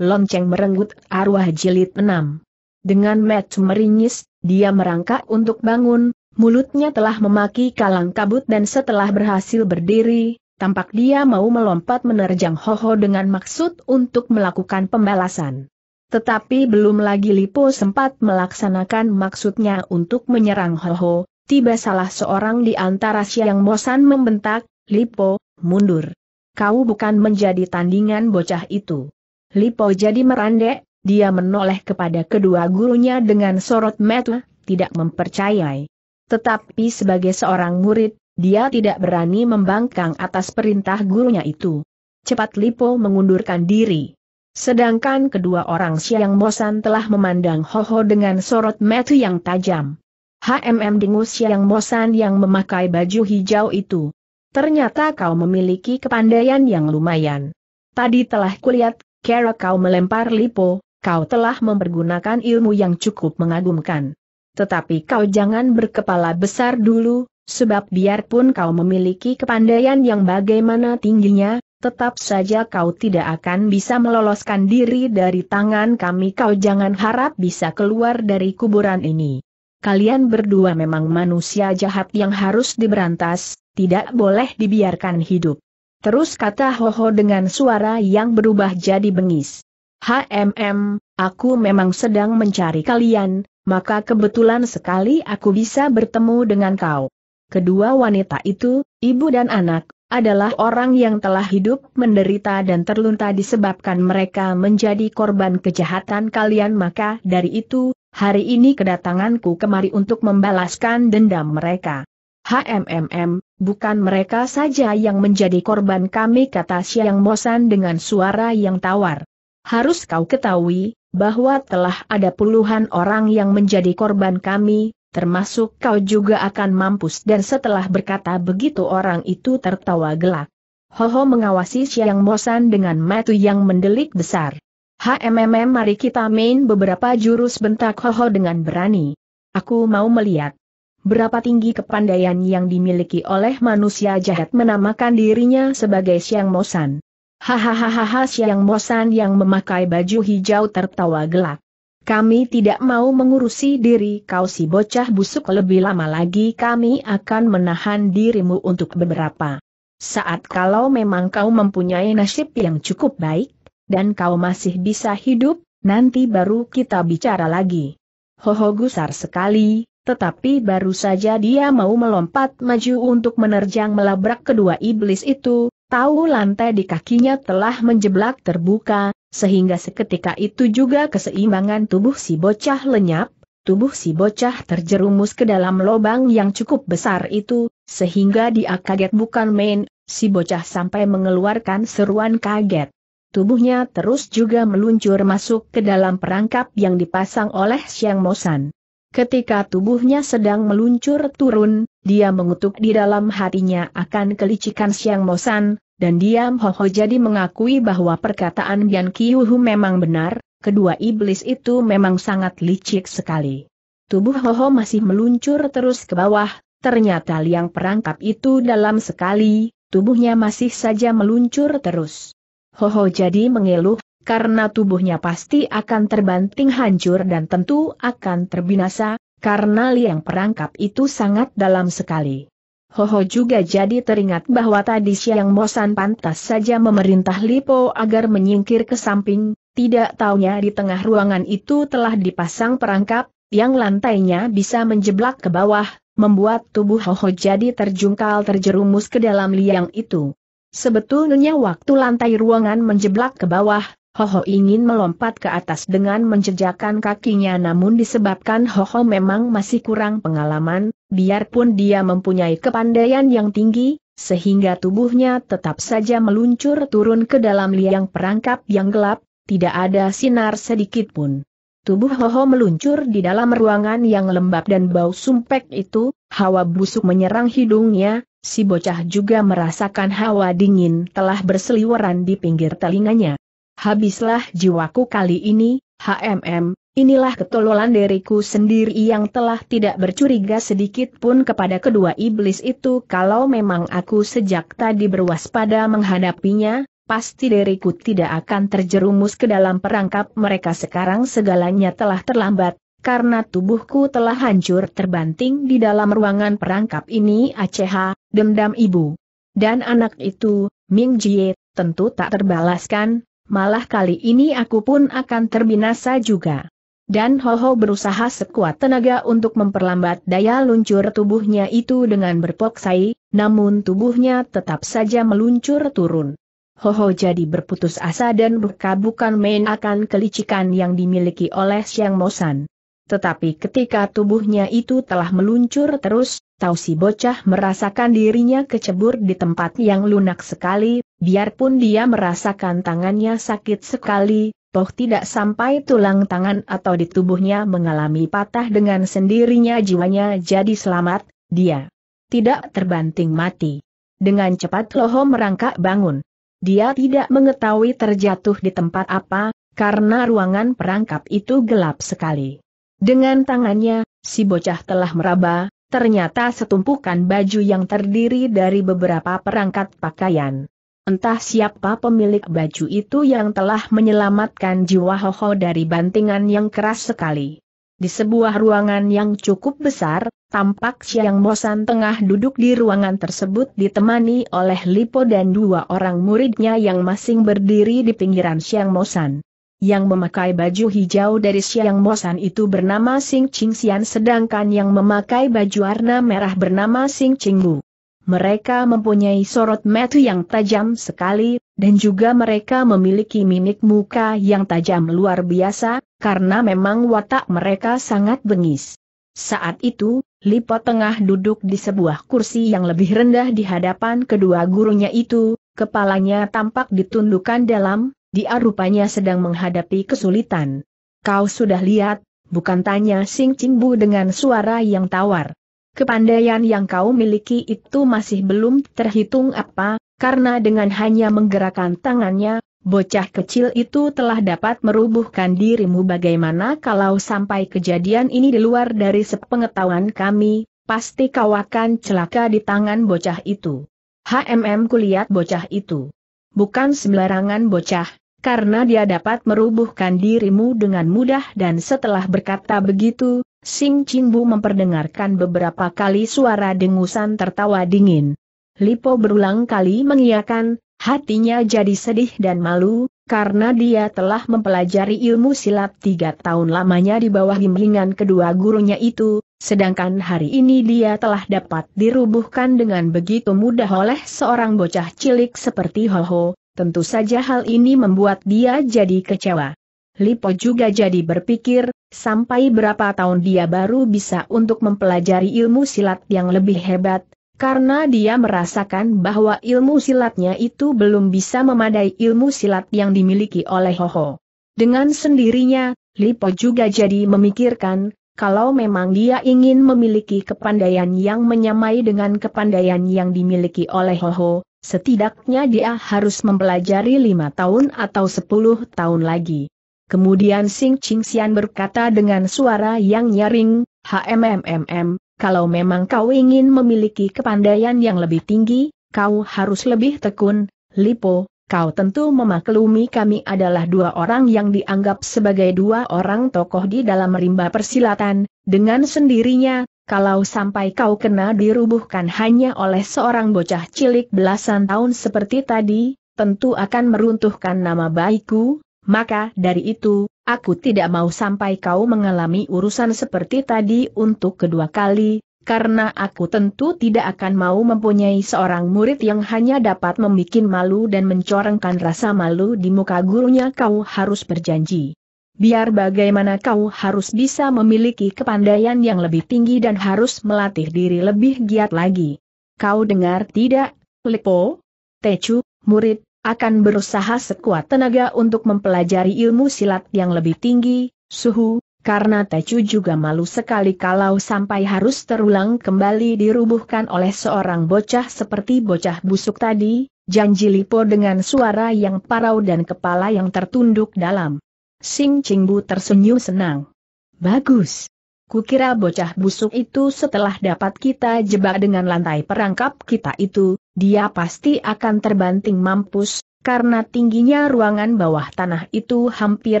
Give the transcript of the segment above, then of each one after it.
lonceng merenggut arwah jilid 6. Dengan match meringis, dia merangkak untuk bangun, mulutnya telah memaki kalang kabut dan setelah berhasil berdiri, tampak dia mau melompat menerjang Hoho dengan maksud untuk melakukan pembalasan. Tetapi belum lagi Lipo sempat melaksanakan maksudnya untuk menyerang Hoho, tiba salah seorang di antara siang bosan membentak, Lipo, mundur. Kau bukan menjadi tandingan bocah itu. Lipo jadi merandek, dia menoleh kepada kedua gurunya dengan sorot mata, tidak mempercayai. Tetapi sebagai seorang murid, dia tidak berani membangkang atas perintah gurunya itu. Cepat Lipo mengundurkan diri. Sedangkan kedua orang siang bosan telah memandang Hoho dengan sorot mata yang tajam. HMM dengus siang bosan yang memakai baju hijau itu. Ternyata kau memiliki kepandaian yang lumayan. Tadi telah kulihat Kera kau melempar lipo, kau telah mempergunakan ilmu yang cukup mengagumkan. Tetapi kau jangan berkepala besar dulu, sebab biarpun kau memiliki kepandaian yang bagaimana tingginya, tetap saja kau tidak akan bisa meloloskan diri dari tangan kami kau jangan harap bisa keluar dari kuburan ini. Kalian berdua memang manusia jahat yang harus diberantas, tidak boleh dibiarkan hidup. Terus kata Hoho dengan suara yang berubah jadi bengis. HMM, aku memang sedang mencari kalian, maka kebetulan sekali aku bisa bertemu dengan kau. Kedua wanita itu, ibu dan anak, adalah orang yang telah hidup menderita dan terlunta disebabkan mereka menjadi korban kejahatan kalian maka dari itu, hari ini kedatanganku kemari untuk membalaskan dendam mereka. HMM, Bukan mereka saja yang menjadi korban kami kata Siang Mosan dengan suara yang tawar. Harus kau ketahui, bahwa telah ada puluhan orang yang menjadi korban kami, termasuk kau juga akan mampus dan setelah berkata begitu orang itu tertawa gelak. Hoho mengawasi Siang Mosan dengan mata yang mendelik besar. HMMM mari kita main beberapa jurus bentak Hoho dengan berani. Aku mau melihat. Berapa tinggi kepandaian yang dimiliki oleh manusia jahat menamakan dirinya sebagai Siang Mosan. Hahaha Siang Mosan yang memakai baju hijau tertawa gelak. Kami tidak mau mengurusi diri kau si bocah busuk lebih lama lagi kami akan menahan dirimu untuk beberapa saat kalau memang kau mempunyai nasib yang cukup baik, dan kau masih bisa hidup, nanti baru kita bicara lagi. Hoho gusar sekali, tetapi baru saja dia mau melompat maju untuk menerjang melabrak kedua iblis itu, tahu lantai di kakinya telah menjeblak terbuka, sehingga seketika itu juga keseimbangan tubuh si bocah lenyap, tubuh si bocah terjerumus ke dalam lubang yang cukup besar itu, sehingga dia kaget bukan main, si bocah sampai mengeluarkan seruan kaget. Tubuhnya terus juga meluncur masuk ke dalam perangkap yang dipasang oleh Siang Mosan. Ketika tubuhnya sedang meluncur turun, dia mengutuk di dalam hatinya akan kelicikan Siang Mosan, dan diam Hoho jadi mengakui bahwa perkataan Bian Kiuhu memang benar, kedua iblis itu memang sangat licik sekali. Tubuh Hoho masih meluncur terus ke bawah, ternyata liang perangkap itu dalam sekali, tubuhnya masih saja meluncur terus. Hoho jadi mengeluh, karena tubuhnya pasti akan terbanting hancur dan tentu akan terbinasa, karena liang perangkap itu sangat dalam sekali. Hoho juga jadi teringat bahwa tadi siang Mosan pantas saja memerintah Lipo agar menyingkir ke samping, tidak taunya di tengah ruangan itu telah dipasang perangkap, yang lantainya bisa menjeblak ke bawah, membuat tubuh Hoho jadi terjungkal terjerumus ke dalam liang itu. Sebetulnya waktu lantai ruangan menjeblak ke bawah, Hoho ingin melompat ke atas dengan menjejakkan kakinya namun disebabkan Hoho memang masih kurang pengalaman, biarpun dia mempunyai kepandaian yang tinggi, sehingga tubuhnya tetap saja meluncur turun ke dalam liang perangkap yang gelap, tidak ada sinar sedikit pun. Tubuh Hoho meluncur di dalam ruangan yang lembab dan bau sumpek itu, hawa busuk menyerang hidungnya, si bocah juga merasakan hawa dingin telah berseliweran di pinggir telinganya habislah jiwaku kali ini, HMM, inilah ketololan diriku sendiri yang telah tidak bercuriga sedikit pun kepada kedua iblis itu kalau memang aku sejak tadi berwaspada menghadapinya, pasti diriku tidak akan terjerumus ke dalam perangkap mereka sekarang segalanya telah terlambat, karena tubuhku telah hancur terbanting di dalam ruangan perangkap ini Aceh, dendam ibu. Dan anak itu, Ming Jie, tentu tak terbalaskan, malah kali ini aku pun akan terbinasa juga. Dan Hoho berusaha sekuat tenaga untuk memperlambat daya luncur tubuhnya itu dengan berpoksai, namun tubuhnya tetap saja meluncur turun. Hoho jadi berputus asa dan bukan main akan kelicikan yang dimiliki oleh Siang Mosan. Tetapi ketika tubuhnya itu telah meluncur terus, Tausi si bocah merasakan dirinya kecebur di tempat yang lunak sekali, biarpun dia merasakan tangannya sakit sekali, toh tidak sampai tulang tangan atau di tubuhnya mengalami patah dengan sendirinya jiwanya jadi selamat, dia tidak terbanting mati. Dengan cepat Loho merangkak bangun. Dia tidak mengetahui terjatuh di tempat apa, karena ruangan perangkap itu gelap sekali. Dengan tangannya, si bocah telah meraba, ternyata setumpukan baju yang terdiri dari beberapa perangkat pakaian. Entah siapa pemilik baju itu yang telah menyelamatkan jiwa Hoho dari bantingan yang keras sekali. Di sebuah ruangan yang cukup besar, tampak Siang Mosan tengah duduk di ruangan tersebut ditemani oleh Lipo dan dua orang muridnya yang masing berdiri di pinggiran Siang Mosan yang memakai baju hijau dari Siang Mosan itu bernama Sing Ching Xian sedangkan yang memakai baju warna merah bernama Sing Ching Bu. Mereka mempunyai sorot metu yang tajam sekali, dan juga mereka memiliki minik muka yang tajam luar biasa, karena memang watak mereka sangat bengis. Saat itu, Lipo tengah duduk di sebuah kursi yang lebih rendah di hadapan kedua gurunya itu, kepalanya tampak ditundukkan dalam, dia rupanya sedang menghadapi kesulitan. Kau sudah lihat, bukan tanya Sing Cingbu dengan suara yang tawar. Kepandaian yang kau miliki itu masih belum terhitung apa, karena dengan hanya menggerakkan tangannya, Bocah kecil itu telah dapat merubuhkan dirimu bagaimana kalau sampai kejadian ini di luar dari sepengetahuan kami, pasti kau akan celaka di tangan bocah itu. HMM kulihat bocah itu. Bukan sembarangan bocah, karena dia dapat merubuhkan dirimu dengan mudah dan setelah berkata begitu, Sing Chinbu memperdengarkan beberapa kali suara dengusan tertawa dingin. Lipo berulang kali mengiakan, hatinya jadi sedih dan malu, karena dia telah mempelajari ilmu silat tiga tahun lamanya di bawah bimbingan kedua gurunya itu, sedangkan hari ini dia telah dapat dirubuhkan dengan begitu mudah oleh seorang bocah cilik seperti Hoho, Tentu saja hal ini membuat dia jadi kecewa. Lipo juga jadi berpikir, sampai berapa tahun dia baru bisa untuk mempelajari ilmu silat yang lebih hebat, karena dia merasakan bahwa ilmu silatnya itu belum bisa memadai ilmu silat yang dimiliki oleh Hoho. Dengan sendirinya, Lipo juga jadi memikirkan, kalau memang dia ingin memiliki kepandaian yang menyamai dengan kepandaian yang dimiliki oleh Hoho, Setidaknya dia harus mempelajari lima tahun atau sepuluh tahun lagi. Kemudian Sing Ching Xian berkata dengan suara yang nyaring, HMMMM, kalau memang kau ingin memiliki kepandaian yang lebih tinggi, kau harus lebih tekun, Lipo, kau tentu memaklumi kami adalah dua orang yang dianggap sebagai dua orang tokoh di dalam rimba persilatan, dengan sendirinya, kalau sampai kau kena dirubuhkan hanya oleh seorang bocah cilik belasan tahun seperti tadi, tentu akan meruntuhkan nama baikku, maka dari itu, aku tidak mau sampai kau mengalami urusan seperti tadi untuk kedua kali, karena aku tentu tidak akan mau mempunyai seorang murid yang hanya dapat membuat malu dan mencorengkan rasa malu di muka gurunya kau harus berjanji biar bagaimana kau harus bisa memiliki kepandaian yang lebih tinggi dan harus melatih diri lebih giat lagi. Kau dengar tidak, Lepo? Teju, murid, akan berusaha sekuat tenaga untuk mempelajari ilmu silat yang lebih tinggi, suhu, karena Teju juga malu sekali kalau sampai harus terulang kembali dirubuhkan oleh seorang bocah seperti bocah busuk tadi, janji Lipo dengan suara yang parau dan kepala yang tertunduk dalam. Sing Chingbu tersenyum senang. Bagus. Kukira bocah busuk itu setelah dapat kita jebak dengan lantai perangkap kita itu, dia pasti akan terbanting mampus, karena tingginya ruangan bawah tanah itu hampir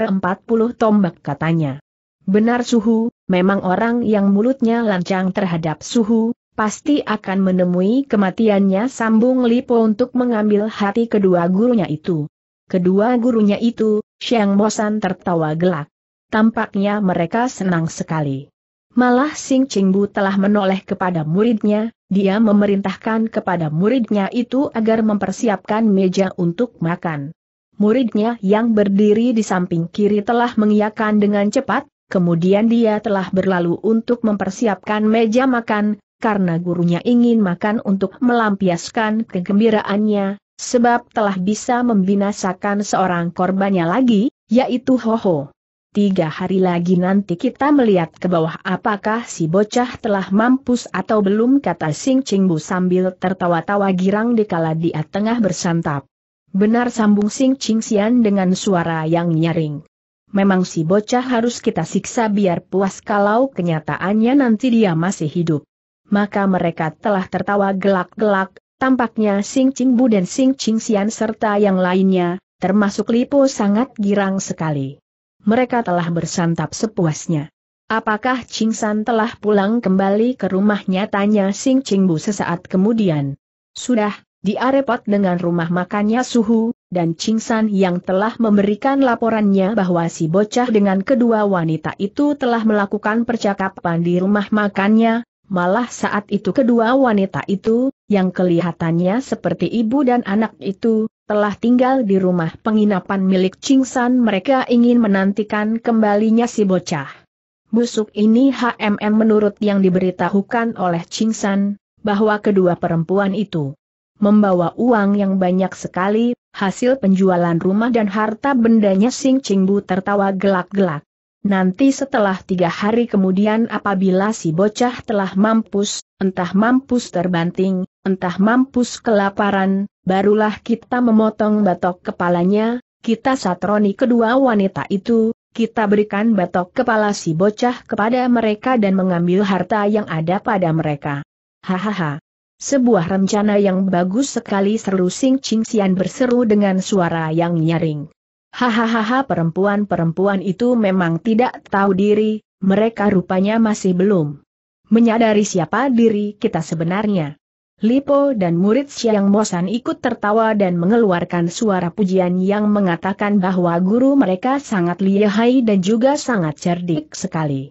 40 tombak katanya. Benar suhu, memang orang yang mulutnya lancang terhadap suhu, pasti akan menemui kematiannya sambung Lipo untuk mengambil hati kedua gurunya itu. Kedua gurunya itu, Xiang Bosan tertawa gelak. Tampaknya mereka senang sekali. Malah Sing Chingbu telah menoleh kepada muridnya, dia memerintahkan kepada muridnya itu agar mempersiapkan meja untuk makan. Muridnya yang berdiri di samping kiri telah mengiakan dengan cepat, kemudian dia telah berlalu untuk mempersiapkan meja makan, karena gurunya ingin makan untuk melampiaskan kegembiraannya, sebab telah bisa membinasakan seorang korbannya lagi, yaitu Hoho. Tiga hari lagi nanti kita melihat ke bawah apakah si bocah telah mampus atau belum kata Sing Bu sambil tertawa-tawa girang dikala dia tengah bersantap. Benar sambung Sing Ching Sian dengan suara yang nyaring. Memang si bocah harus kita siksa biar puas kalau kenyataannya nanti dia masih hidup. Maka mereka telah tertawa gelak-gelak, Tampaknya Sing Ching Bu dan Sing Ching Sian serta yang lainnya, termasuk Lipo sangat girang sekali. Mereka telah bersantap sepuasnya. Apakah Ching San telah pulang kembali ke rumahnya tanya Sing Ching Bu sesaat kemudian. Sudah, dia repot dengan rumah makannya Suhu, dan Ching San yang telah memberikan laporannya bahwa si bocah dengan kedua wanita itu telah melakukan percakapan di rumah makannya, Malah saat itu kedua wanita itu, yang kelihatannya seperti ibu dan anak itu, telah tinggal di rumah penginapan milik Cingsan mereka ingin menantikan kembalinya si bocah. Busuk ini HMM menurut yang diberitahukan oleh Cingsan, bahwa kedua perempuan itu membawa uang yang banyak sekali, hasil penjualan rumah dan harta bendanya Sing Cingbu tertawa gelak-gelak. Nanti setelah tiga hari kemudian apabila si bocah telah mampus, entah mampus terbanting, entah mampus kelaparan, barulah kita memotong batok kepalanya, kita satroni kedua wanita itu, kita berikan batok kepala si bocah kepada mereka dan mengambil harta yang ada pada mereka. Hahaha. Sebuah rencana yang bagus sekali seru Sing Ching Sian berseru dengan suara yang nyaring. Hahaha perempuan-perempuan itu memang tidak tahu diri, mereka rupanya masih belum menyadari siapa diri kita sebenarnya. Lipo dan murid Siang Mosan ikut tertawa dan mengeluarkan suara pujian yang mengatakan bahwa guru mereka sangat lihai dan juga sangat cerdik sekali.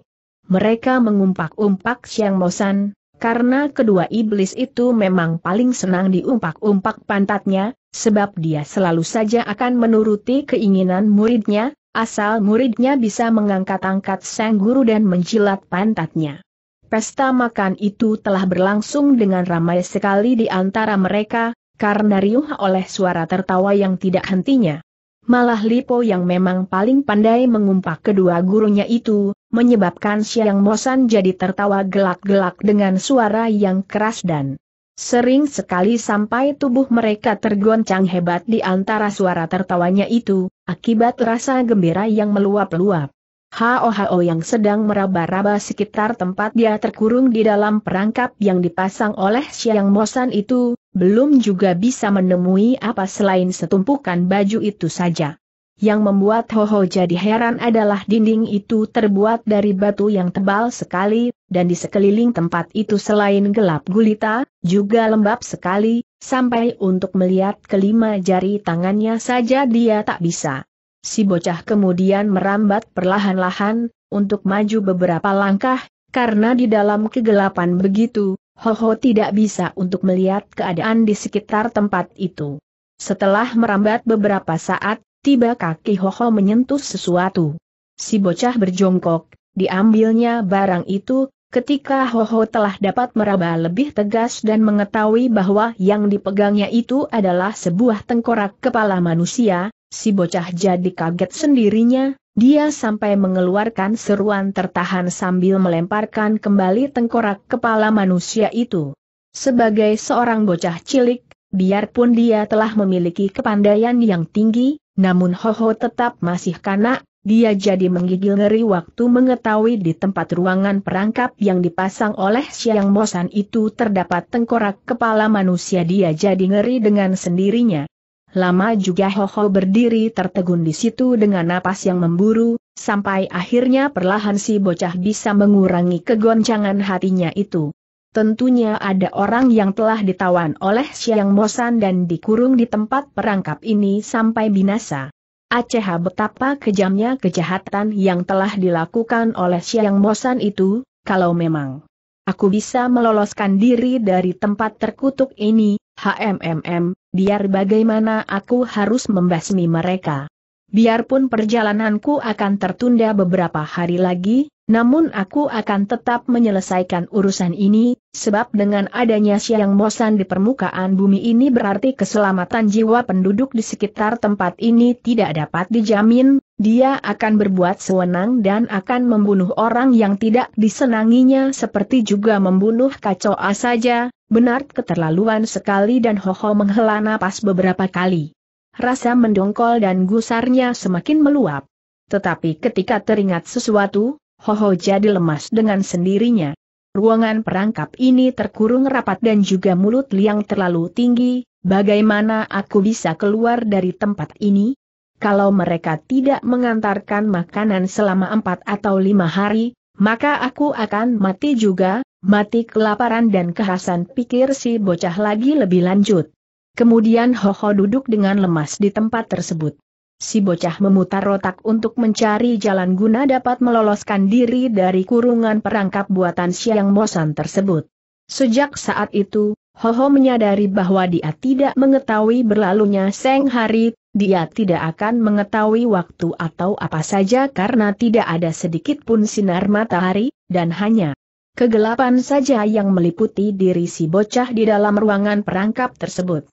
Mereka mengumpak-umpak Siang Mosan, karena kedua iblis itu memang paling senang diumpak-umpak pantatnya, sebab dia selalu saja akan menuruti keinginan muridnya, asal muridnya bisa mengangkat-angkat sang guru dan menjilat pantatnya. Pesta makan itu telah berlangsung dengan ramai sekali di antara mereka, karena riuh oleh suara tertawa yang tidak hentinya. Malah Lipo yang memang paling pandai mengumpak kedua gurunya itu, menyebabkan Siang Mosan jadi tertawa gelak-gelak dengan suara yang keras dan sering sekali sampai tubuh mereka tergoncang hebat di antara suara tertawanya itu, akibat rasa gembira yang meluap-luap. HOHO yang sedang meraba-raba sekitar tempat dia terkurung di dalam perangkap yang dipasang oleh Siang Mosan itu, belum juga bisa menemui apa selain setumpukan baju itu saja. Yang membuat Hoho jadi heran adalah dinding itu terbuat dari batu yang tebal sekali, dan di sekeliling tempat itu selain gelap gulita, juga lembab sekali, sampai untuk melihat kelima jari tangannya saja dia tak bisa. Si bocah kemudian merambat perlahan-lahan, untuk maju beberapa langkah, karena di dalam kegelapan begitu, Hoho tidak bisa untuk melihat keadaan di sekitar tempat itu. Setelah merambat beberapa saat, Tiba kaki Hoho menyentuh sesuatu. Si bocah berjongkok, diambilnya barang itu, ketika Hoho telah dapat meraba lebih tegas dan mengetahui bahwa yang dipegangnya itu adalah sebuah tengkorak kepala manusia, si bocah jadi kaget sendirinya, dia sampai mengeluarkan seruan tertahan sambil melemparkan kembali tengkorak kepala manusia itu. Sebagai seorang bocah cilik, biarpun dia telah memiliki kepandaian yang tinggi, namun Hoho tetap masih kanak, dia jadi menggigil ngeri waktu mengetahui di tempat ruangan perangkap yang dipasang oleh Siang Mosan itu terdapat tengkorak kepala manusia dia jadi ngeri dengan sendirinya. Lama juga Hoho berdiri tertegun di situ dengan napas yang memburu, sampai akhirnya perlahan si bocah bisa mengurangi kegoncangan hatinya itu. Tentunya ada orang yang telah ditawan oleh Siang Mosan dan dikurung di tempat perangkap ini sampai binasa. Aceh betapa kejamnya kejahatan yang telah dilakukan oleh Siang Mosan itu, kalau memang aku bisa meloloskan diri dari tempat terkutuk ini, HMMM, biar bagaimana aku harus membasmi mereka. Biarpun perjalananku akan tertunda beberapa hari lagi, namun aku akan tetap menyelesaikan urusan ini, sebab dengan adanya siang mosan di permukaan bumi ini berarti keselamatan jiwa penduduk di sekitar tempat ini tidak dapat dijamin, dia akan berbuat sewenang dan akan membunuh orang yang tidak disenanginya seperti juga membunuh kacoa saja, benar keterlaluan sekali dan Hoho menghela napas beberapa kali. Rasa mendongkol dan gusarnya semakin meluap. Tetapi ketika teringat sesuatu, Hoho jadi lemas dengan sendirinya. Ruangan perangkap ini terkurung rapat dan juga mulut liang terlalu tinggi, bagaimana aku bisa keluar dari tempat ini? Kalau mereka tidak mengantarkan makanan selama empat atau lima hari, maka aku akan mati juga, mati kelaparan dan kehasan pikir si bocah lagi lebih lanjut. Kemudian Hoho duduk dengan lemas di tempat tersebut si bocah memutar otak untuk mencari jalan guna dapat meloloskan diri dari kurungan perangkap buatan siang bosan tersebut. Sejak saat itu, Hoho menyadari bahwa dia tidak mengetahui berlalunya Seng Hari, dia tidak akan mengetahui waktu atau apa saja karena tidak ada sedikit pun sinar matahari, dan hanya kegelapan saja yang meliputi diri si bocah di dalam ruangan perangkap tersebut.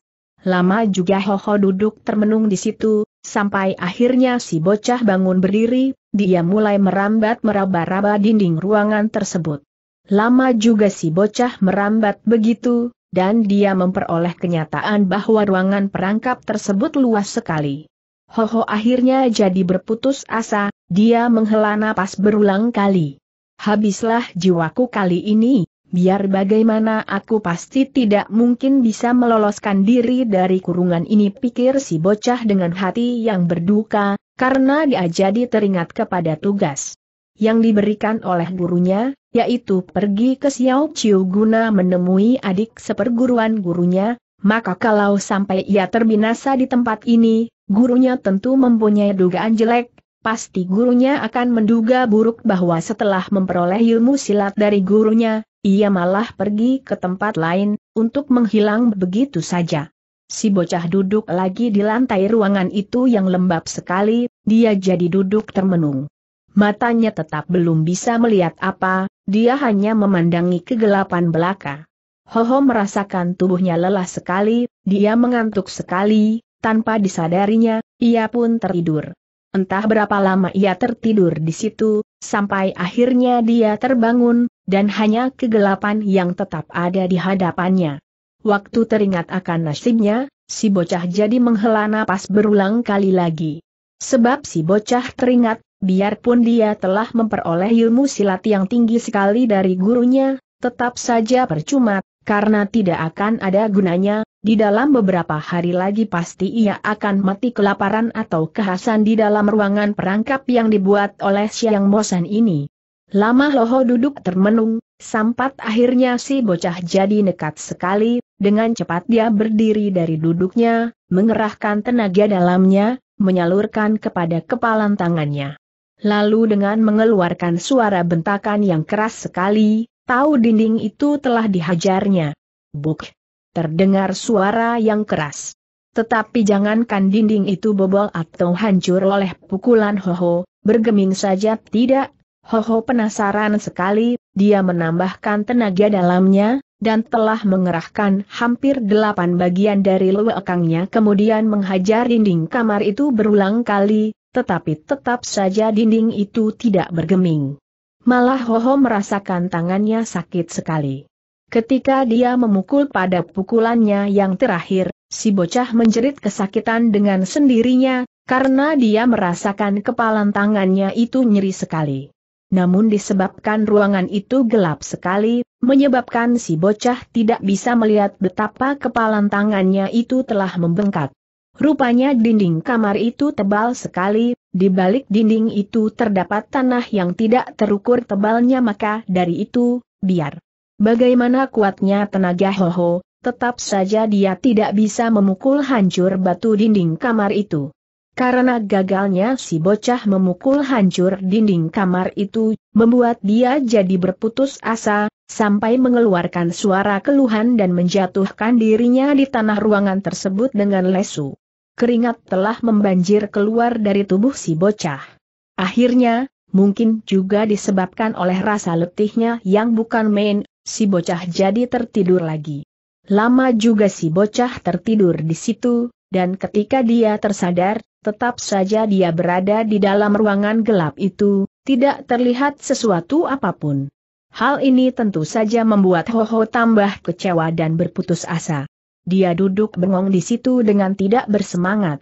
Lama juga Hoho duduk termenung di situ, Sampai akhirnya si bocah bangun berdiri, dia mulai merambat meraba-raba dinding ruangan tersebut. Lama juga si bocah merambat begitu, dan dia memperoleh kenyataan bahwa ruangan perangkap tersebut luas sekali. Hoho akhirnya jadi berputus asa, dia menghela napas berulang kali. Habislah jiwaku kali ini, Biar bagaimana aku pasti tidak mungkin bisa meloloskan diri dari kurungan ini pikir si bocah dengan hati yang berduka, karena dia jadi teringat kepada tugas yang diberikan oleh gurunya, yaitu pergi ke Xiao Chiu guna menemui adik seperguruan gurunya, maka kalau sampai ia terbinasa di tempat ini, gurunya tentu mempunyai dugaan jelek, pasti gurunya akan menduga buruk bahwa setelah memperoleh ilmu silat dari gurunya, ia malah pergi ke tempat lain, untuk menghilang begitu saja. Si bocah duduk lagi di lantai ruangan itu yang lembab sekali, dia jadi duduk termenung. Matanya tetap belum bisa melihat apa, dia hanya memandangi kegelapan belaka. Hoho merasakan tubuhnya lelah sekali, dia mengantuk sekali, tanpa disadarinya, ia pun tertidur. Entah berapa lama ia tertidur di situ, sampai akhirnya dia terbangun, dan hanya kegelapan yang tetap ada di hadapannya. Waktu teringat akan nasibnya, si bocah jadi menghela napas berulang kali lagi. Sebab si bocah teringat, biarpun dia telah memperoleh ilmu silat yang tinggi sekali dari gurunya, tetap saja percuma, karena tidak akan ada gunanya, di dalam beberapa hari lagi pasti ia akan mati kelaparan atau kehasan di dalam ruangan perangkap yang dibuat oleh Siang Bosan ini. Lama Loho duduk termenung, sampat akhirnya si bocah jadi nekat sekali, dengan cepat dia berdiri dari duduknya, mengerahkan tenaga dalamnya, menyalurkan kepada kepalan tangannya. Lalu dengan mengeluarkan suara bentakan yang keras sekali, tahu dinding itu telah dihajarnya. Buk! Terdengar suara yang keras. Tetapi jangankan dinding itu bobol atau hancur oleh pukulan hoho, bergeming saja tidak Hoho penasaran sekali, dia menambahkan tenaga dalamnya, dan telah mengerahkan hampir delapan bagian dari lewekangnya kemudian menghajar dinding kamar itu berulang kali, tetapi tetap saja dinding itu tidak bergeming. Malah Hoho merasakan tangannya sakit sekali. Ketika dia memukul pada pukulannya yang terakhir, si bocah menjerit kesakitan dengan sendirinya, karena dia merasakan kepalan tangannya itu nyeri sekali namun disebabkan ruangan itu gelap sekali, menyebabkan si bocah tidak bisa melihat betapa kepalan tangannya itu telah membengkak. Rupanya dinding kamar itu tebal sekali, di balik dinding itu terdapat tanah yang tidak terukur tebalnya maka dari itu, biar bagaimana kuatnya tenaga Hoho, tetap saja dia tidak bisa memukul hancur batu dinding kamar itu. Karena gagalnya si bocah memukul hancur dinding kamar itu, membuat dia jadi berputus asa, sampai mengeluarkan suara keluhan dan menjatuhkan dirinya di tanah ruangan tersebut dengan lesu. Keringat telah membanjir keluar dari tubuh si bocah. Akhirnya, mungkin juga disebabkan oleh rasa letihnya yang bukan main, si bocah jadi tertidur lagi. Lama juga si bocah tertidur di situ, dan ketika dia tersadar, tetap saja dia berada di dalam ruangan gelap itu, tidak terlihat sesuatu apapun. Hal ini tentu saja membuat Ho Ho tambah kecewa dan berputus asa. Dia duduk bengong di situ dengan tidak bersemangat.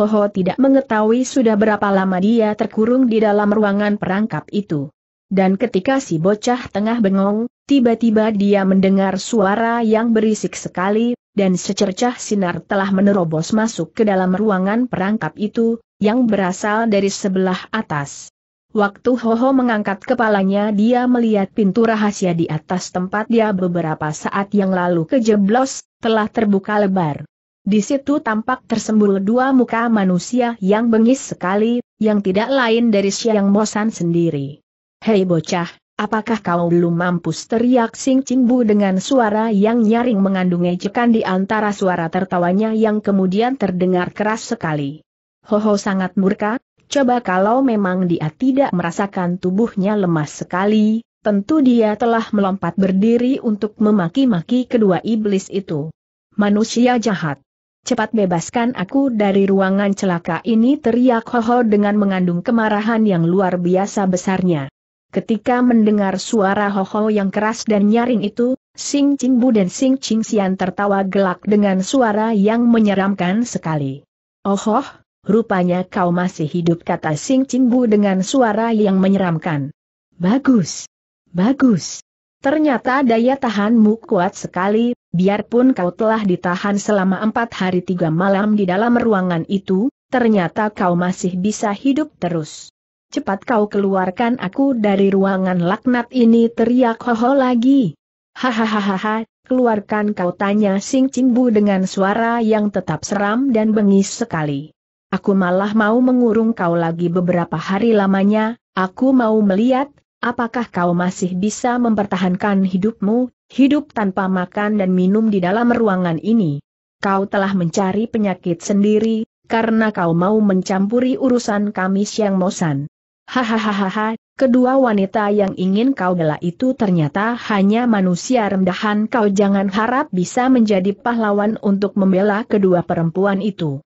Ho Ho tidak mengetahui sudah berapa lama dia terkurung di dalam ruangan perangkap itu. Dan ketika si bocah tengah bengong, tiba-tiba dia mendengar suara yang berisik sekali, dan secercah sinar telah menerobos masuk ke dalam ruangan perangkap itu, yang berasal dari sebelah atas. Waktu Hoho mengangkat kepalanya dia melihat pintu rahasia di atas tempat dia beberapa saat yang lalu kejeblos, telah terbuka lebar. Di situ tampak tersembul dua muka manusia yang bengis sekali, yang tidak lain dari Siang Mosan sendiri. Hei bocah, Apakah kau belum mampus teriak Sing Bu dengan suara yang nyaring mengandung ejekan di antara suara tertawanya yang kemudian terdengar keras sekali. Ho ho, sangat murka, coba kalau memang dia tidak merasakan tubuhnya lemas sekali, tentu dia telah melompat berdiri untuk memaki-maki kedua iblis itu. Manusia jahat. Cepat bebaskan aku dari ruangan celaka ini teriak Ho Ho dengan mengandung kemarahan yang luar biasa besarnya. Ketika mendengar suara Hoho yang keras dan nyaring itu, Sing Ching Bu dan Sing Ching Sian tertawa gelak dengan suara yang menyeramkan sekali. Ohoh, rupanya kau masih hidup kata Sing Ching Bu dengan suara yang menyeramkan. Bagus. Bagus. Ternyata daya tahanmu kuat sekali, biarpun kau telah ditahan selama empat hari tiga malam di dalam ruangan itu, ternyata kau masih bisa hidup terus. Cepat kau keluarkan aku dari ruangan laknat ini teriak hoho lagi. Hahaha, keluarkan kau tanya Sing Cingbu dengan suara yang tetap seram dan bengis sekali. Aku malah mau mengurung kau lagi beberapa hari lamanya, aku mau melihat, apakah kau masih bisa mempertahankan hidupmu, hidup tanpa makan dan minum di dalam ruangan ini. Kau telah mencari penyakit sendiri, karena kau mau mencampuri urusan kami Siang Mosan. Hahaha, kedua wanita yang ingin kau bela itu ternyata hanya manusia rendahan kau jangan harap bisa menjadi pahlawan untuk membela kedua perempuan itu.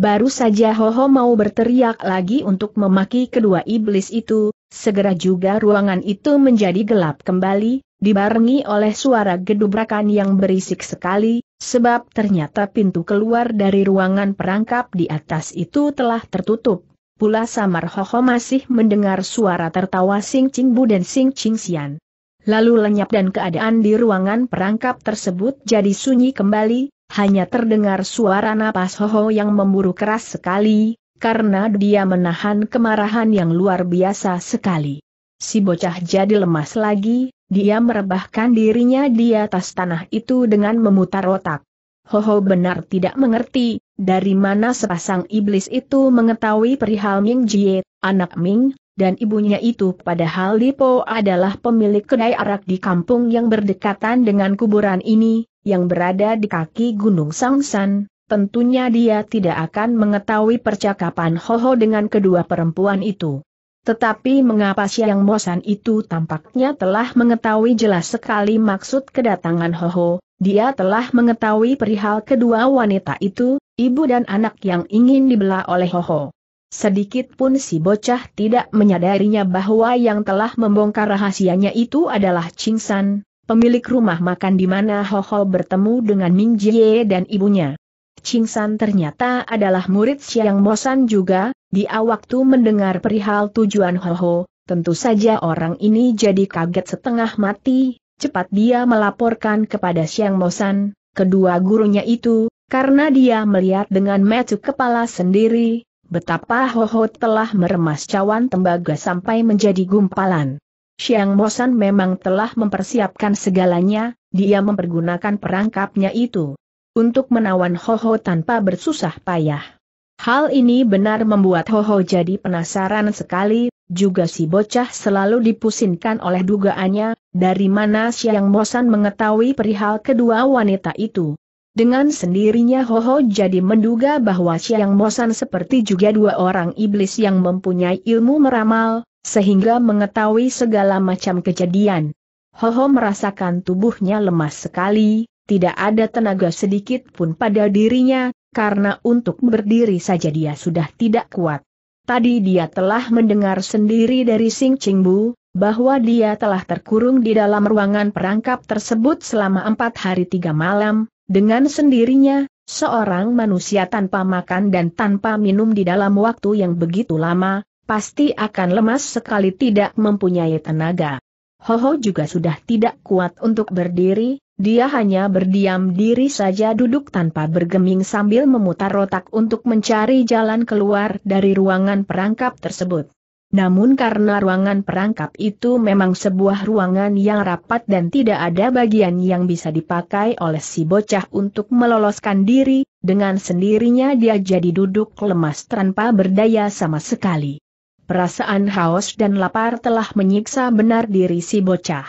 Baru saja Hoho mau berteriak lagi untuk memaki kedua iblis itu, segera juga ruangan itu menjadi gelap kembali, dibarengi oleh suara gedubrakan yang berisik sekali, sebab ternyata pintu keluar dari ruangan perangkap di atas itu telah tertutup. Pula Samar Hoho masih mendengar suara tertawa Sing Ching Bu dan Sing Ching Sian. Lalu lenyap dan keadaan di ruangan perangkap tersebut jadi sunyi kembali, hanya terdengar suara napas Hoho yang memburu keras sekali, karena dia menahan kemarahan yang luar biasa sekali. Si bocah jadi lemas lagi, dia merebahkan dirinya di atas tanah itu dengan memutar otak. Hoho benar tidak mengerti, dari mana sepasang iblis itu mengetahui perihal Ming Jie, anak Ming, dan ibunya itu padahal Lipo adalah pemilik kedai arak di kampung yang berdekatan dengan kuburan ini, yang berada di kaki Gunung Sangsan, tentunya dia tidak akan mengetahui percakapan Hoho dengan kedua perempuan itu. Tetapi mengapa Siang Mosan itu tampaknya telah mengetahui jelas sekali maksud kedatangan Hoho, dia telah mengetahui perihal kedua wanita itu, ibu dan anak yang ingin dibelah oleh Hoho. Sedikit pun si bocah tidak menyadarinya bahwa yang telah membongkar rahasianya itu adalah Chingsan, pemilik rumah makan di mana Hoho bertemu dengan Ming Jie dan ibunya. Chingsan ternyata adalah murid Siang Mosan juga, di waktu mendengar perihal tujuan Hoho, tentu saja orang ini jadi kaget setengah mati, cepat dia melaporkan kepada Siang Mosan, kedua gurunya itu, karena dia melihat dengan metu kepala sendiri, betapa Ho Hoho telah meremas cawan tembaga sampai menjadi gumpalan. Siang Bosan memang telah mempersiapkan segalanya, dia mempergunakan perangkapnya itu untuk menawan Ho Hoho tanpa bersusah payah. Hal ini benar membuat Ho Hoho jadi penasaran sekali, juga si bocah selalu dipusingkan oleh dugaannya, dari mana Siang Bosan mengetahui perihal kedua wanita itu. Dengan sendirinya Ho Hoho jadi menduga bahwa Siang Mosan seperti juga dua orang iblis yang mempunyai ilmu meramal, sehingga mengetahui segala macam kejadian. Ho Hoho merasakan tubuhnya lemas sekali, tidak ada tenaga sedikit pun pada dirinya, karena untuk berdiri saja dia sudah tidak kuat. Tadi dia telah mendengar sendiri dari Sing Chingbu, bahwa dia telah terkurung di dalam ruangan perangkap tersebut selama empat hari tiga malam, dengan sendirinya, seorang manusia tanpa makan dan tanpa minum di dalam waktu yang begitu lama, pasti akan lemas sekali tidak mempunyai tenaga. Hoho juga sudah tidak kuat untuk berdiri, dia hanya berdiam diri saja duduk tanpa bergeming sambil memutar otak untuk mencari jalan keluar dari ruangan perangkap tersebut. Namun karena ruangan perangkap itu memang sebuah ruangan yang rapat dan tidak ada bagian yang bisa dipakai oleh si bocah untuk meloloskan diri, dengan sendirinya dia jadi duduk lemas tanpa berdaya sama sekali. Perasaan haus dan lapar telah menyiksa benar diri si bocah.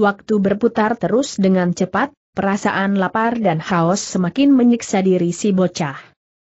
Waktu berputar terus dengan cepat, perasaan lapar dan haus semakin menyiksa diri si bocah.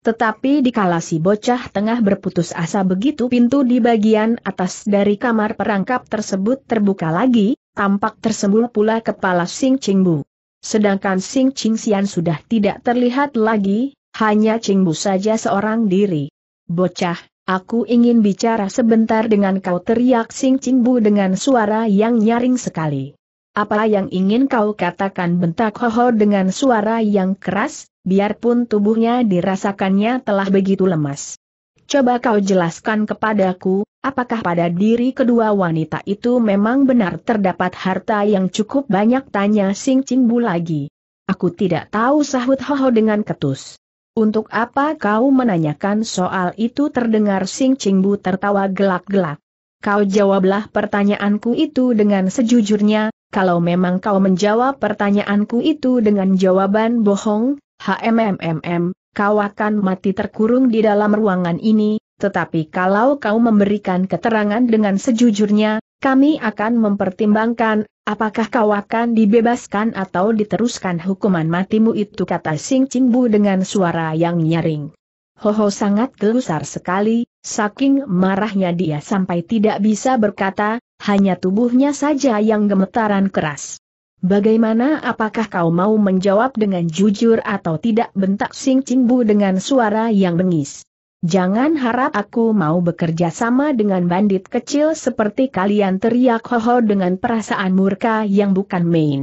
Tetapi dikala si bocah tengah berputus asa begitu pintu di bagian atas dari kamar perangkap tersebut terbuka lagi, tampak tersembul pula kepala Sing Bu. Sedangkan Sing Ching Xian sudah tidak terlihat lagi, hanya Bu saja seorang diri. Bocah, aku ingin bicara sebentar dengan kau teriak Sing Bu dengan suara yang nyaring sekali. Apa yang ingin kau katakan bentak Hoho dengan suara yang keras, biarpun tubuhnya dirasakannya telah begitu lemas. Coba kau jelaskan kepadaku, apakah pada diri kedua wanita itu memang benar terdapat harta yang cukup banyak tanya Sing Cingbu lagi. Aku tidak tahu sahut Hoho dengan ketus. Untuk apa kau menanyakan soal itu terdengar Sing Cingbu tertawa gelak-gelak. Kau jawablah pertanyaanku itu dengan sejujurnya, kalau memang kau menjawab pertanyaanku itu dengan jawaban bohong, HMMMM, kau akan mati terkurung di dalam ruangan ini, tetapi kalau kau memberikan keterangan dengan sejujurnya, kami akan mempertimbangkan, apakah kau akan dibebaskan atau diteruskan hukuman matimu itu kata Sing Cingbu dengan suara yang nyaring. Hoho sangat gelusar sekali, saking marahnya dia sampai tidak bisa berkata, hanya tubuhnya saja yang gemetaran keras. Bagaimana apakah kau mau menjawab dengan jujur atau tidak bentak Sing Cingbu dengan suara yang bengis. Jangan harap aku mau bekerja sama dengan bandit kecil seperti kalian teriak hoho dengan perasaan murka yang bukan main.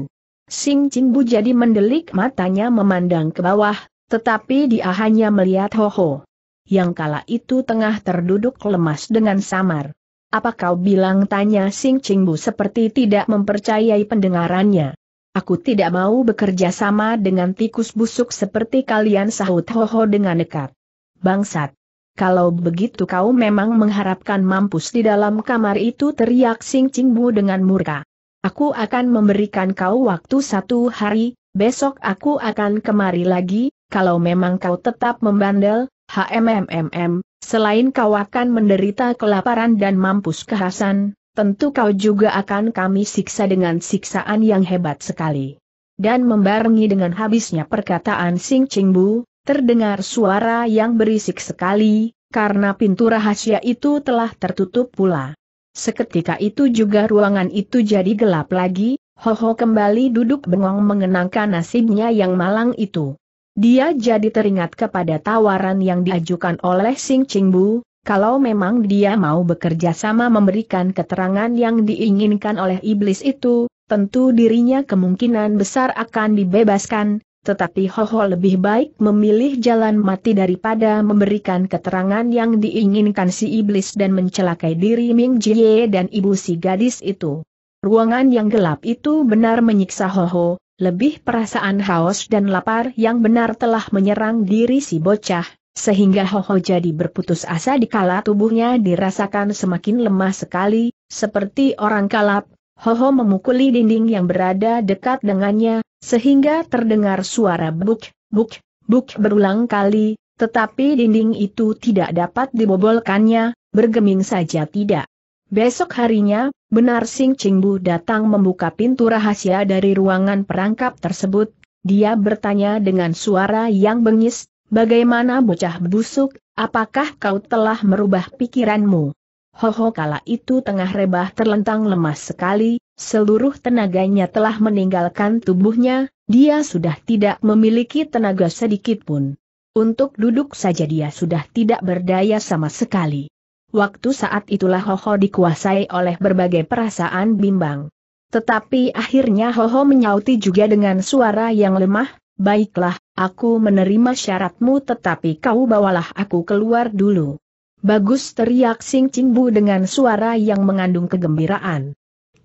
Sing Cingbu jadi mendelik matanya memandang ke bawah, tetapi dia hanya melihat hoho. Yang kala itu tengah terduduk lemas dengan samar. Apa kau bilang tanya Sing Bu seperti tidak mempercayai pendengarannya? Aku tidak mau bekerja sama dengan tikus busuk seperti kalian sahut Hoho dengan dekat. Bangsat. Kalau begitu kau memang mengharapkan mampus di dalam kamar itu teriak Sing Bu dengan murka. Aku akan memberikan kau waktu satu hari, besok aku akan kemari lagi, kalau memang kau tetap membandel, HMMMM, Selain kau akan menderita kelaparan dan mampus kehasan, tentu kau juga akan kami siksa dengan siksaan yang hebat sekali. Dan membarengi dengan habisnya perkataan Sing Bu, terdengar suara yang berisik sekali, karena pintu rahasia itu telah tertutup pula. Seketika itu juga ruangan itu jadi gelap lagi, ho, kembali duduk bengong mengenangkan nasibnya yang malang itu. Dia jadi teringat kepada tawaran yang diajukan oleh Sing Chingbu, kalau memang dia mau bekerja sama memberikan keterangan yang diinginkan oleh iblis itu, tentu dirinya kemungkinan besar akan dibebaskan, tetapi Hoho lebih baik memilih jalan mati daripada memberikan keterangan yang diinginkan si iblis dan mencelakai diri Ming Jie dan ibu si gadis itu. Ruangan yang gelap itu benar menyiksa Hoho, lebih perasaan haus dan lapar yang benar telah menyerang diri si bocah, sehingga Hoho jadi berputus asa di kala tubuhnya dirasakan semakin lemah sekali, seperti orang kalap, Hoho memukuli dinding yang berada dekat dengannya, sehingga terdengar suara buk, buk, buk berulang kali, tetapi dinding itu tidak dapat dibobolkannya, bergeming saja tidak. Besok harinya, Benar Sing Chingbu datang membuka pintu rahasia dari ruangan perangkap tersebut, dia bertanya dengan suara yang bengis, bagaimana bocah busuk, apakah kau telah merubah pikiranmu? Hoho kala itu tengah rebah terlentang lemas sekali, seluruh tenaganya telah meninggalkan tubuhnya, dia sudah tidak memiliki tenaga sedikit pun. Untuk duduk saja dia sudah tidak berdaya sama sekali. Waktu saat itulah Hoho dikuasai oleh berbagai perasaan bimbang. Tetapi akhirnya Hoho menyauti juga dengan suara yang lemah, Baiklah, aku menerima syaratmu tetapi kau bawalah aku keluar dulu. Bagus teriak Sing Cingbu dengan suara yang mengandung kegembiraan.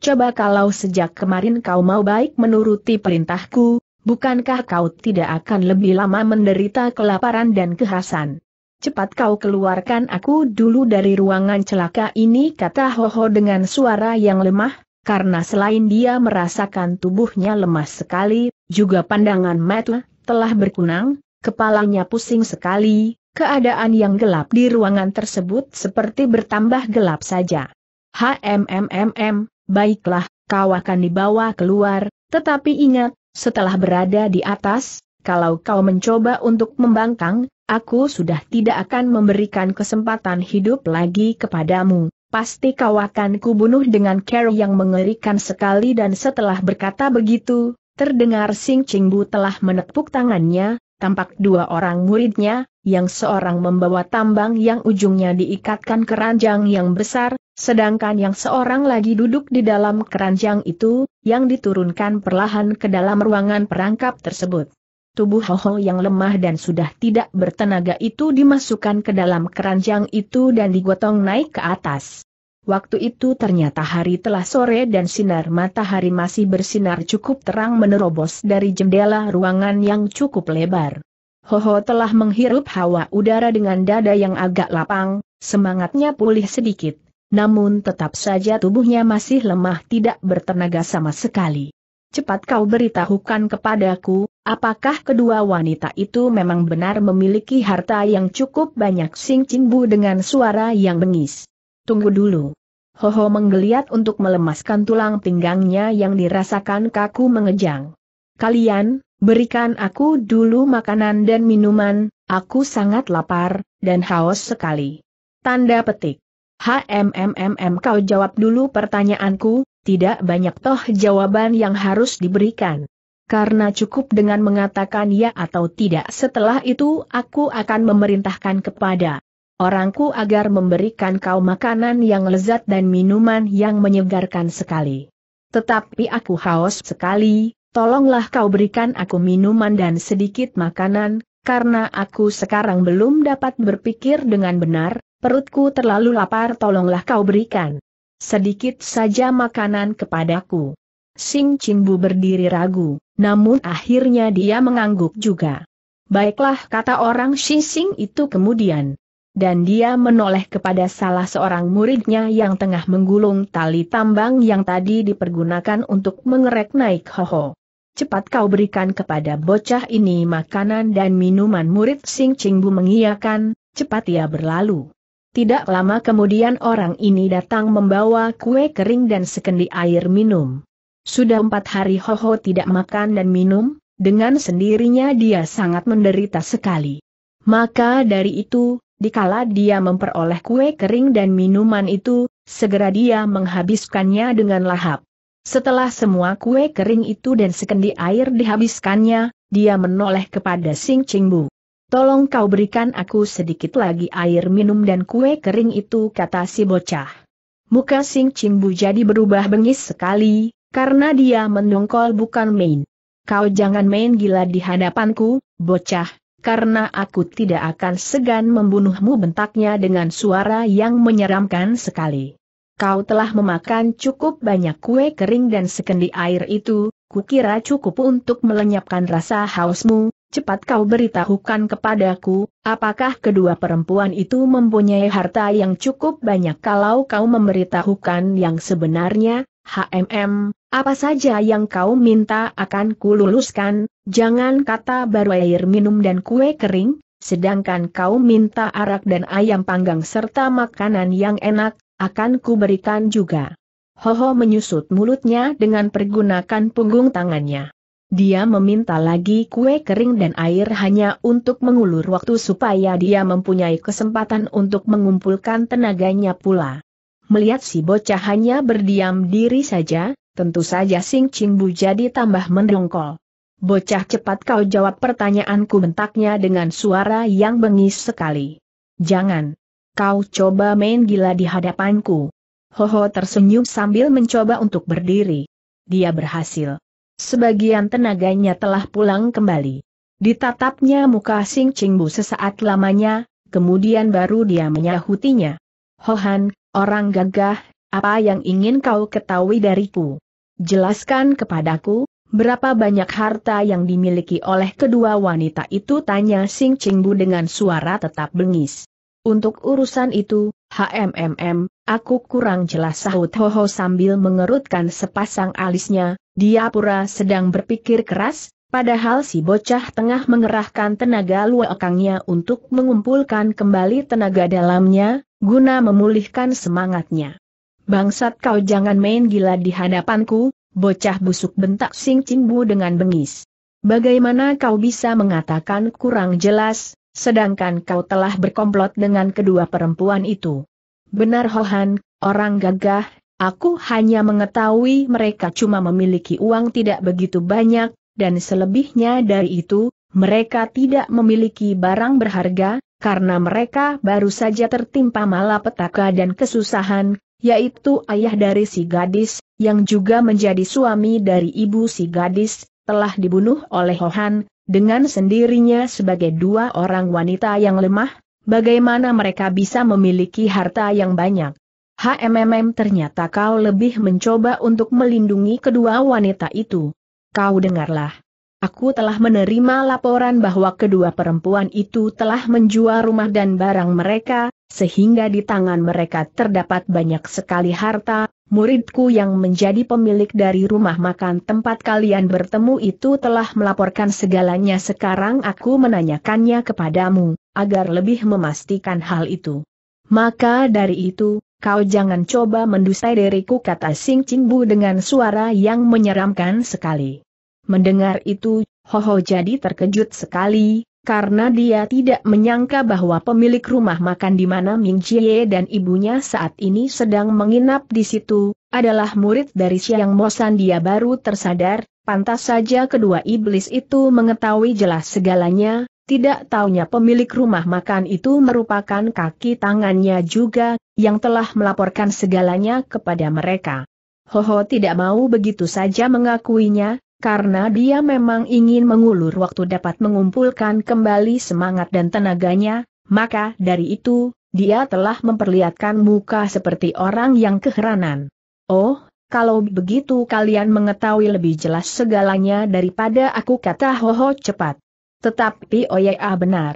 Coba kalau sejak kemarin kau mau baik menuruti perintahku, bukankah kau tidak akan lebih lama menderita kelaparan dan kehasan? Cepat kau keluarkan aku dulu dari ruangan celaka ini kata Hoho dengan suara yang lemah, karena selain dia merasakan tubuhnya lemah sekali, juga pandangan Matt telah berkunang, kepalanya pusing sekali, keadaan yang gelap di ruangan tersebut seperti bertambah gelap saja. HMMMM, baiklah, kau akan dibawa keluar, tetapi ingat, setelah berada di atas, kalau kau mencoba untuk membangkang, aku sudah tidak akan memberikan kesempatan hidup lagi kepadamu. Pasti kau akan kubunuh dengan cara yang mengerikan sekali dan setelah berkata begitu, terdengar Sing Chingbu telah menepuk tangannya, tampak dua orang muridnya, yang seorang membawa tambang yang ujungnya diikatkan keranjang yang besar, sedangkan yang seorang lagi duduk di dalam keranjang itu, yang diturunkan perlahan ke dalam ruangan perangkap tersebut tubuh Hoho yang lemah dan sudah tidak bertenaga itu dimasukkan ke dalam keranjang itu dan digotong naik ke atas. Waktu itu ternyata hari telah sore dan sinar matahari masih bersinar cukup terang menerobos dari jendela ruangan yang cukup lebar. Hoho telah menghirup hawa udara dengan dada yang agak lapang, semangatnya pulih sedikit, namun tetap saja tubuhnya masih lemah tidak bertenaga sama sekali. Cepat kau beritahukan kepadaku, Apakah kedua wanita itu memang benar memiliki harta yang cukup banyak Sing Cingbu dengan suara yang bengis? Tunggu dulu. Hoho menggeliat untuk melemaskan tulang pinggangnya yang dirasakan kaku mengejang. Kalian, berikan aku dulu makanan dan minuman, aku sangat lapar, dan haus sekali. Tanda petik. HMMMM kau jawab dulu pertanyaanku, tidak banyak toh jawaban yang harus diberikan karena cukup dengan mengatakan ya atau tidak setelah itu aku akan memerintahkan kepada orangku agar memberikan kau makanan yang lezat dan minuman yang menyegarkan sekali. Tetapi aku haus sekali, tolonglah kau berikan aku minuman dan sedikit makanan, karena aku sekarang belum dapat berpikir dengan benar, perutku terlalu lapar tolonglah kau berikan sedikit saja makanan kepadaku. Sing Cingbu berdiri ragu. Namun akhirnya dia mengangguk juga. Baiklah kata orang Shising itu kemudian. Dan dia menoleh kepada salah seorang muridnya yang tengah menggulung tali tambang yang tadi dipergunakan untuk mengerek naik hoho. Cepat kau berikan kepada bocah ini makanan dan minuman murid Sing bu mengiyakan, cepat ia berlalu. Tidak lama kemudian orang ini datang membawa kue kering dan sekendi air minum. Sudah empat hari Hoho tidak makan dan minum, dengan sendirinya dia sangat menderita sekali. Maka dari itu, dikala dia memperoleh kue kering dan minuman itu, segera dia menghabiskannya dengan lahap. Setelah semua kue kering itu dan sekendi air dihabiskannya, dia menoleh kepada Sing Bu. Tolong kau berikan aku sedikit lagi air minum dan kue kering itu kata si bocah. Muka Sing Bu jadi berubah bengis sekali, karena dia mendongkol bukan main. Kau jangan main gila di hadapanku, bocah, karena aku tidak akan segan membunuhmu bentaknya dengan suara yang menyeramkan sekali. Kau telah memakan cukup banyak kue kering dan sekendi air itu, kukira cukup untuk melenyapkan rasa hausmu, cepat kau beritahukan kepadaku, apakah kedua perempuan itu mempunyai harta yang cukup banyak kalau kau memberitahukan yang sebenarnya, HMM, apa saja yang kau minta akan kululuskan, jangan kata baru air minum dan kue kering, sedangkan kau minta arak dan ayam panggang serta makanan yang enak, akan kuberikan juga. Hoho menyusut mulutnya dengan pergunakan punggung tangannya. Dia meminta lagi kue kering dan air hanya untuk mengulur waktu supaya dia mempunyai kesempatan untuk mengumpulkan tenaganya pula. Melihat si bocah hanya berdiam diri saja, tentu saja Sing Ching Bu jadi tambah mendongkol. Bocah cepat kau jawab pertanyaanku bentaknya dengan suara yang bengis sekali. Jangan. Kau coba main gila di hadapanku. Hoho tersenyum sambil mencoba untuk berdiri. Dia berhasil. Sebagian tenaganya telah pulang kembali. Ditatapnya muka Sing Ching Bu sesaat lamanya, kemudian baru dia menyahutinya. Hohan, Orang gagah, apa yang ingin kau ketahui dariku? Jelaskan kepadaku, berapa banyak harta yang dimiliki oleh kedua wanita itu tanya Sing Chingbu dengan suara tetap bengis. Untuk urusan itu, HMMM, aku kurang jelas sahut Hoho sambil mengerutkan sepasang alisnya, dia pura sedang berpikir keras, Padahal si bocah tengah mengerahkan tenaga luakangnya untuk mengumpulkan kembali tenaga dalamnya, guna memulihkan semangatnya. Bangsat kau jangan main gila di hadapanku, bocah busuk bentak Sing Cingbu dengan bengis. Bagaimana kau bisa mengatakan kurang jelas, sedangkan kau telah berkomplot dengan kedua perempuan itu? Benar Hohan, orang gagah, aku hanya mengetahui mereka cuma memiliki uang tidak begitu banyak, dan selebihnya dari itu, mereka tidak memiliki barang berharga, karena mereka baru saja tertimpa malapetaka dan kesusahan, yaitu ayah dari si gadis, yang juga menjadi suami dari ibu si gadis, telah dibunuh oleh Hohan, dengan sendirinya sebagai dua orang wanita yang lemah, bagaimana mereka bisa memiliki harta yang banyak. HMMM ternyata kau lebih mencoba untuk melindungi kedua wanita itu. Kau dengarlah. Aku telah menerima laporan bahwa kedua perempuan itu telah menjual rumah dan barang mereka, sehingga di tangan mereka terdapat banyak sekali harta, muridku yang menjadi pemilik dari rumah makan tempat kalian bertemu itu telah melaporkan segalanya sekarang aku menanyakannya kepadamu, agar lebih memastikan hal itu. Maka dari itu, kau jangan coba mendustai diriku kata Sing Ching Bu dengan suara yang menyeramkan sekali. Mendengar itu, Hoho jadi terkejut sekali, karena dia tidak menyangka bahwa pemilik rumah makan di mana Ming Jie dan ibunya saat ini sedang menginap di situ, adalah murid dari Siang Mosan dia baru tersadar, pantas saja kedua iblis itu mengetahui jelas segalanya, tidak taunya pemilik rumah makan itu merupakan kaki tangannya juga, yang telah melaporkan segalanya kepada mereka. Hoho tidak mau begitu saja mengakuinya, karena dia memang ingin mengulur waktu dapat mengumpulkan kembali semangat dan tenaganya, maka dari itu, dia telah memperlihatkan muka seperti orang yang keheranan. Oh, kalau begitu kalian mengetahui lebih jelas segalanya daripada aku kata Hoho cepat. Tetapi Oya oh ah, benar.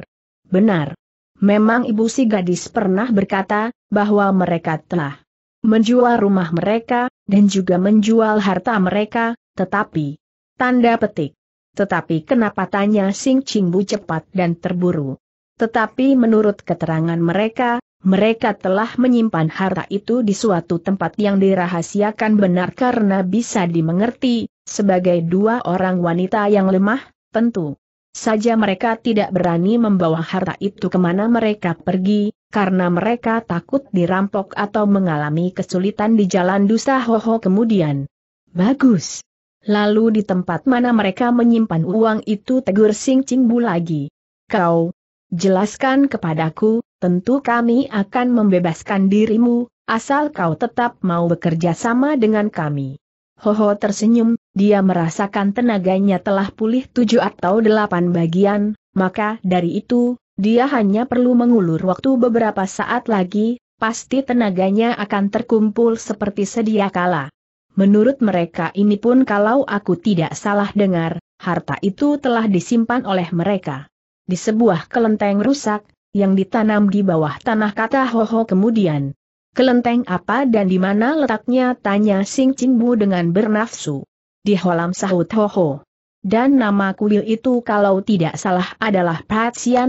Benar. Memang ibu si gadis pernah berkata, bahwa mereka telah menjual rumah mereka, dan juga menjual harta mereka, tetapi Tanda petik. Tetapi kenapa tanya Sing bu cepat dan terburu? Tetapi menurut keterangan mereka, mereka telah menyimpan harta itu di suatu tempat yang dirahasiakan benar karena bisa dimengerti, sebagai dua orang wanita yang lemah, tentu saja mereka tidak berani membawa harta itu kemana mereka pergi, karena mereka takut dirampok atau mengalami kesulitan di jalan dusta hoho kemudian. Bagus, Lalu di tempat mana mereka menyimpan uang itu tegur Sing Cingbu lagi. Kau, jelaskan kepadaku, tentu kami akan membebaskan dirimu, asal kau tetap mau bekerja sama dengan kami. Hoho tersenyum, dia merasakan tenaganya telah pulih tujuh atau delapan bagian, maka dari itu, dia hanya perlu mengulur waktu beberapa saat lagi, pasti tenaganya akan terkumpul seperti sedia kala. Menurut mereka ini pun kalau aku tidak salah dengar, harta itu telah disimpan oleh mereka. Di sebuah kelenteng rusak, yang ditanam di bawah tanah kata ho ho kemudian. Kelenteng apa dan di mana letaknya tanya Sing bu dengan bernafsu. Di holam sahut ho ho Dan nama kuil itu kalau tidak salah adalah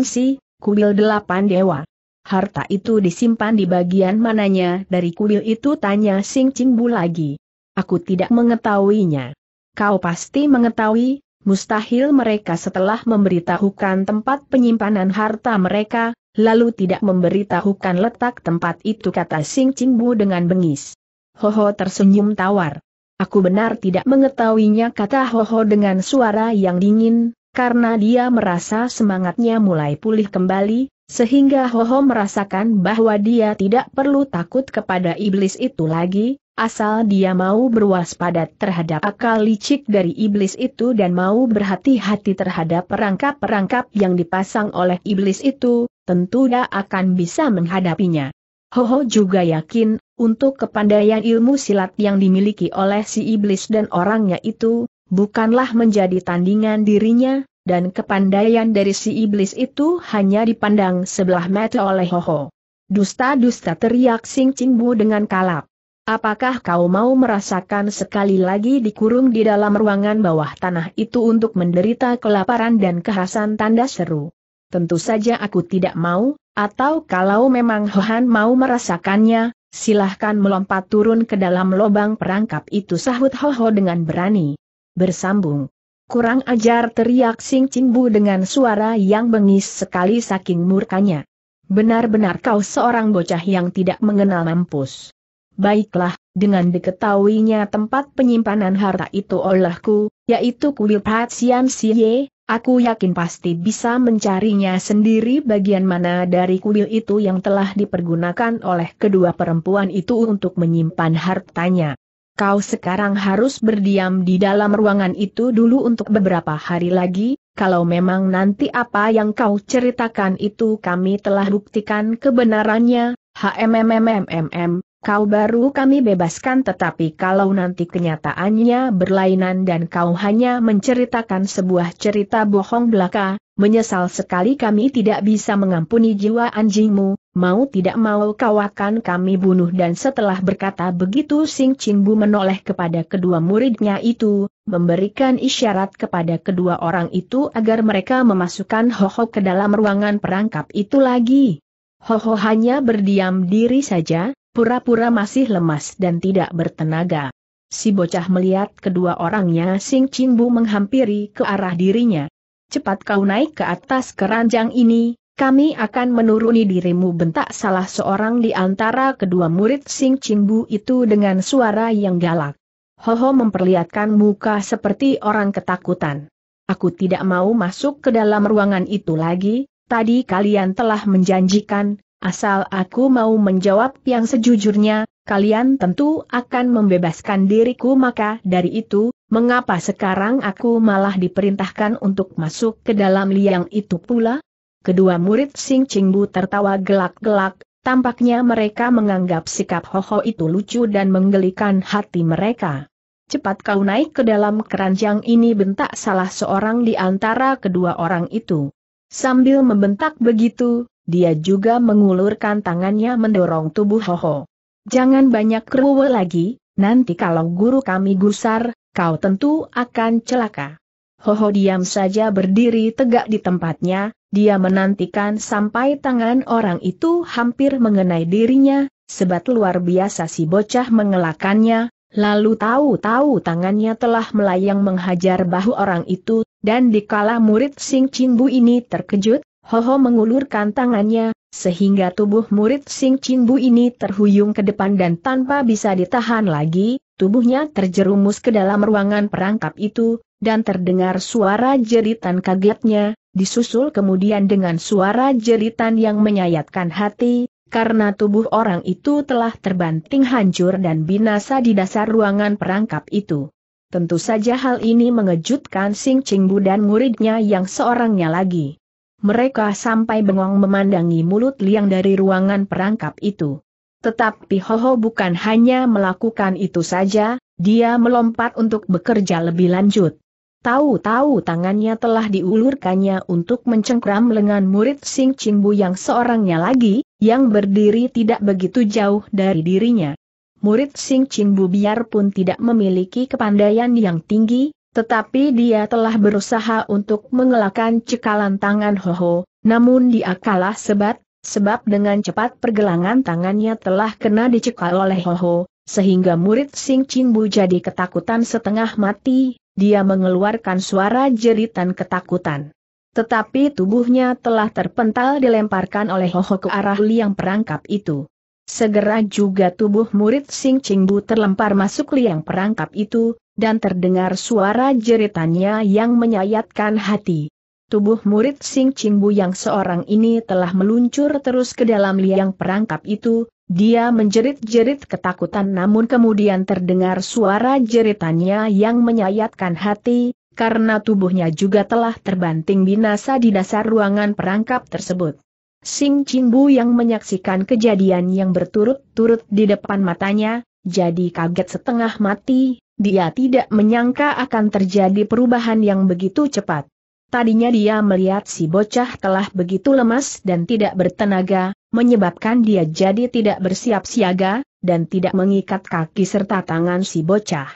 si kuil delapan dewa. Harta itu disimpan di bagian mananya dari kuil itu tanya Sing bu lagi. Aku tidak mengetahuinya. Kau pasti mengetahui, mustahil mereka setelah memberitahukan tempat penyimpanan harta mereka, lalu tidak memberitahukan letak tempat itu kata Sing Cingbu dengan bengis. Hoho tersenyum tawar. Aku benar tidak mengetahuinya kata Hoho dengan suara yang dingin, karena dia merasa semangatnya mulai pulih kembali, sehingga Hoho merasakan bahwa dia tidak perlu takut kepada iblis itu lagi, Asal dia mau berwaspada terhadap akal licik dari iblis itu dan mau berhati-hati terhadap perangkap-perangkap yang dipasang oleh iblis itu, tentu dia akan bisa menghadapinya. Hoho juga yakin, untuk kepandaian ilmu silat yang dimiliki oleh si iblis dan orangnya itu, bukanlah menjadi tandingan dirinya, dan kepandaian dari si iblis itu hanya dipandang sebelah mata oleh Hoho. Dusta-dusta teriak Sing bu dengan kalap. Apakah kau mau merasakan sekali lagi dikurung di dalam ruangan bawah tanah itu untuk menderita kelaparan dan kehasan tanda seru? Tentu saja aku tidak mau, atau kalau memang Hohan mau merasakannya, silahkan melompat turun ke dalam lubang perangkap itu sahut Hoho dengan berani. Bersambung. Kurang ajar teriak Sing Cingbu dengan suara yang bengis sekali saking murkanya. Benar-benar kau seorang bocah yang tidak mengenal mampus. Baiklah, dengan diketahuinya tempat penyimpanan harta itu olehku, yaitu kuil Sian Siye, aku yakin pasti bisa mencarinya sendiri bagian mana dari kuil itu yang telah dipergunakan oleh kedua perempuan itu untuk menyimpan hartanya. Kau sekarang harus berdiam di dalam ruangan itu dulu untuk beberapa hari lagi, kalau memang nanti apa yang kau ceritakan itu kami telah buktikan kebenarannya, HMMMMM, Kau baru kami bebaskan tetapi kalau nanti kenyataannya berlainan dan kau hanya menceritakan sebuah cerita bohong belaka, menyesal sekali kami tidak bisa mengampuni jiwa anjingmu, mau tidak mau kau akan kami bunuh dan setelah berkata begitu Sing Chingbu menoleh kepada kedua muridnya itu, memberikan isyarat kepada kedua orang itu agar mereka memasukkan Hoho ke dalam ruangan perangkap itu lagi. Hoho hanya berdiam diri saja, pura-pura masih lemas dan tidak bertenaga. Si bocah melihat kedua orangnya Sing Bu menghampiri ke arah dirinya. Cepat kau naik ke atas keranjang ini, kami akan menuruni dirimu bentak salah seorang di antara kedua murid Sing Bu itu dengan suara yang galak. Hoho memperlihatkan muka seperti orang ketakutan. Aku tidak mau masuk ke dalam ruangan itu lagi, tadi kalian telah menjanjikan, Asal aku mau menjawab yang sejujurnya, kalian tentu akan membebaskan diriku maka dari itu, mengapa sekarang aku malah diperintahkan untuk masuk ke dalam liang itu pula? Kedua murid Sing Chingbu tertawa gelak-gelak, tampaknya mereka menganggap sikap Hoho itu lucu dan menggelikan hati mereka. Cepat kau naik ke dalam keranjang ini bentak salah seorang di antara kedua orang itu. Sambil membentak begitu, dia juga mengulurkan tangannya mendorong tubuh Hoho. Jangan banyak keruwe lagi, nanti kalau guru kami gusar, kau tentu akan celaka. Ho Ho diam saja berdiri tegak di tempatnya, dia menantikan sampai tangan orang itu hampir mengenai dirinya, sebat luar biasa si bocah mengelakannya, lalu tahu-tahu tangannya telah melayang menghajar bahu orang itu, dan dikala murid Sing Chin Bu ini terkejut, Hoho mengulurkan tangannya, sehingga tubuh murid Sing Bu ini terhuyung ke depan dan tanpa bisa ditahan lagi, tubuhnya terjerumus ke dalam ruangan perangkap itu, dan terdengar suara jeritan kagetnya, disusul kemudian dengan suara jeritan yang menyayatkan hati, karena tubuh orang itu telah terbanting hancur dan binasa di dasar ruangan perangkap itu. Tentu saja hal ini mengejutkan Sing Bu dan muridnya yang seorangnya lagi. Mereka sampai bengong memandangi mulut liang dari ruangan perangkap itu. Tetapi Hoho bukan hanya melakukan itu saja, dia melompat untuk bekerja lebih lanjut. Tahu-tahu tangannya telah diulurkannya untuk mencengkram lengan murid Sing Chingbu yang seorangnya lagi, yang berdiri tidak begitu jauh dari dirinya. Murid Sing Chingbu biarpun tidak memiliki kepandaian yang tinggi, tetapi dia telah berusaha untuk mengelakkan cekalan tangan Ho Ho, namun dia kalah sebat, sebab dengan cepat pergelangan tangannya telah kena dicekal oleh Ho Ho, sehingga murid Sing Bu jadi ketakutan setengah mati, dia mengeluarkan suara jeritan ketakutan. Tetapi tubuhnya telah terpental dilemparkan oleh Ho Ho ke arah liang perangkap itu. Segera juga tubuh murid Sing Chingbu terlempar masuk liang perangkap itu, dan terdengar suara jeritannya yang menyayatkan hati. Tubuh murid Sing Chingbu yang seorang ini telah meluncur terus ke dalam liang perangkap itu, dia menjerit-jerit ketakutan namun kemudian terdengar suara jeritannya yang menyayatkan hati, karena tubuhnya juga telah terbanting binasa di dasar ruangan perangkap tersebut. Sing Bu yang menyaksikan kejadian yang berturut-turut di depan matanya, jadi kaget setengah mati, dia tidak menyangka akan terjadi perubahan yang begitu cepat. Tadinya dia melihat si bocah telah begitu lemas dan tidak bertenaga, menyebabkan dia jadi tidak bersiap siaga, dan tidak mengikat kaki serta tangan si bocah.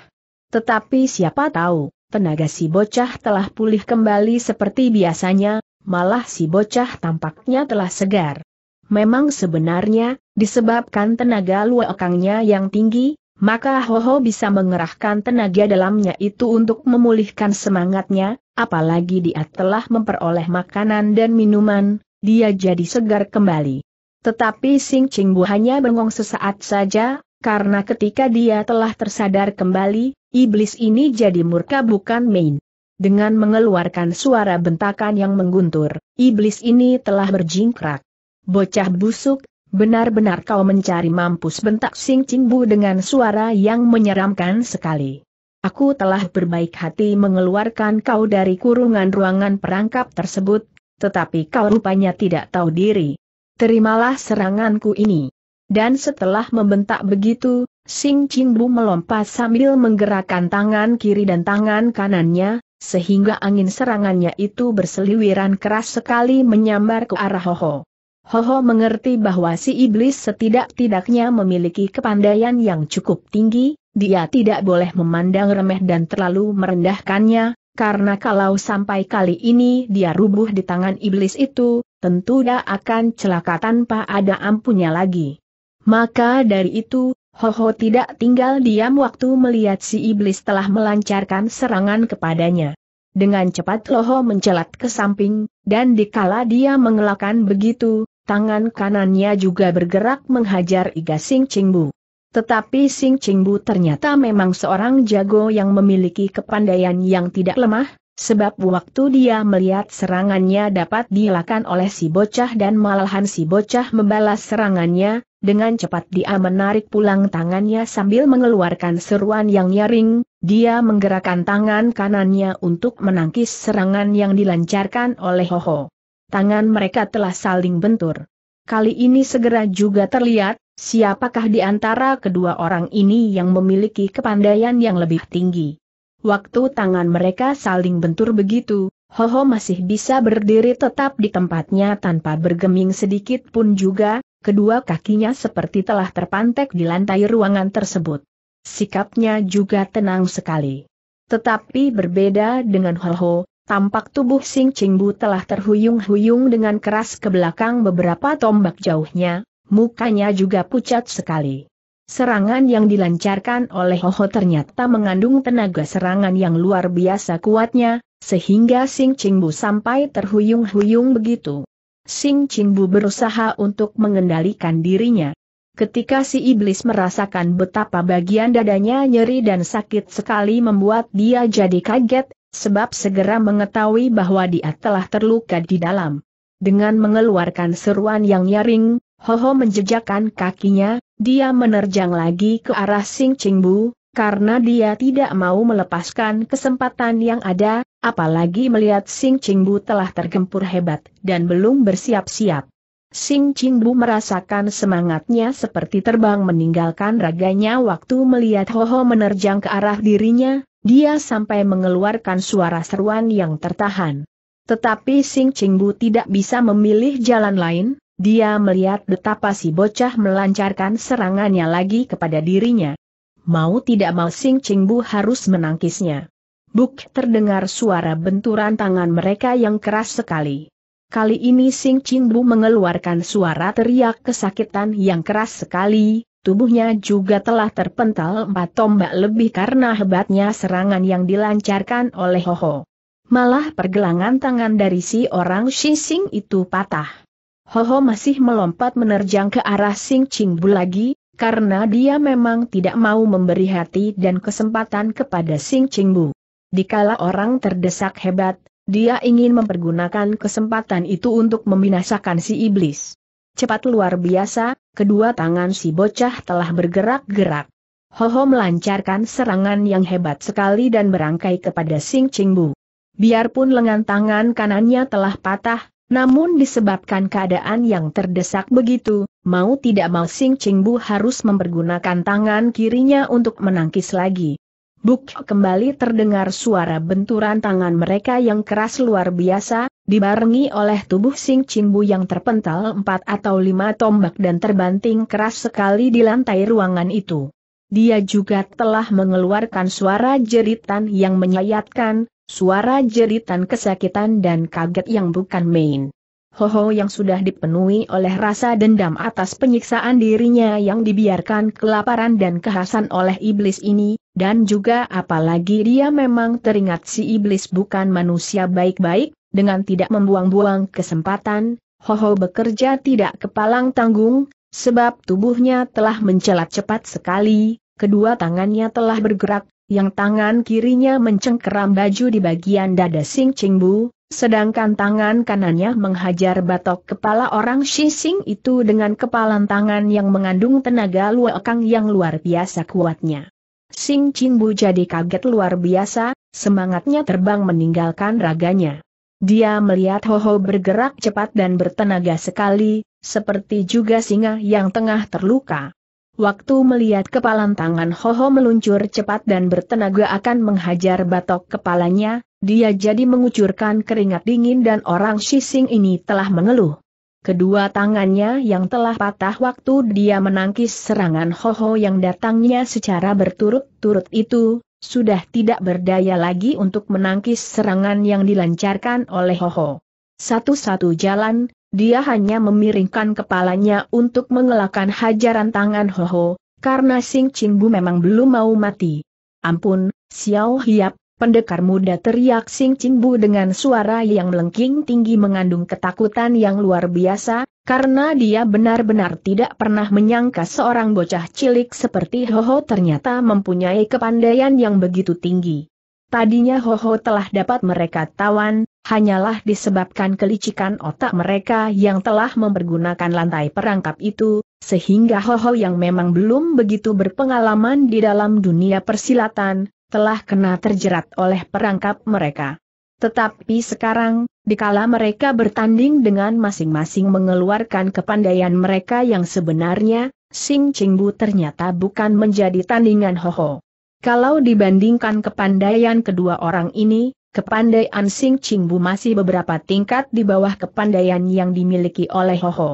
Tetapi siapa tahu, tenaga si bocah telah pulih kembali seperti biasanya, malah si bocah tampaknya telah segar. Memang sebenarnya, disebabkan tenaga luakangnya yang tinggi, maka Hoho bisa mengerahkan tenaga dalamnya itu untuk memulihkan semangatnya, apalagi dia telah memperoleh makanan dan minuman, dia jadi segar kembali. Tetapi Sing bu hanya bengong sesaat saja, karena ketika dia telah tersadar kembali, iblis ini jadi murka bukan main dengan mengeluarkan suara bentakan yang mengguntur, iblis ini telah berjingkrak. Bocah busuk, benar-benar kau mencari mampus bentak Sing Cingbu dengan suara yang menyeramkan sekali. Aku telah berbaik hati mengeluarkan kau dari kurungan ruangan perangkap tersebut, tetapi kau rupanya tidak tahu diri. Terimalah seranganku ini. Dan setelah membentak begitu, Sing Cingbu melompat sambil menggerakkan tangan kiri dan tangan kanannya, sehingga angin serangannya itu berseliwiran keras sekali menyambar ke arah Hoho. Hoho mengerti bahwa si iblis setidak-tidaknya memiliki kepandaian yang cukup tinggi, dia tidak boleh memandang remeh dan terlalu merendahkannya, karena kalau sampai kali ini dia rubuh di tangan iblis itu, tentu dia akan celaka tanpa ada ampunnya lagi. Maka dari itu, Hoho tidak tinggal diam waktu melihat si iblis telah melancarkan serangan kepadanya. Dengan cepat Loho mencelat ke samping, dan dikala dia mengelakkan begitu, tangan kanannya juga bergerak menghajar Iga Sing Chingbu. Tetapi Sing Chingbu ternyata memang seorang jago yang memiliki kepandaian yang tidak lemah, Sebab waktu dia melihat serangannya dapat dilakukan oleh si bocah dan malahan si bocah membalas serangannya, dengan cepat dia menarik pulang tangannya sambil mengeluarkan seruan yang nyaring, dia menggerakkan tangan kanannya untuk menangkis serangan yang dilancarkan oleh Hoho. Tangan mereka telah saling bentur. Kali ini segera juga terlihat, siapakah di antara kedua orang ini yang memiliki kepandaian yang lebih tinggi. Waktu tangan mereka saling bentur begitu, Hoho masih bisa berdiri tetap di tempatnya tanpa bergeming sedikit pun juga, kedua kakinya seperti telah terpantek di lantai ruangan tersebut. Sikapnya juga tenang sekali. Tetapi berbeda dengan Hoho, tampak tubuh Sing Chingbu telah terhuyung-huyung dengan keras ke belakang beberapa tombak jauhnya, mukanya juga pucat sekali. Serangan yang dilancarkan oleh Hoho ternyata mengandung tenaga serangan yang luar biasa kuatnya, sehingga Sing Chingbu sampai terhuyung-huyung begitu. Sing Chingbu berusaha untuk mengendalikan dirinya. Ketika si iblis merasakan betapa bagian dadanya nyeri dan sakit sekali membuat dia jadi kaget, sebab segera mengetahui bahwa dia telah terluka di dalam. Dengan mengeluarkan seruan yang nyaring, Hoho menjejakkan kakinya, dia menerjang lagi ke arah Sing Chingbu, karena dia tidak mau melepaskan kesempatan yang ada, apalagi melihat Sing Chingbu telah tergempur hebat dan belum bersiap-siap. Sing Chingbu merasakan semangatnya seperti terbang meninggalkan raganya waktu melihat Hoho menerjang ke arah dirinya, dia sampai mengeluarkan suara seruan yang tertahan. Tetapi Sing Chingbu tidak bisa memilih jalan lain, dia melihat betapa si bocah melancarkan serangannya lagi kepada dirinya. Mau tidak mau Sing Bu harus menangkisnya. Buk terdengar suara benturan tangan mereka yang keras sekali. Kali ini Sing Bu mengeluarkan suara teriak kesakitan yang keras sekali, tubuhnya juga telah terpental empat tombak lebih karena hebatnya serangan yang dilancarkan oleh Hoho. Malah pergelangan tangan dari si orang Sing itu patah. Hoho masih melompat menerjang ke arah Sing Bu lagi, karena dia memang tidak mau memberi hati dan kesempatan kepada Sing Bu. Dikala orang terdesak hebat, dia ingin mempergunakan kesempatan itu untuk membinasakan si iblis. Cepat luar biasa, kedua tangan si bocah telah bergerak-gerak. Hoho melancarkan serangan yang hebat sekali dan berangkai kepada Sing Bu. Biarpun lengan tangan kanannya telah patah, namun disebabkan keadaan yang terdesak begitu, mau tidak mau Sing Bu harus mempergunakan tangan kirinya untuk menangkis lagi. Buk kembali terdengar suara benturan tangan mereka yang keras luar biasa, dibarengi oleh tubuh Sing Bu yang terpental empat atau lima tombak dan terbanting keras sekali di lantai ruangan itu. Dia juga telah mengeluarkan suara jeritan yang menyayatkan, Suara jeritan kesakitan dan kaget yang bukan main. Hoho yang sudah dipenuhi oleh rasa dendam atas penyiksaan dirinya yang dibiarkan kelaparan dan kehasan oleh iblis ini, dan juga apalagi dia memang teringat si iblis bukan manusia baik-baik, dengan tidak membuang-buang kesempatan, Hoho bekerja tidak kepalang tanggung, sebab tubuhnya telah mencelat cepat sekali, kedua tangannya telah bergerak, yang tangan kirinya mencengkeram baju di bagian dada Sing Bu, sedangkan tangan kanannya menghajar batok kepala orang Sing itu dengan kepalan tangan yang mengandung tenaga luakang yang luar biasa kuatnya. Sing Bu jadi kaget luar biasa, semangatnya terbang meninggalkan raganya. Dia melihat Ho Ho bergerak cepat dan bertenaga sekali, seperti juga singa yang tengah terluka. Waktu melihat kepalan tangan Hoho meluncur cepat dan bertenaga akan menghajar batok kepalanya, dia jadi mengucurkan keringat dingin dan orang sising ini telah mengeluh. Kedua tangannya yang telah patah waktu dia menangkis serangan Hoho yang datangnya secara berturut-turut itu, sudah tidak berdaya lagi untuk menangkis serangan yang dilancarkan oleh Hoho. Satu-satu jalan, dia hanya memiringkan kepalanya untuk mengelakkan hajaran tangan Ho Hoho, karena Sing Bu memang belum mau mati. Ampun, Xiao Hiap, pendekar muda teriak Sing Bu dengan suara yang melengking tinggi mengandung ketakutan yang luar biasa, karena dia benar-benar tidak pernah menyangka seorang bocah cilik seperti Ho Hoho ternyata mempunyai kepandaian yang begitu tinggi. Tadinya Ho Hoho telah dapat mereka tawan, Hanyalah disebabkan kelicikan otak mereka yang telah mempergunakan lantai perangkap itu, sehingga Hoho yang memang belum begitu berpengalaman di dalam dunia persilatan, telah kena terjerat oleh perangkap mereka. Tetapi sekarang, dikala mereka bertanding dengan masing-masing mengeluarkan kepandaian mereka yang sebenarnya, Sing Chingbu ternyata bukan menjadi tandingan Hoho. Kalau dibandingkan kepandaian kedua orang ini, Kepandaian Sing Chingbu masih beberapa tingkat di bawah kepandaian yang dimiliki oleh Ho Ho.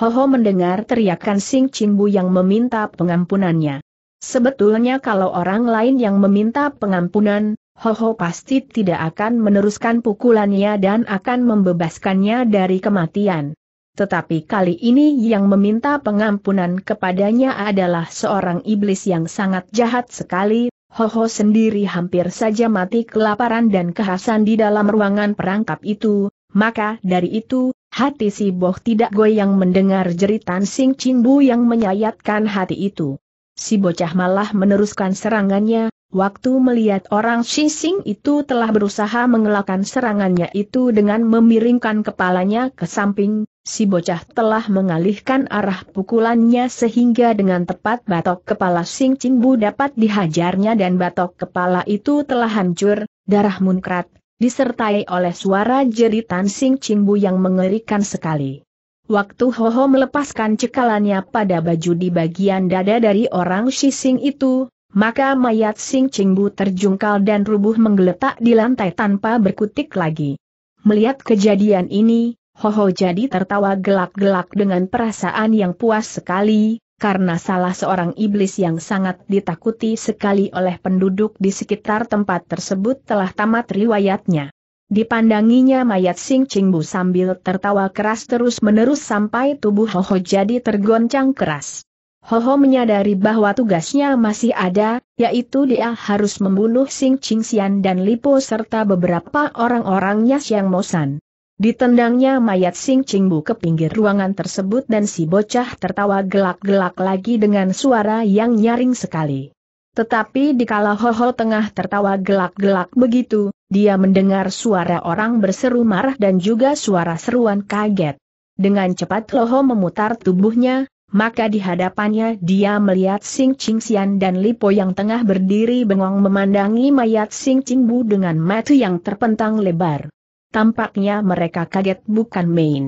Ho Ho mendengar teriakan Sing Chingbu yang meminta pengampunannya. Sebetulnya kalau orang lain yang meminta pengampunan, Ho Ho pasti tidak akan meneruskan pukulannya dan akan membebaskannya dari kematian. Tetapi kali ini yang meminta pengampunan kepadanya adalah seorang iblis yang sangat jahat sekali, Hoho sendiri hampir saja mati kelaparan dan kehasan di dalam ruangan perangkap itu, maka dari itu, hati si Boh tidak goyang mendengar jeritan Sing Chinbu yang menyayatkan hati itu. Si bocah malah meneruskan serangannya, waktu melihat orang Sing itu telah berusaha mengelakkan serangannya itu dengan memiringkan kepalanya ke samping, si bocah telah mengalihkan arah pukulannya sehingga dengan tepat batok kepala Sing Cingbu dapat dihajarnya dan batok kepala itu telah hancur, darah munkrat, disertai oleh suara jeritan Sing Cingbu yang mengerikan sekali. Waktu Hoho melepaskan cekalannya pada baju di bagian dada dari orang Sing itu, maka mayat Sing Cingbu terjungkal dan rubuh menggeletak di lantai tanpa berkutik lagi. Melihat kejadian ini, Hoho jadi tertawa gelak-gelak dengan perasaan yang puas sekali, karena salah seorang iblis yang sangat ditakuti sekali oleh penduduk di sekitar tempat tersebut telah tamat riwayatnya. Dipandanginya mayat Sing Chingbu sambil tertawa keras terus-menerus sampai tubuh Hoho jadi tergoncang keras. Hoho menyadari bahwa tugasnya masih ada, yaitu dia harus membunuh Sing Ching Xian dan Lipo serta beberapa orang-orangnya Xiang Mosan. Ditendangnya mayat Sing Chingbu ke pinggir ruangan tersebut dan si bocah tertawa gelak-gelak lagi dengan suara yang nyaring sekali. Tetapi dikala Hoho tengah tertawa gelak-gelak begitu, dia mendengar suara orang berseru marah dan juga suara seruan kaget. Dengan cepat Hoho memutar tubuhnya, maka di hadapannya dia melihat Sing Ching Sian dan Lipo yang tengah berdiri bengong memandangi mayat Sing Bu dengan mata yang terpentang lebar. Tampaknya mereka kaget bukan main.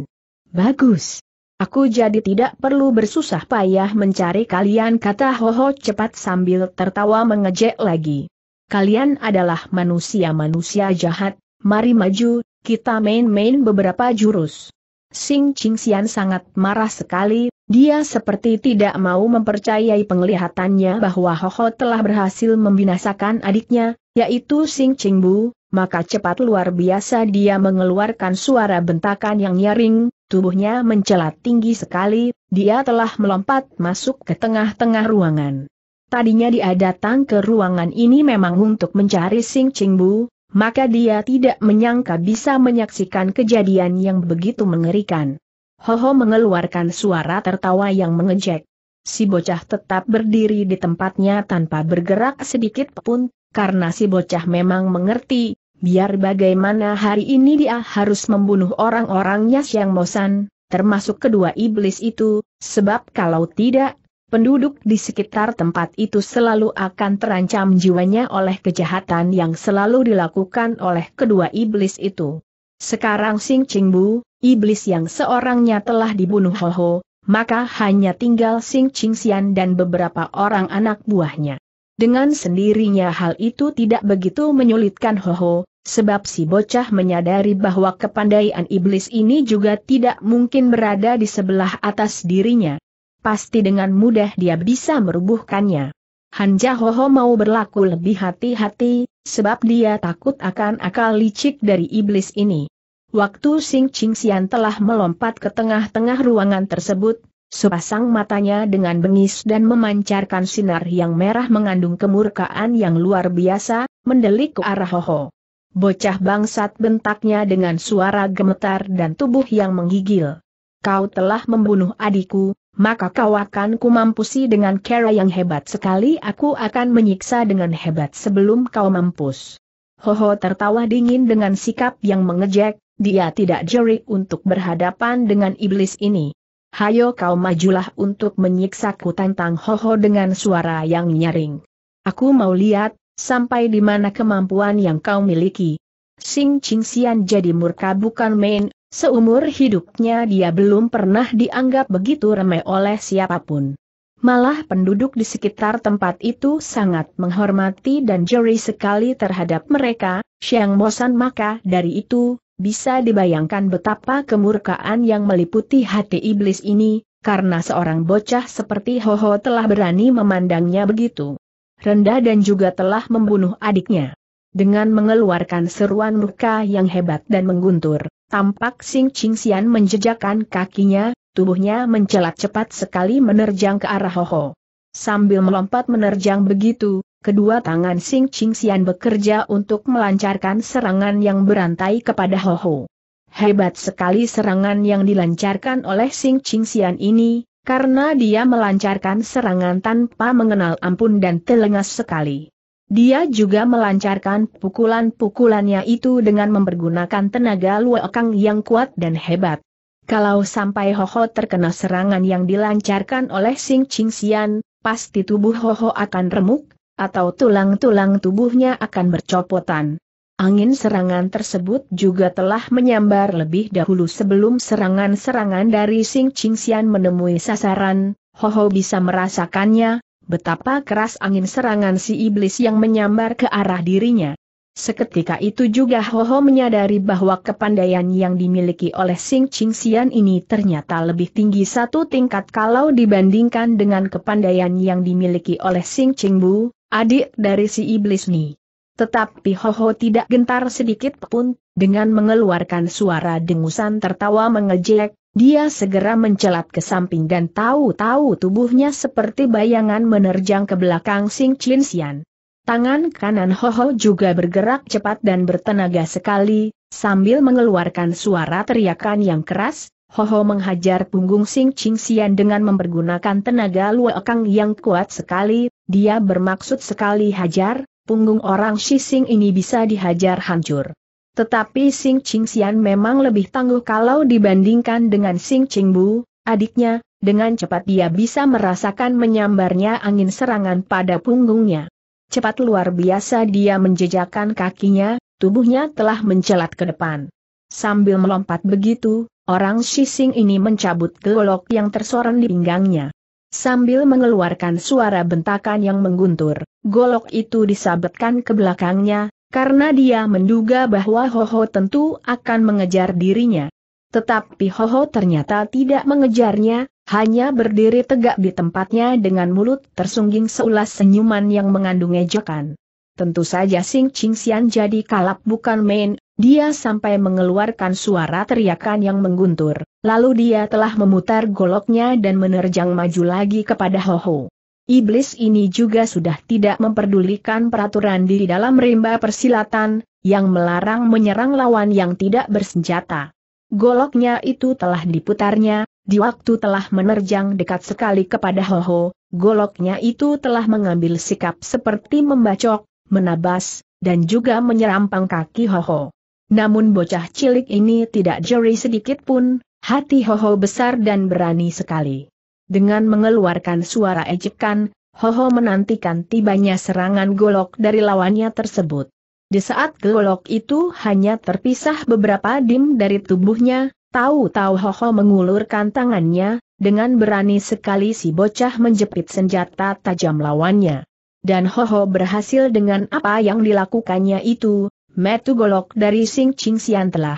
Bagus. Aku jadi tidak perlu bersusah payah mencari kalian kata Hoho cepat sambil tertawa mengejek lagi. Kalian adalah manusia-manusia jahat, mari maju, kita main-main beberapa jurus. Sing Ching Xian sangat marah sekali, dia seperti tidak mau mempercayai penglihatannya bahwa Hoho telah berhasil membinasakan adiknya, yaitu Sing Ching Bu, maka cepat luar biasa dia mengeluarkan suara bentakan yang nyaring, tubuhnya mencelat tinggi sekali, dia telah melompat masuk ke tengah-tengah ruangan. Tadinya dia datang ke ruangan ini memang untuk mencari Sing Bu, maka dia tidak menyangka bisa menyaksikan kejadian yang begitu mengerikan. Ho ho mengeluarkan suara tertawa yang mengejek. Si bocah tetap berdiri di tempatnya tanpa bergerak sedikit pun, karena si bocah memang mengerti, biar bagaimana hari ini dia harus membunuh orang orangnya siang Mosan, termasuk kedua iblis itu, sebab kalau tidak, penduduk di sekitar tempat itu selalu akan terancam jiwanya oleh kejahatan yang selalu dilakukan oleh kedua iblis itu. Sekarang Sing bu iblis yang seorangnya telah dibunuh ho ho maka hanya tinggal Sing sian dan beberapa orang anak buahnya. Dengan sendirinya hal itu tidak begitu menyulitkan ho ho Sebab si bocah menyadari bahwa kepandaian iblis ini juga tidak mungkin berada di sebelah atas dirinya. Pasti dengan mudah dia bisa merubuhkannya. Han Jahoho mau berlaku lebih hati-hati, sebab dia takut akan akal licik dari iblis ini. Waktu Sing Ching Sian telah melompat ke tengah-tengah ruangan tersebut, sepasang matanya dengan bengis dan memancarkan sinar yang merah mengandung kemurkaan yang luar biasa, mendelik ke arah Hoho. Bocah bangsat bentaknya dengan suara gemetar dan tubuh yang menggigil. Kau telah membunuh adikku, maka kau akan kumampusi dengan cara yang hebat sekali aku akan menyiksa dengan hebat sebelum kau mampus. Hoho tertawa dingin dengan sikap yang mengejek, dia tidak jeri untuk berhadapan dengan iblis ini. Hayo kau majulah untuk menyiksaku tantang Hoho dengan suara yang nyaring. Aku mau lihat, sampai di mana kemampuan yang kau miliki. Sing Ching Xian jadi murka bukan main, seumur hidupnya dia belum pernah dianggap begitu remeh oleh siapapun. Malah penduduk di sekitar tempat itu sangat menghormati dan jeri sekali terhadap mereka, Xiang Bosan maka dari itu, bisa dibayangkan betapa kemurkaan yang meliputi hati iblis ini, karena seorang bocah seperti Hoho telah berani memandangnya begitu rendah dan juga telah membunuh adiknya. Dengan mengeluarkan seruan murka yang hebat dan mengguntur, tampak Sing Ching Xian menjejakkan kakinya, tubuhnya mencelat cepat sekali menerjang ke arah Hoho. Sambil melompat menerjang begitu, kedua tangan Sing Ching Xian bekerja untuk melancarkan serangan yang berantai kepada Hoho. Hebat sekali serangan yang dilancarkan oleh Sing Ching Xian ini, karena dia melancarkan serangan tanpa mengenal ampun dan telengas sekali. Dia juga melancarkan pukulan-pukulannya itu dengan mempergunakan tenaga luakang yang kuat dan hebat. Kalau sampai Hoho terkena serangan yang dilancarkan oleh Sing Ching Xian, pasti tubuh Hoho akan remuk, atau tulang-tulang tubuhnya akan bercopotan. Angin serangan tersebut juga telah menyambar lebih dahulu sebelum serangan-serangan dari Sing Xian menemui sasaran, Ho Ho bisa merasakannya, betapa keras angin serangan si iblis yang menyambar ke arah dirinya. Seketika itu juga Ho Ho menyadari bahwa kepandaian yang dimiliki oleh Sing Xian ini ternyata lebih tinggi satu tingkat kalau dibandingkan dengan kepandaian yang dimiliki oleh Sing Bu, adik dari si iblis nih. Tetapi Hoho tidak gentar sedikit pun, dengan mengeluarkan suara dengusan tertawa mengejek, dia segera mencelat ke samping dan tahu-tahu tubuhnya seperti bayangan menerjang ke belakang Sing Chin Xian. Tangan kanan Hoho juga bergerak cepat dan bertenaga sekali, sambil mengeluarkan suara teriakan yang keras, Hoho menghajar punggung Sing Ching Xian dengan mempergunakan tenaga luekang yang kuat sekali, dia bermaksud sekali hajar, punggung orang Shising ini bisa dihajar hancur. Tetapi Sing Ching Xian memang lebih tangguh kalau dibandingkan dengan Sing Ching Bu, adiknya, dengan cepat dia bisa merasakan menyambarnya angin serangan pada punggungnya. Cepat luar biasa dia menjejakkan kakinya, tubuhnya telah mencelat ke depan. Sambil melompat begitu, orang Shising ini mencabut golok yang tersorong di pinggangnya. Sambil mengeluarkan suara bentakan yang mengguntur, golok itu disabetkan ke belakangnya, karena dia menduga bahwa Hoho tentu akan mengejar dirinya. Tetapi Hoho ternyata tidak mengejarnya, hanya berdiri tegak di tempatnya dengan mulut tersungging seulas senyuman yang mengandung ejekan. Tentu saja Sing Ching Xian jadi kalap bukan main, dia sampai mengeluarkan suara teriakan yang mengguntur, lalu dia telah memutar goloknya dan menerjang maju lagi kepada Hoho. Iblis ini juga sudah tidak memperdulikan peraturan di dalam rimba persilatan, yang melarang menyerang lawan yang tidak bersenjata. Goloknya itu telah diputarnya, di waktu telah menerjang dekat sekali kepada Hoho, goloknya itu telah mengambil sikap seperti membacok, menabas, dan juga menyerampang kaki Hoho. Namun bocah cilik ini tidak jeri sedikit pun, hati Hoho besar dan berani sekali. Dengan mengeluarkan suara ejekan, Hoho menantikan tibanya serangan golok dari lawannya tersebut. Di saat golok itu hanya terpisah beberapa dim dari tubuhnya, tahu-tahu Hoho mengulurkan tangannya, dengan berani sekali si bocah menjepit senjata tajam lawannya. Dan Hoho berhasil dengan apa yang dilakukannya itu, Metu golok dari Sing Ching Sian telah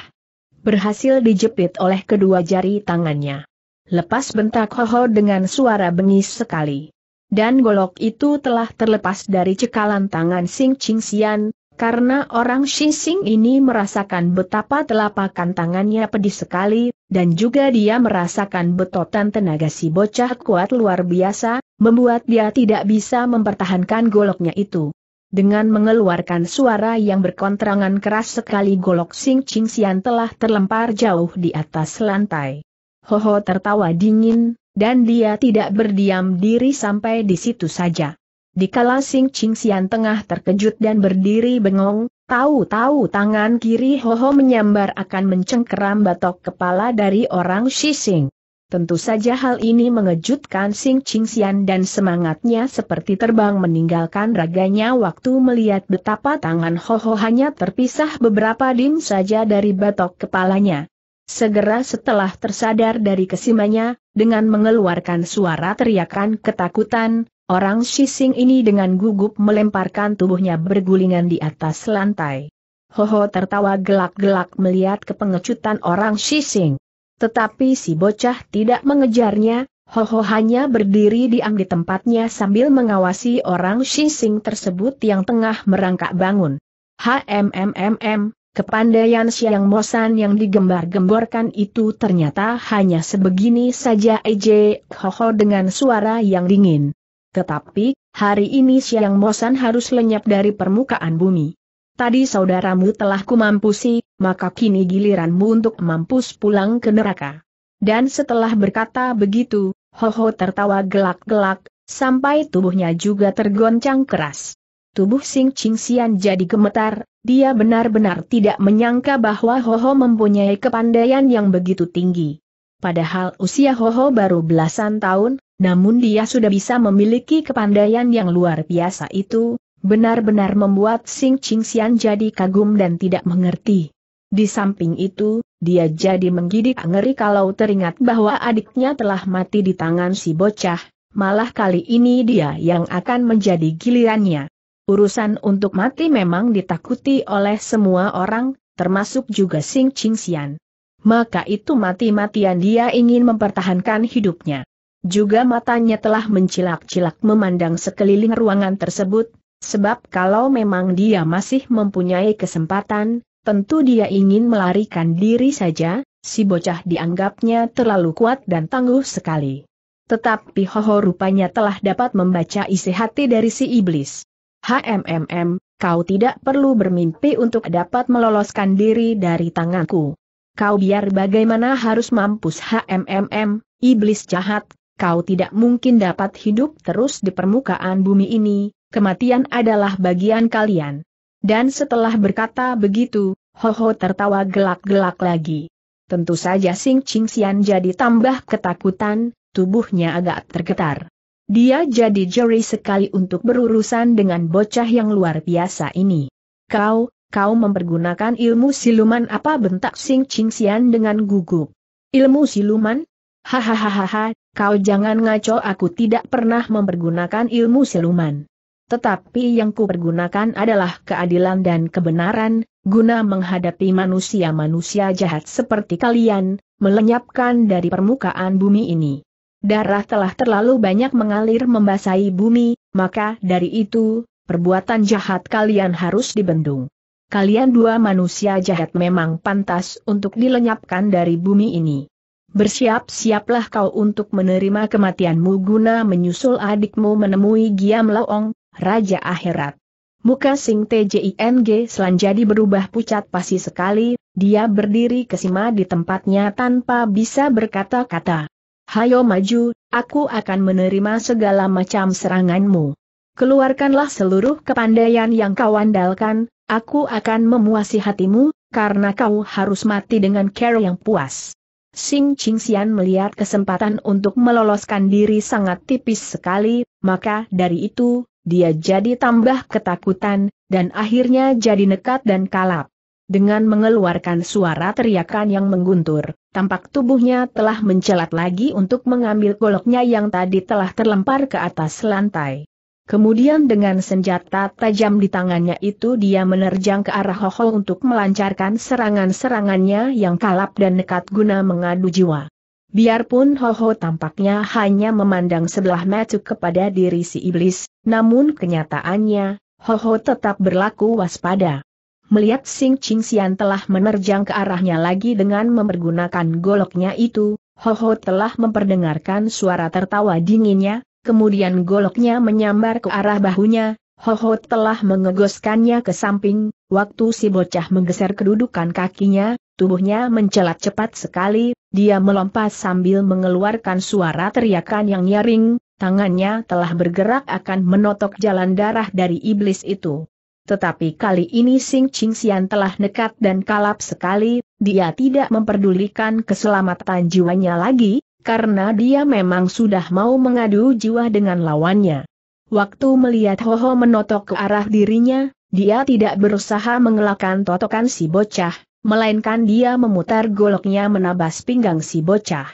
berhasil dijepit oleh kedua jari tangannya. Lepas bentak Hoho dengan suara bengis sekali. Dan golok itu telah terlepas dari cekalan tangan Sing Ching Sian, karena orang Sing ini merasakan betapa telapakan tangannya pedih sekali, dan juga dia merasakan betotan tenaga si bocah kuat luar biasa, membuat dia tidak bisa mempertahankan goloknya itu. Dengan mengeluarkan suara yang berkontrangan keras sekali golok Sing Ching Sian telah terlempar jauh di atas lantai. Ho ho, tertawa dingin, dan dia tidak berdiam diri sampai di situ saja. Dikala Sing Ching Sian tengah terkejut dan berdiri bengong, tahu-tahu tangan kiri Ho Ho menyambar akan mencengkeram batok kepala dari orang Shi Sing. Tentu saja hal ini mengejutkan Sing Qingxian dan semangatnya seperti terbang meninggalkan raganya waktu melihat betapa tangan ho ho hanya terpisah beberapa dim saja dari batok kepalanya. Segera setelah tersadar dari kesimanya, dengan mengeluarkan suara teriakan ketakutan, orang Shising ini dengan gugup melemparkan tubuhnya bergulingan di atas lantai. ho ho tertawa gelak-gelak melihat kepengecutan orang Shising. Tetapi si bocah tidak mengejarnya, Hoho hanya berdiri diam di tempatnya sambil mengawasi orang shising tersebut yang tengah merangkak bangun. HMMMM, kepandaian siang mosan yang digembar-gemborkan itu ternyata hanya sebegini saja EJ Hoho dengan suara yang dingin. Tetapi, hari ini siang mosan harus lenyap dari permukaan bumi. Tadi saudaramu telah kumampusi, maka kini giliranmu untuk mampus pulang ke neraka. Dan setelah berkata begitu, Hoho tertawa gelak-gelak, sampai tubuhnya juga tergoncang keras. Tubuh Sing Ching Sian jadi gemetar, dia benar-benar tidak menyangka bahwa Hoho mempunyai kepandaian yang begitu tinggi. Padahal usia Hoho baru belasan tahun, namun dia sudah bisa memiliki kepandaian yang luar biasa itu, benar-benar membuat Sing Ching Sian jadi kagum dan tidak mengerti. Di samping itu, dia jadi menggidik ngeri kalau teringat bahwa adiknya telah mati di tangan si bocah, malah kali ini dia yang akan menjadi gilirannya. Urusan untuk mati memang ditakuti oleh semua orang, termasuk juga Sing Ching Xian. Maka itu mati-matian dia ingin mempertahankan hidupnya. Juga matanya telah mencilak-cilak memandang sekeliling ruangan tersebut, sebab kalau memang dia masih mempunyai kesempatan, Tentu dia ingin melarikan diri saja, si bocah dianggapnya terlalu kuat dan tangguh sekali. Tetapi Hoho rupanya telah dapat membaca isi hati dari si iblis. HMMM, kau tidak perlu bermimpi untuk dapat meloloskan diri dari tanganku. Kau biar bagaimana harus mampus HMMM, iblis jahat, kau tidak mungkin dapat hidup terus di permukaan bumi ini, kematian adalah bagian kalian. Dan setelah berkata begitu, Hoho tertawa gelak-gelak lagi. Tentu saja Sing Ching Xian jadi tambah ketakutan, tubuhnya agak tergetar. Dia jadi jeri sekali untuk berurusan dengan bocah yang luar biasa ini. Kau, kau mempergunakan ilmu siluman apa bentak Sing Ching Xian dengan gugup. Ilmu siluman? Hahaha, kau jangan ngaco aku tidak pernah mempergunakan ilmu siluman. Tetapi yang kupergunakan adalah keadilan dan kebenaran, guna menghadapi manusia-manusia jahat seperti kalian, melenyapkan dari permukaan bumi ini. Darah telah terlalu banyak mengalir membasahi bumi, maka dari itu, perbuatan jahat kalian harus dibendung. Kalian dua manusia jahat memang pantas untuk dilenyapkan dari bumi ini. Bersiap-siaplah kau untuk menerima kematianmu guna menyusul adikmu menemui Giam Loong, Raja Akhirat. Muka Sing TJING selanjadi berubah pucat pasi sekali, dia berdiri kesima di tempatnya tanpa bisa berkata-kata. Hayo maju, aku akan menerima segala macam seranganmu. Keluarkanlah seluruh kepandaian yang kau andalkan, aku akan memuasi hatimu, karena kau harus mati dengan care yang puas. Sing Xian melihat kesempatan untuk meloloskan diri sangat tipis sekali, maka dari itu, dia jadi tambah ketakutan, dan akhirnya jadi nekat dan kalap. Dengan mengeluarkan suara teriakan yang mengguntur, tampak tubuhnya telah mencelat lagi untuk mengambil goloknya yang tadi telah terlempar ke atas lantai. Kemudian dengan senjata tajam di tangannya itu dia menerjang ke arah Hoho untuk melancarkan serangan-serangannya yang kalap dan nekat guna mengadu jiwa. Biarpun Hoho tampaknya hanya memandang sebelah mata kepada diri si iblis, namun kenyataannya, Hoho tetap berlaku waspada. Melihat Sing Ching Sian telah menerjang ke arahnya lagi dengan memergunakan goloknya itu, Hoho telah memperdengarkan suara tertawa dinginnya, kemudian goloknya menyambar ke arah bahunya, Hoho telah mengegoskannya ke samping, waktu si bocah menggeser kedudukan kakinya, tubuhnya mencelat cepat sekali, dia melompat sambil mengeluarkan suara teriakan yang nyaring, tangannya telah bergerak akan menotok jalan darah dari iblis itu. Tetapi kali ini Sing Ching Sian telah nekat dan kalap sekali, dia tidak memperdulikan keselamatan jiwanya lagi, karena dia memang sudah mau mengadu jiwa dengan lawannya. Waktu melihat Ho Ho menotok ke arah dirinya, dia tidak berusaha mengelakkan totokan si bocah, melainkan dia memutar goloknya menabas pinggang si bocah.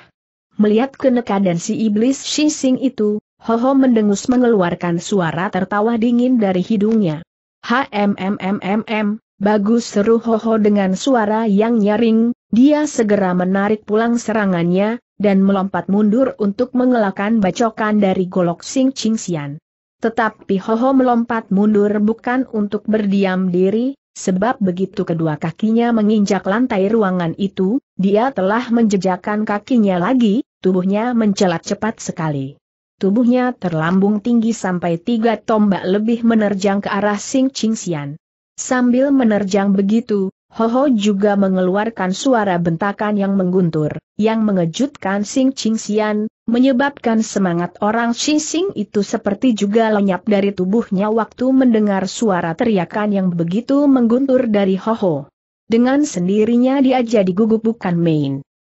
Melihat keneka dan si iblis shising itu, Hoho mendengus mengeluarkan suara tertawa dingin dari hidungnya. HMMMMM, bagus seru Hoho dengan suara yang nyaring, dia segera menarik pulang serangannya, dan melompat mundur untuk mengelakkan bacokan dari golok Sing Ching Sian. Tetapi Hoho melompat mundur bukan untuk berdiam diri, Sebab begitu kedua kakinya menginjak lantai ruangan itu, dia telah menjejakkan kakinya lagi, tubuhnya mencelat cepat sekali. Tubuhnya terlambung tinggi sampai tiga tombak lebih menerjang ke arah Sing Ching Xian. Sambil menerjang begitu, Hoho juga mengeluarkan suara bentakan yang mengguntur, yang mengejutkan Sing Ching Xian, menyebabkan semangat orang Sing Sing itu seperti juga lenyap dari tubuhnya waktu mendengar suara teriakan yang begitu mengguntur dari Hoho. Dengan sendirinya dia jadi gugup bukan main.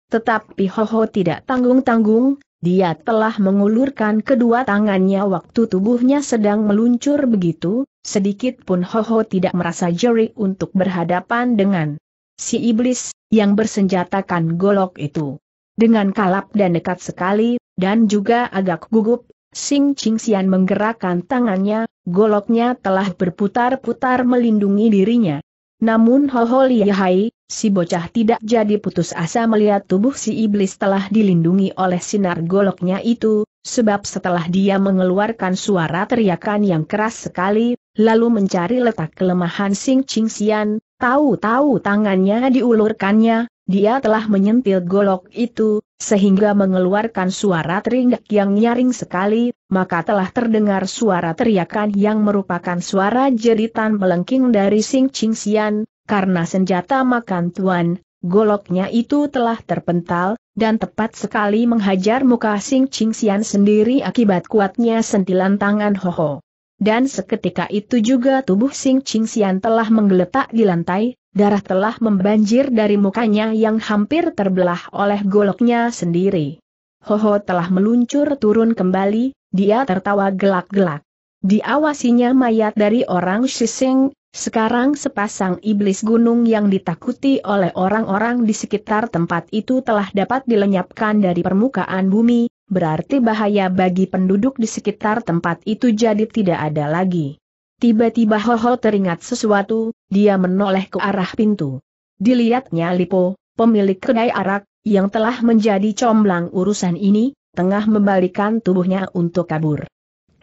Tetapi Hoho tidak tanggung-tanggung, dia telah mengulurkan kedua tangannya waktu tubuhnya sedang meluncur begitu, sedikit pun Hoho tidak merasa jeri untuk berhadapan dengan si iblis, yang bersenjatakan golok itu. Dengan kalap dan dekat sekali, dan juga agak gugup, Sing Ching Xian menggerakkan tangannya, goloknya telah berputar-putar melindungi dirinya. Namun Hoho Lihai, si bocah tidak jadi putus asa melihat tubuh si iblis telah dilindungi oleh sinar goloknya itu, sebab setelah dia mengeluarkan suara teriakan yang keras sekali, lalu mencari letak kelemahan Sing Ching Sian, tahu-tahu tangannya diulurkannya, dia telah menyentil golok itu, sehingga mengeluarkan suara teringat yang nyaring sekali, maka telah terdengar suara teriakan yang merupakan suara jeritan melengking dari Sing Ching Sian, karena senjata makan tuan, goloknya itu telah terpental, dan tepat sekali menghajar muka Sing Ching Sian sendiri akibat kuatnya sentilan tangan ho ho. Dan seketika itu juga tubuh Sing Ching Sian telah menggeletak di lantai, darah telah membanjir dari mukanya yang hampir terbelah oleh goloknya sendiri. Ho ho telah meluncur turun kembali, dia tertawa gelak-gelak. Diawasinya mayat dari orang Shiseng, sekarang sepasang iblis gunung yang ditakuti oleh orang-orang di sekitar tempat itu telah dapat dilenyapkan dari permukaan bumi, berarti bahaya bagi penduduk di sekitar tempat itu jadi tidak ada lagi. Tiba-tiba Hoho teringat sesuatu, dia menoleh ke arah pintu. Dilihatnya Lipo, pemilik kedai arak, yang telah menjadi comblang urusan ini, tengah membalikan tubuhnya untuk kabur.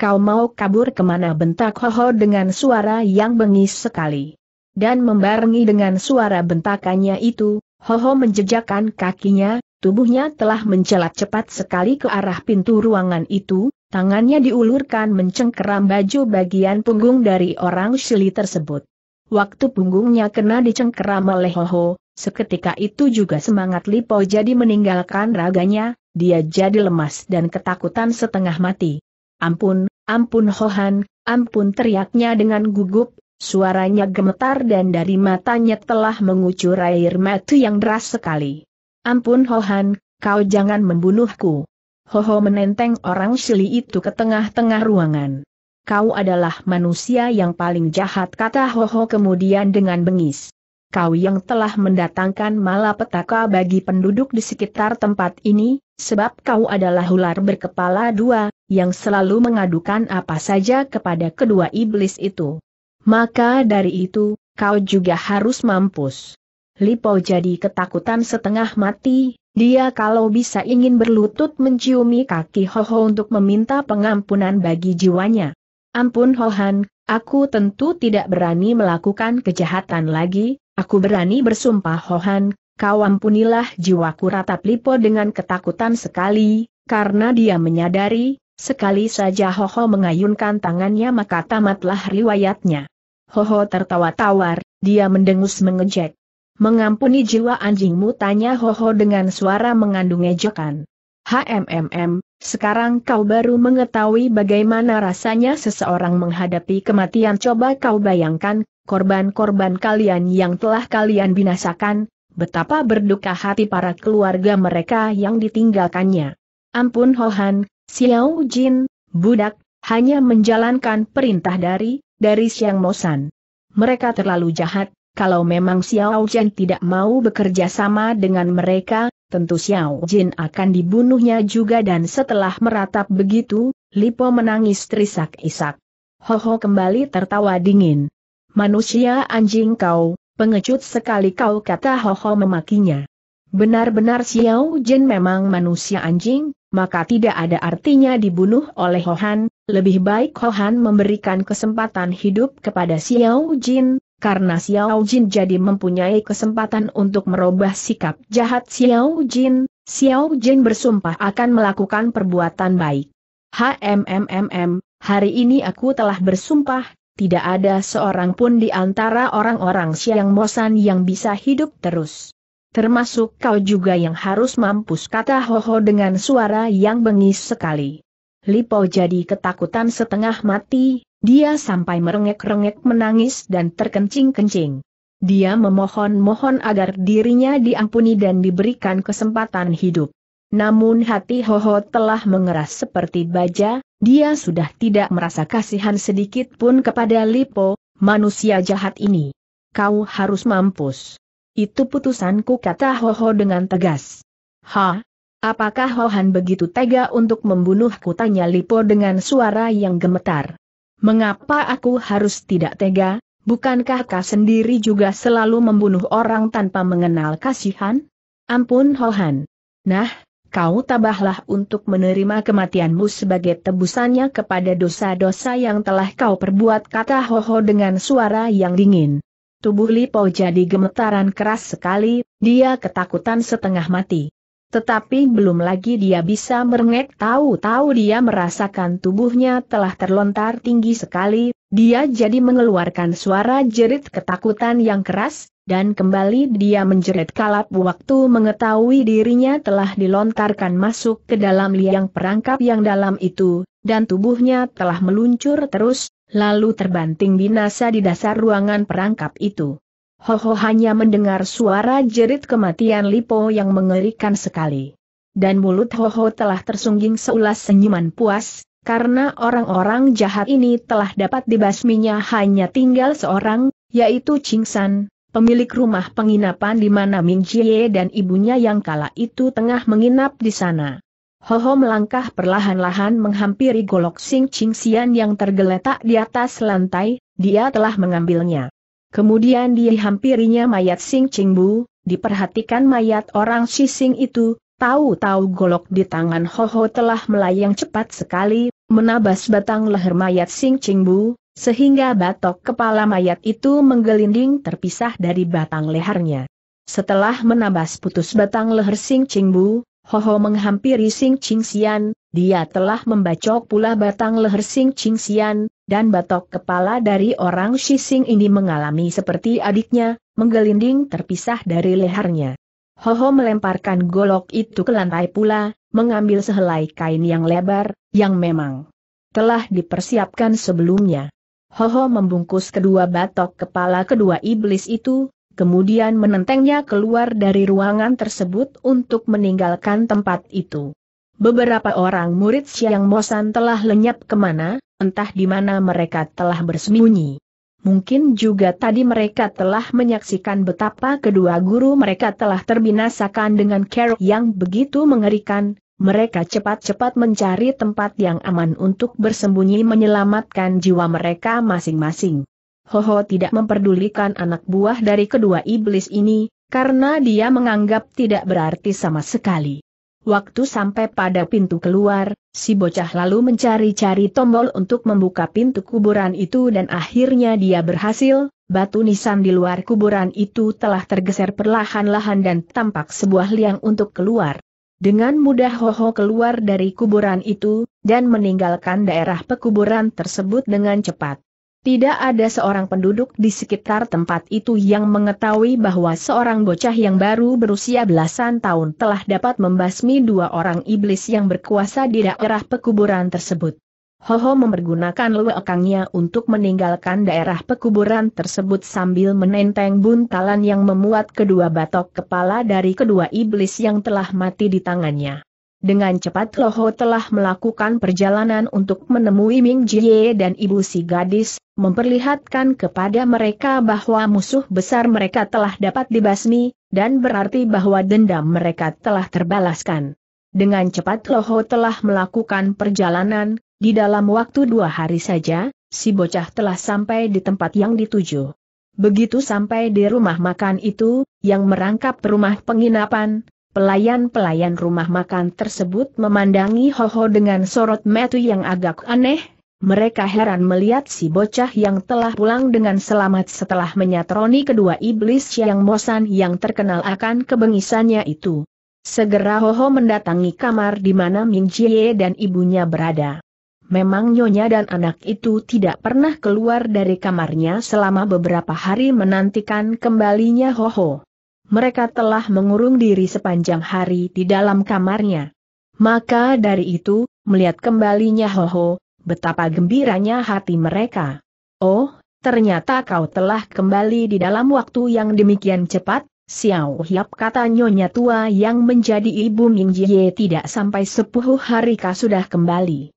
Kau mau kabur kemana bentak ho Hoho dengan suara yang bengis sekali. Dan membarengi dengan suara bentakannya itu, ho Hoho menjejakkan kakinya, tubuhnya telah mencelat cepat sekali ke arah pintu ruangan itu, tangannya diulurkan mencengkeram baju bagian punggung dari orang Shili tersebut. Waktu punggungnya kena dicengkeram oleh Hoho, seketika itu juga semangat Lipo jadi meninggalkan raganya, dia jadi lemas dan ketakutan setengah mati. Ampun, Ampun Hohan, ampun teriaknya dengan gugup, suaranya gemetar dan dari matanya telah mengucur air mata yang deras sekali. Ampun Hohan, kau jangan membunuhku. Hoho menenteng orang Sili itu ke tengah-tengah ruangan. Kau adalah manusia yang paling jahat kata Hoho kemudian dengan bengis. Kau yang telah mendatangkan malapetaka bagi penduduk di sekitar tempat ini, sebab kau adalah ular berkepala dua, yang selalu mengadukan apa saja kepada kedua iblis itu. Maka dari itu, kau juga harus mampus. Lipo jadi ketakutan setengah mati, dia kalau bisa ingin berlutut menciumi kaki Hoho untuk meminta pengampunan bagi jiwanya. Ampun Hohan, aku tentu tidak berani melakukan kejahatan lagi, aku berani bersumpah Hohan, kau ampunilah jiwaku ratap Lipo dengan ketakutan sekali, karena dia menyadari, Sekali saja Hoho mengayunkan tangannya maka tamatlah riwayatnya. Hoho tertawa tawar, dia mendengus mengejek. Mengampuni jiwa anjingmu tanya Hoho dengan suara mengandung ejekan. HMMM, sekarang kau baru mengetahui bagaimana rasanya seseorang menghadapi kematian coba kau bayangkan, korban-korban kalian yang telah kalian binasakan, betapa berduka hati para keluarga mereka yang ditinggalkannya. Ampun Hohan, Xiao Jin, budak, hanya menjalankan perintah dari, dari Siang Mosan. Mereka terlalu jahat, kalau memang Xiao Jin tidak mau bekerja sama dengan mereka, tentu Xiao Jin akan dibunuhnya juga dan setelah meratap begitu, Lipo menangis terisak-isak. Hoho kembali tertawa dingin. Manusia anjing kau, pengecut sekali kau kata Hoho memakinya. Benar-benar Xiao Jin memang manusia anjing, maka tidak ada artinya dibunuh oleh Hohan, lebih baik Hohan memberikan kesempatan hidup kepada Xiao Jin, karena Xiao Jin jadi mempunyai kesempatan untuk merubah sikap jahat Xiao Jin, Xiao Jin bersumpah akan melakukan perbuatan baik. HMMMM, hari ini aku telah bersumpah, tidak ada seorang pun di antara orang-orang Xiang Mosan yang bisa hidup terus. Termasuk kau juga yang harus mampus kata Hoho dengan suara yang bengis sekali. Lipo jadi ketakutan setengah mati, dia sampai merengek-rengek menangis dan terkencing-kencing. Dia memohon-mohon agar dirinya diampuni dan diberikan kesempatan hidup. Namun hati Hoho telah mengeras seperti baja, dia sudah tidak merasa kasihan sedikit pun kepada Lipo, manusia jahat ini. Kau harus mampus. Itu putusanku kata Ho Ho dengan tegas. Ha? Apakah Ho Han begitu tega untuk membunuhku tanya Lipo dengan suara yang gemetar. Mengapa aku harus tidak tega, bukankah kau sendiri juga selalu membunuh orang tanpa mengenal kasihan? Ampun Ho Han. Nah, kau tabahlah untuk menerima kematianmu sebagai tebusannya kepada dosa-dosa yang telah kau perbuat kata Ho Ho dengan suara yang dingin. Tubuh Lipo jadi gemetaran keras sekali, dia ketakutan setengah mati. Tetapi belum lagi dia bisa merengek tahu-tahu dia merasakan tubuhnya telah terlontar tinggi sekali, dia jadi mengeluarkan suara jerit ketakutan yang keras, dan kembali dia menjerit kalap waktu mengetahui dirinya telah dilontarkan masuk ke dalam liang perangkap yang dalam itu, dan tubuhnya telah meluncur terus, lalu terbanting binasa di dasar ruangan perangkap itu. Ho Ho hanya mendengar suara jerit kematian Lipo yang mengerikan sekali. Dan mulut Ho Ho telah tersungging seulas senyuman puas, karena orang-orang jahat ini telah dapat dibasminya hanya tinggal seorang, yaitu Chingsan, pemilik rumah penginapan di mana Ming Jie dan ibunya yang kala itu tengah menginap di sana. Hoho melangkah perlahan-lahan menghampiri golok Sing Ching Sian yang tergeletak di atas lantai, dia telah mengambilnya. Kemudian dihampirinya mayat Sing Ching Bu, diperhatikan mayat orang Si Sing itu, tahu-tahu golok di tangan Hoho telah melayang cepat sekali, menabas batang leher mayat Sing Ching Bu, sehingga batok kepala mayat itu menggelinding terpisah dari batang lehernya. Setelah menabas putus batang leher Sing Ching Bu, Hoho menghampiri Sing Ching Xian, dia telah membacok pula batang leher Sing Ching Xian, dan batok kepala dari orang Sing ini mengalami seperti adiknya, menggelinding terpisah dari lehernya. Hoho melemparkan golok itu ke lantai pula, mengambil sehelai kain yang lebar, yang memang telah dipersiapkan sebelumnya. Hoho membungkus kedua batok kepala kedua iblis itu, kemudian menentengnya keluar dari ruangan tersebut untuk meninggalkan tempat itu. Beberapa orang murid Siang Mosan telah lenyap kemana, entah di mana mereka telah bersembunyi. Mungkin juga tadi mereka telah menyaksikan betapa kedua guru mereka telah terbinasakan dengan kerok yang begitu mengerikan, mereka cepat-cepat mencari tempat yang aman untuk bersembunyi menyelamatkan jiwa mereka masing-masing. Hoho tidak memperdulikan anak buah dari kedua iblis ini, karena dia menganggap tidak berarti sama sekali. Waktu sampai pada pintu keluar, si bocah lalu mencari-cari tombol untuk membuka pintu kuburan itu dan akhirnya dia berhasil, batu nisan di luar kuburan itu telah tergeser perlahan-lahan dan tampak sebuah liang untuk keluar. Dengan mudah Hoho keluar dari kuburan itu, dan meninggalkan daerah pekuburan tersebut dengan cepat. Tidak ada seorang penduduk di sekitar tempat itu yang mengetahui bahwa seorang bocah yang baru berusia belasan tahun telah dapat membasmi dua orang iblis yang berkuasa di daerah pekuburan tersebut. Hoho mempergunakan lewekangnya untuk meninggalkan daerah pekuburan tersebut sambil menenteng buntalan yang memuat kedua batok kepala dari kedua iblis yang telah mati di tangannya. Dengan cepat Loho telah melakukan perjalanan untuk menemui Ming Jie dan ibu si gadis, memperlihatkan kepada mereka bahwa musuh besar mereka telah dapat dibasmi, dan berarti bahwa dendam mereka telah terbalaskan. Dengan cepat Loho telah melakukan perjalanan, di dalam waktu dua hari saja, si bocah telah sampai di tempat yang dituju. Begitu sampai di rumah makan itu, yang merangkap rumah penginapan, Pelayan-pelayan rumah makan tersebut memandangi Hoho dengan sorot metu yang agak aneh, mereka heran melihat si bocah yang telah pulang dengan selamat setelah menyatroni kedua iblis yang Mosan yang terkenal akan kebengisannya itu. Segera Hoho mendatangi kamar di mana Ming Jie dan ibunya berada. Memang Nyonya dan anak itu tidak pernah keluar dari kamarnya selama beberapa hari menantikan kembalinya Hoho mereka telah mengurung diri sepanjang hari di dalam kamarnya. Maka dari itu, melihat kembalinya Ho Hoho, betapa gembiranya hati mereka. Oh, ternyata kau telah kembali di dalam waktu yang demikian cepat, Xiao Hiap kata nyonya tua yang menjadi ibu Ming Jie tidak sampai sepuluh hari kau sudah kembali.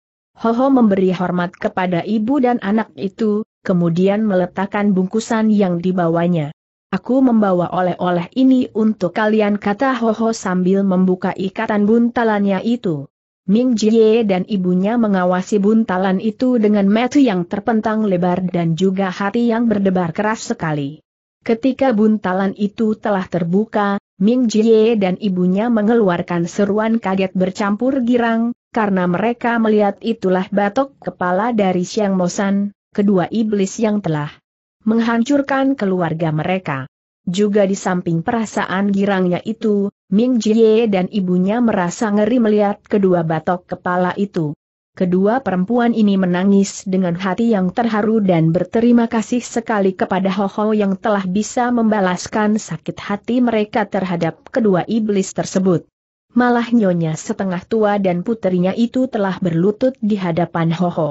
Ho Hoho memberi hormat kepada ibu dan anak itu, kemudian meletakkan bungkusan yang dibawanya. Aku membawa oleh-oleh ini untuk kalian kata Hoho sambil membuka ikatan buntalannya itu. Ming Jie dan ibunya mengawasi buntalan itu dengan mata yang terpentang lebar dan juga hati yang berdebar keras sekali. Ketika buntalan itu telah terbuka, Ming Jie dan ibunya mengeluarkan seruan kaget bercampur girang, karena mereka melihat itulah batok kepala dari Siang Mosan, kedua iblis yang telah menghancurkan keluarga mereka. Juga di samping perasaan girangnya itu, Ming Jie dan ibunya merasa ngeri melihat kedua batok kepala itu. Kedua perempuan ini menangis dengan hati yang terharu dan berterima kasih sekali kepada Ho Ho yang telah bisa membalaskan sakit hati mereka terhadap kedua iblis tersebut. Malah nyonya setengah tua dan putrinya itu telah berlutut di hadapan Ho Ho.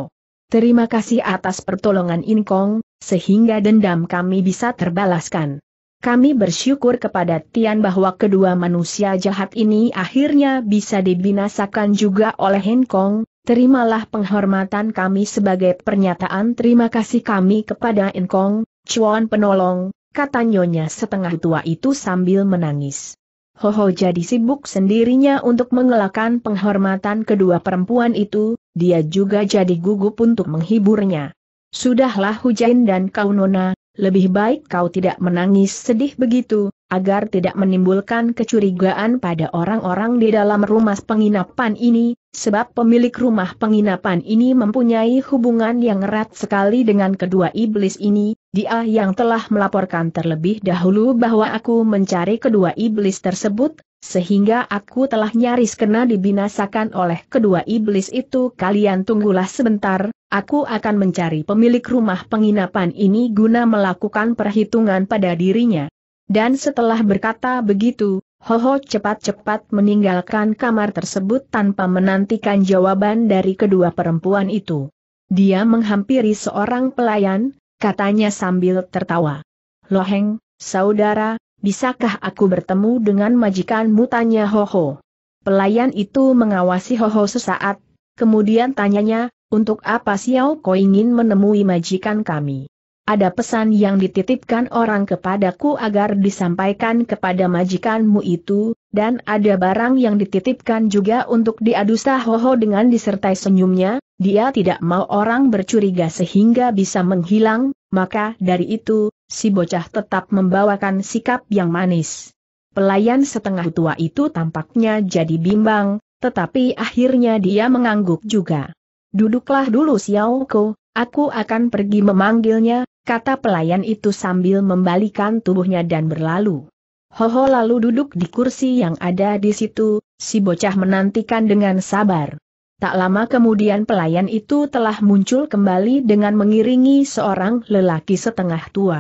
Terima kasih atas pertolongan Inkong, sehingga dendam kami bisa terbalaskan. Kami bersyukur kepada Tian bahwa kedua manusia jahat ini akhirnya bisa dibinasakan juga oleh Hen Kong. Terimalah penghormatan kami sebagai pernyataan terima kasih kami kepada Hen Kong, Chuan penolong, kata nyonya setengah tua itu sambil menangis. Hoho jadi sibuk sendirinya untuk mengelakkan penghormatan kedua perempuan itu, dia juga jadi gugup untuk menghiburnya. Sudahlah hujan dan kau Nona, lebih baik kau tidak menangis sedih begitu, agar tidak menimbulkan kecurigaan pada orang-orang di dalam rumah penginapan ini, sebab pemilik rumah penginapan ini mempunyai hubungan yang erat sekali dengan kedua iblis ini, dia yang telah melaporkan terlebih dahulu bahwa aku mencari kedua iblis tersebut, sehingga aku telah nyaris kena dibinasakan oleh kedua iblis itu kalian tunggulah sebentar, aku akan mencari pemilik rumah penginapan ini guna melakukan perhitungan pada dirinya. Dan setelah berkata begitu, Hoho cepat-cepat meninggalkan kamar tersebut tanpa menantikan jawaban dari kedua perempuan itu. Dia menghampiri seorang pelayan, katanya sambil tertawa. Loheng, saudara, bisakah aku bertemu dengan majikanmu tanya Hoho. Pelayan itu mengawasi Hoho sesaat, kemudian tanyanya, untuk apa Xiao Ko ingin menemui majikan kami? Ada pesan yang dititipkan orang kepadaku agar disampaikan kepada majikanmu itu, dan ada barang yang dititipkan juga untuk diadu sahoho dengan disertai senyumnya, dia tidak mau orang bercuriga sehingga bisa menghilang, maka dari itu, si bocah tetap membawakan sikap yang manis. Pelayan setengah tua itu tampaknya jadi bimbang, tetapi akhirnya dia mengangguk juga. Duduklah dulu Xiao Ko, Aku akan pergi memanggilnya, kata pelayan itu sambil membalikan tubuhnya dan berlalu. Hoho lalu duduk di kursi yang ada di situ, si bocah menantikan dengan sabar. Tak lama kemudian pelayan itu telah muncul kembali dengan mengiringi seorang lelaki setengah tua.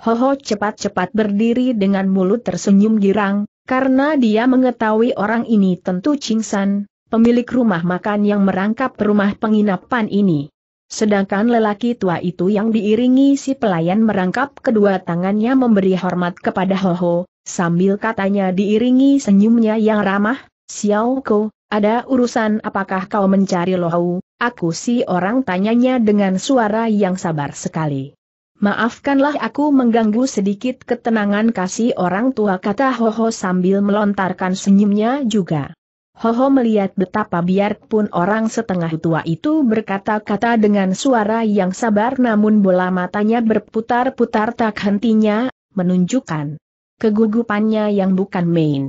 Hoho cepat-cepat berdiri dengan mulut tersenyum girang, karena dia mengetahui orang ini tentu Cingsan, pemilik rumah makan yang merangkap rumah penginapan ini. Sedangkan lelaki tua itu yang diiringi si pelayan merangkap kedua tangannya memberi hormat kepada Ho Ho, sambil katanya diiringi senyumnya yang ramah, Xiao Ko, ada urusan apakah kau mencari Lo Lohau? Aku si orang tanyanya dengan suara yang sabar sekali. Maafkanlah aku mengganggu sedikit ketenangan kasih orang tua kata Ho Ho sambil melontarkan senyumnya juga. Hoho melihat betapa biarpun orang setengah tua itu berkata-kata dengan suara yang sabar namun bola matanya berputar-putar tak hentinya, menunjukkan kegugupannya yang bukan main.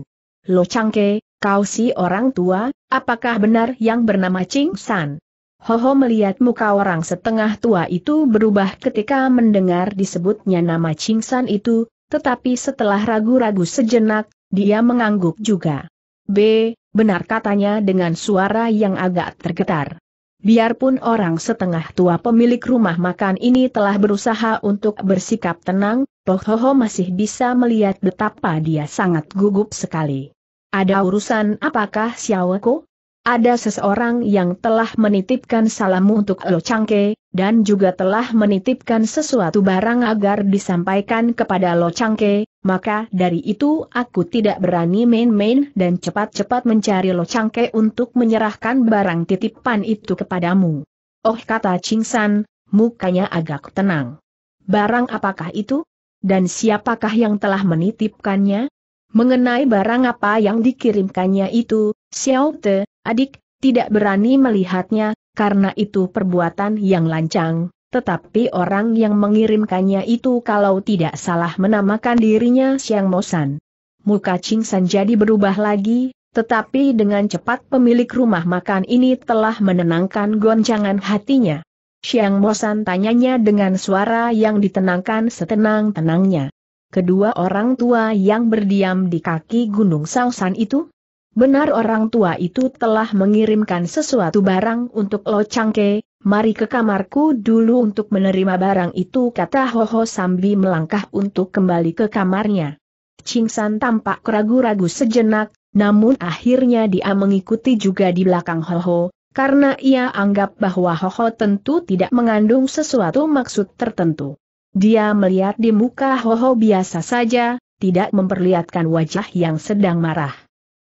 Lo Changke, kau si orang tua, apakah benar yang bernama Ching San? Hoho melihat muka orang setengah tua itu berubah ketika mendengar disebutnya nama Ching San itu, tetapi setelah ragu-ragu sejenak, dia mengangguk juga. B. Benar katanya dengan suara yang agak tergetar. Biarpun orang setengah tua pemilik rumah makan ini telah berusaha untuk bersikap tenang, Tohoho masih bisa melihat betapa dia sangat gugup sekali. Ada urusan apakah Xiaoko? Ada seseorang yang telah menitipkan salam untuk Lo Changke, dan juga telah menitipkan sesuatu barang agar disampaikan kepada Lo Changke, maka dari itu aku tidak berani main-main dan cepat-cepat mencari Lo Changke untuk menyerahkan barang titipan itu kepadamu. Oh kata Chingsan, mukanya agak tenang. Barang apakah itu? Dan siapakah yang telah menitipkannya? Mengenai barang apa yang dikirimkannya itu, Xiao Te, adik, tidak berani melihatnya, karena itu perbuatan yang lancang, tetapi orang yang mengirimkannya itu kalau tidak salah menamakan dirinya Siang Mosan. Muka Ching San jadi berubah lagi, tetapi dengan cepat pemilik rumah makan ini telah menenangkan goncangan hatinya. Siang Mosan tanyanya dengan suara yang ditenangkan setenang-tenangnya. Kedua orang tua yang berdiam di kaki Gunung Sausan itu? Benar orang tua itu telah mengirimkan sesuatu barang untuk Lo Changke, Mari ke kamarku dulu untuk menerima barang itu kata Ho Ho sambil melangkah untuk kembali ke kamarnya. Ching tampak ragu-ragu sejenak, namun akhirnya dia mengikuti juga di belakang Ho Ho, karena ia anggap bahwa Ho Ho tentu tidak mengandung sesuatu maksud tertentu. Dia melihat di muka Ho Ho biasa saja, tidak memperlihatkan wajah yang sedang marah.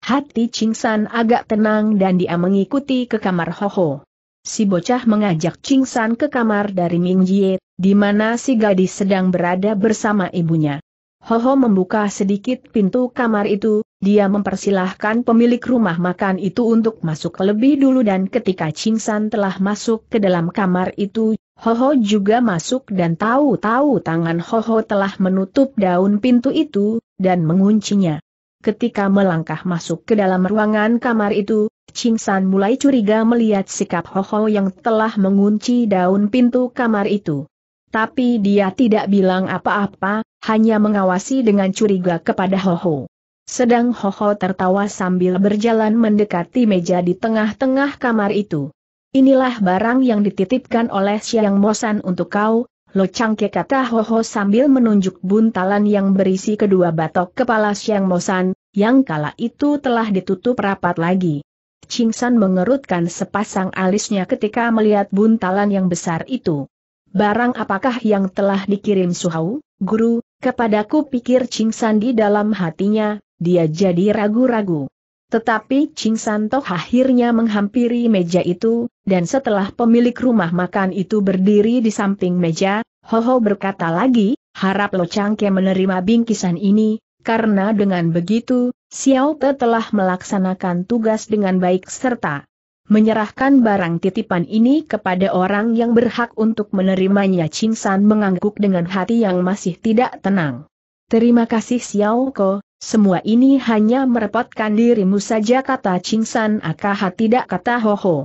Hati Ching agak tenang dan dia mengikuti ke kamar Ho Ho si bocah mengajak Ching San ke kamar dari Ming Jie, di mana si gadis sedang berada bersama ibunya. Ho Ho membuka sedikit pintu kamar itu, dia mempersilahkan pemilik rumah makan itu untuk masuk lebih dulu dan ketika Ching San telah masuk ke dalam kamar itu, Ho Ho juga masuk dan tahu-tahu tangan Ho Ho telah menutup daun pintu itu, dan menguncinya. Ketika melangkah masuk ke dalam ruangan kamar itu, Ching San mulai curiga melihat sikap Ho Ho yang telah mengunci daun pintu kamar itu. Tapi dia tidak bilang apa-apa, hanya mengawasi dengan curiga kepada Ho Ho. Sedang Ho Ho tertawa sambil berjalan mendekati meja di tengah-tengah kamar itu. Inilah barang yang dititipkan oleh Siang Mosan untuk kau, Lo Changke kata Ho Ho sambil menunjuk buntalan yang berisi kedua batok kepala Siang Mosan, yang kala itu telah ditutup rapat lagi. Ching mengerutkan sepasang alisnya ketika melihat buntalan yang besar itu. Barang apakah yang telah dikirim Suhau, guru, kepadaku pikir Ching di dalam hatinya, dia jadi ragu-ragu. Tetapi Ching Toh akhirnya menghampiri meja itu, dan setelah pemilik rumah makan itu berdiri di samping meja, Ho Ho berkata lagi, harap Lo cangke menerima bingkisan ini, karena dengan begitu, Xiao Te telah melaksanakan tugas dengan baik serta menyerahkan barang titipan ini kepada orang yang berhak untuk menerimanya. Qin San mengangguk dengan hati yang masih tidak tenang. Terima kasih Xiao Ko, semua ini hanya merepotkan dirimu saja kata Qin San akah tidak kata Ho Ho.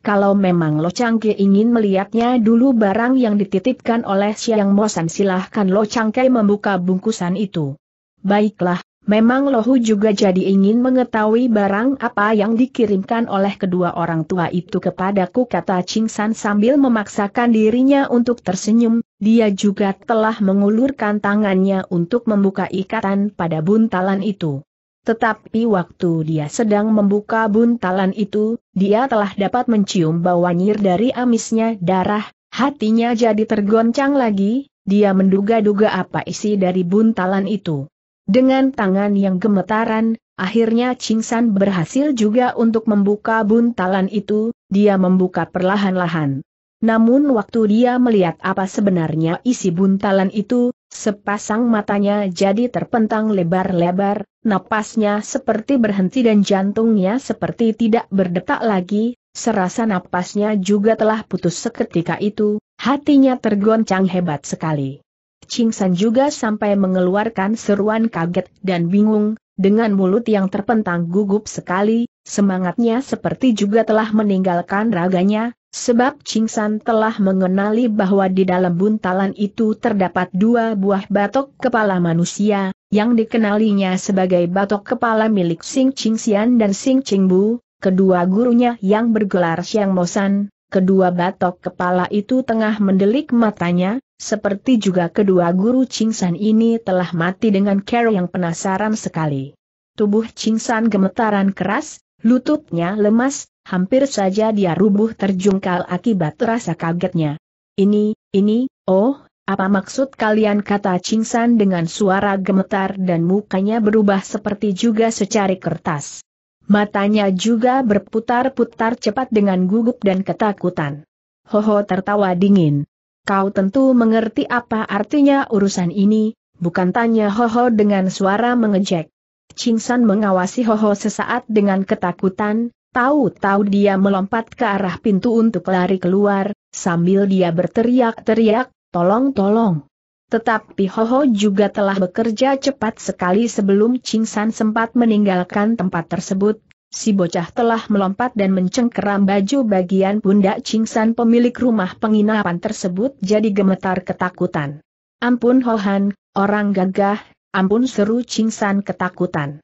Kalau memang Lo Changke ingin melihatnya dulu barang yang dititipkan oleh Xiang San, silahkan Lo Changke membuka bungkusan itu. Baiklah, Memang Lohu juga jadi ingin mengetahui barang apa yang dikirimkan oleh kedua orang tua itu kepadaku kata Ching sambil memaksakan dirinya untuk tersenyum, dia juga telah mengulurkan tangannya untuk membuka ikatan pada buntalan itu. Tetapi waktu dia sedang membuka buntalan itu, dia telah dapat mencium bau nyir dari amisnya darah, hatinya jadi tergoncang lagi, dia menduga-duga apa isi dari buntalan itu. Dengan tangan yang gemetaran, akhirnya Cingsan berhasil juga untuk membuka buntalan itu, dia membuka perlahan-lahan. Namun waktu dia melihat apa sebenarnya isi buntalan itu, sepasang matanya jadi terpentang lebar-lebar, napasnya seperti berhenti dan jantungnya seperti tidak berdetak lagi, serasa napasnya juga telah putus seketika itu, hatinya tergoncang hebat sekali. Ching San juga sampai mengeluarkan seruan kaget dan bingung, dengan mulut yang terpentang gugup sekali, semangatnya seperti juga telah meninggalkan raganya, sebab Ching San telah mengenali bahwa di dalam buntalan itu terdapat dua buah batok kepala manusia, yang dikenalinya sebagai batok kepala milik Sing Ching Xian dan Sing Ching Bu, kedua gurunya yang bergelar Xiang Mosan, kedua batok kepala itu tengah mendelik matanya, seperti juga kedua guru Cingsan ini telah mati dengan cara yang penasaran sekali. Tubuh Cingsan gemetaran keras, lututnya lemas, hampir saja dia rubuh terjungkal akibat rasa kagetnya. Ini, ini, oh, apa maksud kalian kata Cingsan dengan suara gemetar dan mukanya berubah seperti juga secari kertas. Matanya juga berputar-putar cepat dengan gugup dan ketakutan. Hoho tertawa dingin. Kau tentu mengerti apa artinya urusan ini, bukan tanya Hoho dengan suara mengejek. Cingsan mengawasi Hoho sesaat dengan ketakutan, tahu-tahu dia melompat ke arah pintu untuk lari keluar, sambil dia berteriak-teriak, tolong-tolong. Tetapi Hoho juga telah bekerja cepat sekali sebelum Cingsan sempat meninggalkan tempat tersebut, si bocah telah melompat dan mencengkeram baju bagian pundak Cingsan pemilik rumah penginapan tersebut jadi gemetar ketakutan. Ampun Hohan, orang gagah, ampun seru Cingsan ketakutan.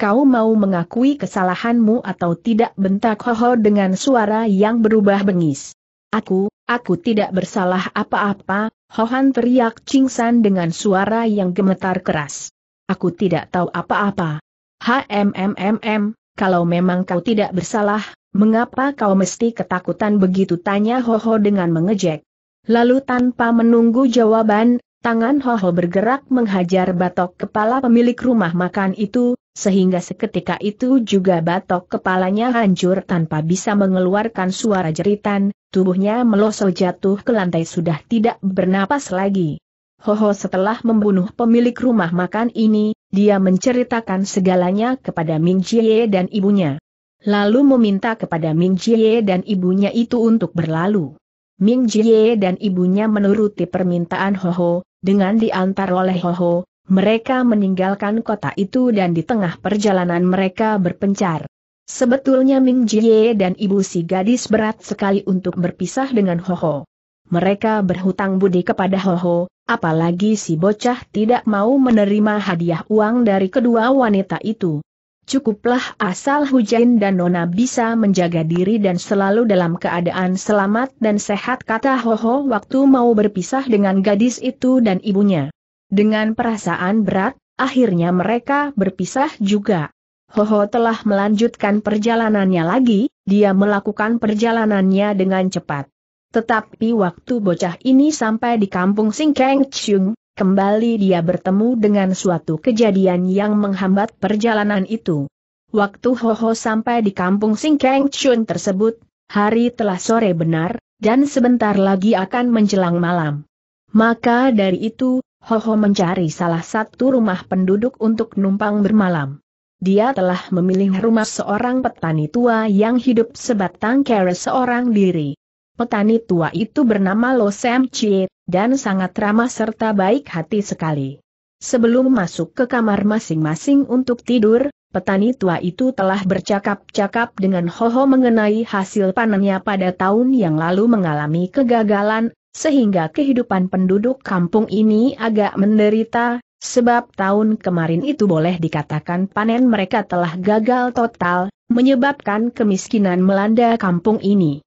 Kau mau mengakui kesalahanmu atau tidak bentak Hoho dengan suara yang berubah bengis. Aku, aku tidak bersalah apa-apa, Hohan teriak Cingsan dengan suara yang gemetar keras. Aku tidak tahu apa-apa. HMMMM, kalau memang kau tidak bersalah, mengapa kau mesti ketakutan begitu tanya Hoho dengan mengejek. Lalu tanpa menunggu jawaban, tangan Hoho bergerak menghajar batok kepala pemilik rumah makan itu, sehingga seketika itu juga batok kepalanya hancur tanpa bisa mengeluarkan suara jeritan, tubuhnya melosot jatuh ke lantai sudah tidak bernapas lagi. Hoho setelah membunuh pemilik rumah makan ini, dia menceritakan segalanya kepada Ming Jie dan ibunya. Lalu meminta kepada Ming Jie dan ibunya itu untuk berlalu. Ming Jie dan ibunya menuruti permintaan Ho Ho, dengan diantar oleh Ho Ho, mereka meninggalkan kota itu dan di tengah perjalanan mereka berpencar. Sebetulnya Ming Jie dan ibu si gadis berat sekali untuk berpisah dengan Ho Ho. Mereka berhutang budi kepada Ho Hoho, apalagi si bocah tidak mau menerima hadiah uang dari kedua wanita itu. Cukuplah asal Hujain dan Nona bisa menjaga diri dan selalu dalam keadaan selamat dan sehat kata Ho Hoho waktu mau berpisah dengan gadis itu dan ibunya. Dengan perasaan berat, akhirnya mereka berpisah juga. Ho Hoho telah melanjutkan perjalanannya lagi, dia melakukan perjalanannya dengan cepat. Tetapi waktu bocah ini sampai di kampung Singkeng Chung, kembali dia bertemu dengan suatu kejadian yang menghambat perjalanan itu. Waktu Ho Ho sampai di kampung Singkeng Chun tersebut, hari telah sore benar, dan sebentar lagi akan menjelang malam. Maka dari itu, Ho Ho mencari salah satu rumah penduduk untuk numpang bermalam. Dia telah memilih rumah seorang petani tua yang hidup sebatang kere seorang diri. Petani tua itu bernama Lo Sam Chie, dan sangat ramah serta baik hati sekali. Sebelum masuk ke kamar masing-masing untuk tidur, petani tua itu telah bercakap-cakap dengan Hoho mengenai hasil panennya pada tahun yang lalu mengalami kegagalan, sehingga kehidupan penduduk kampung ini agak menderita, sebab tahun kemarin itu boleh dikatakan panen mereka telah gagal total, menyebabkan kemiskinan melanda kampung ini.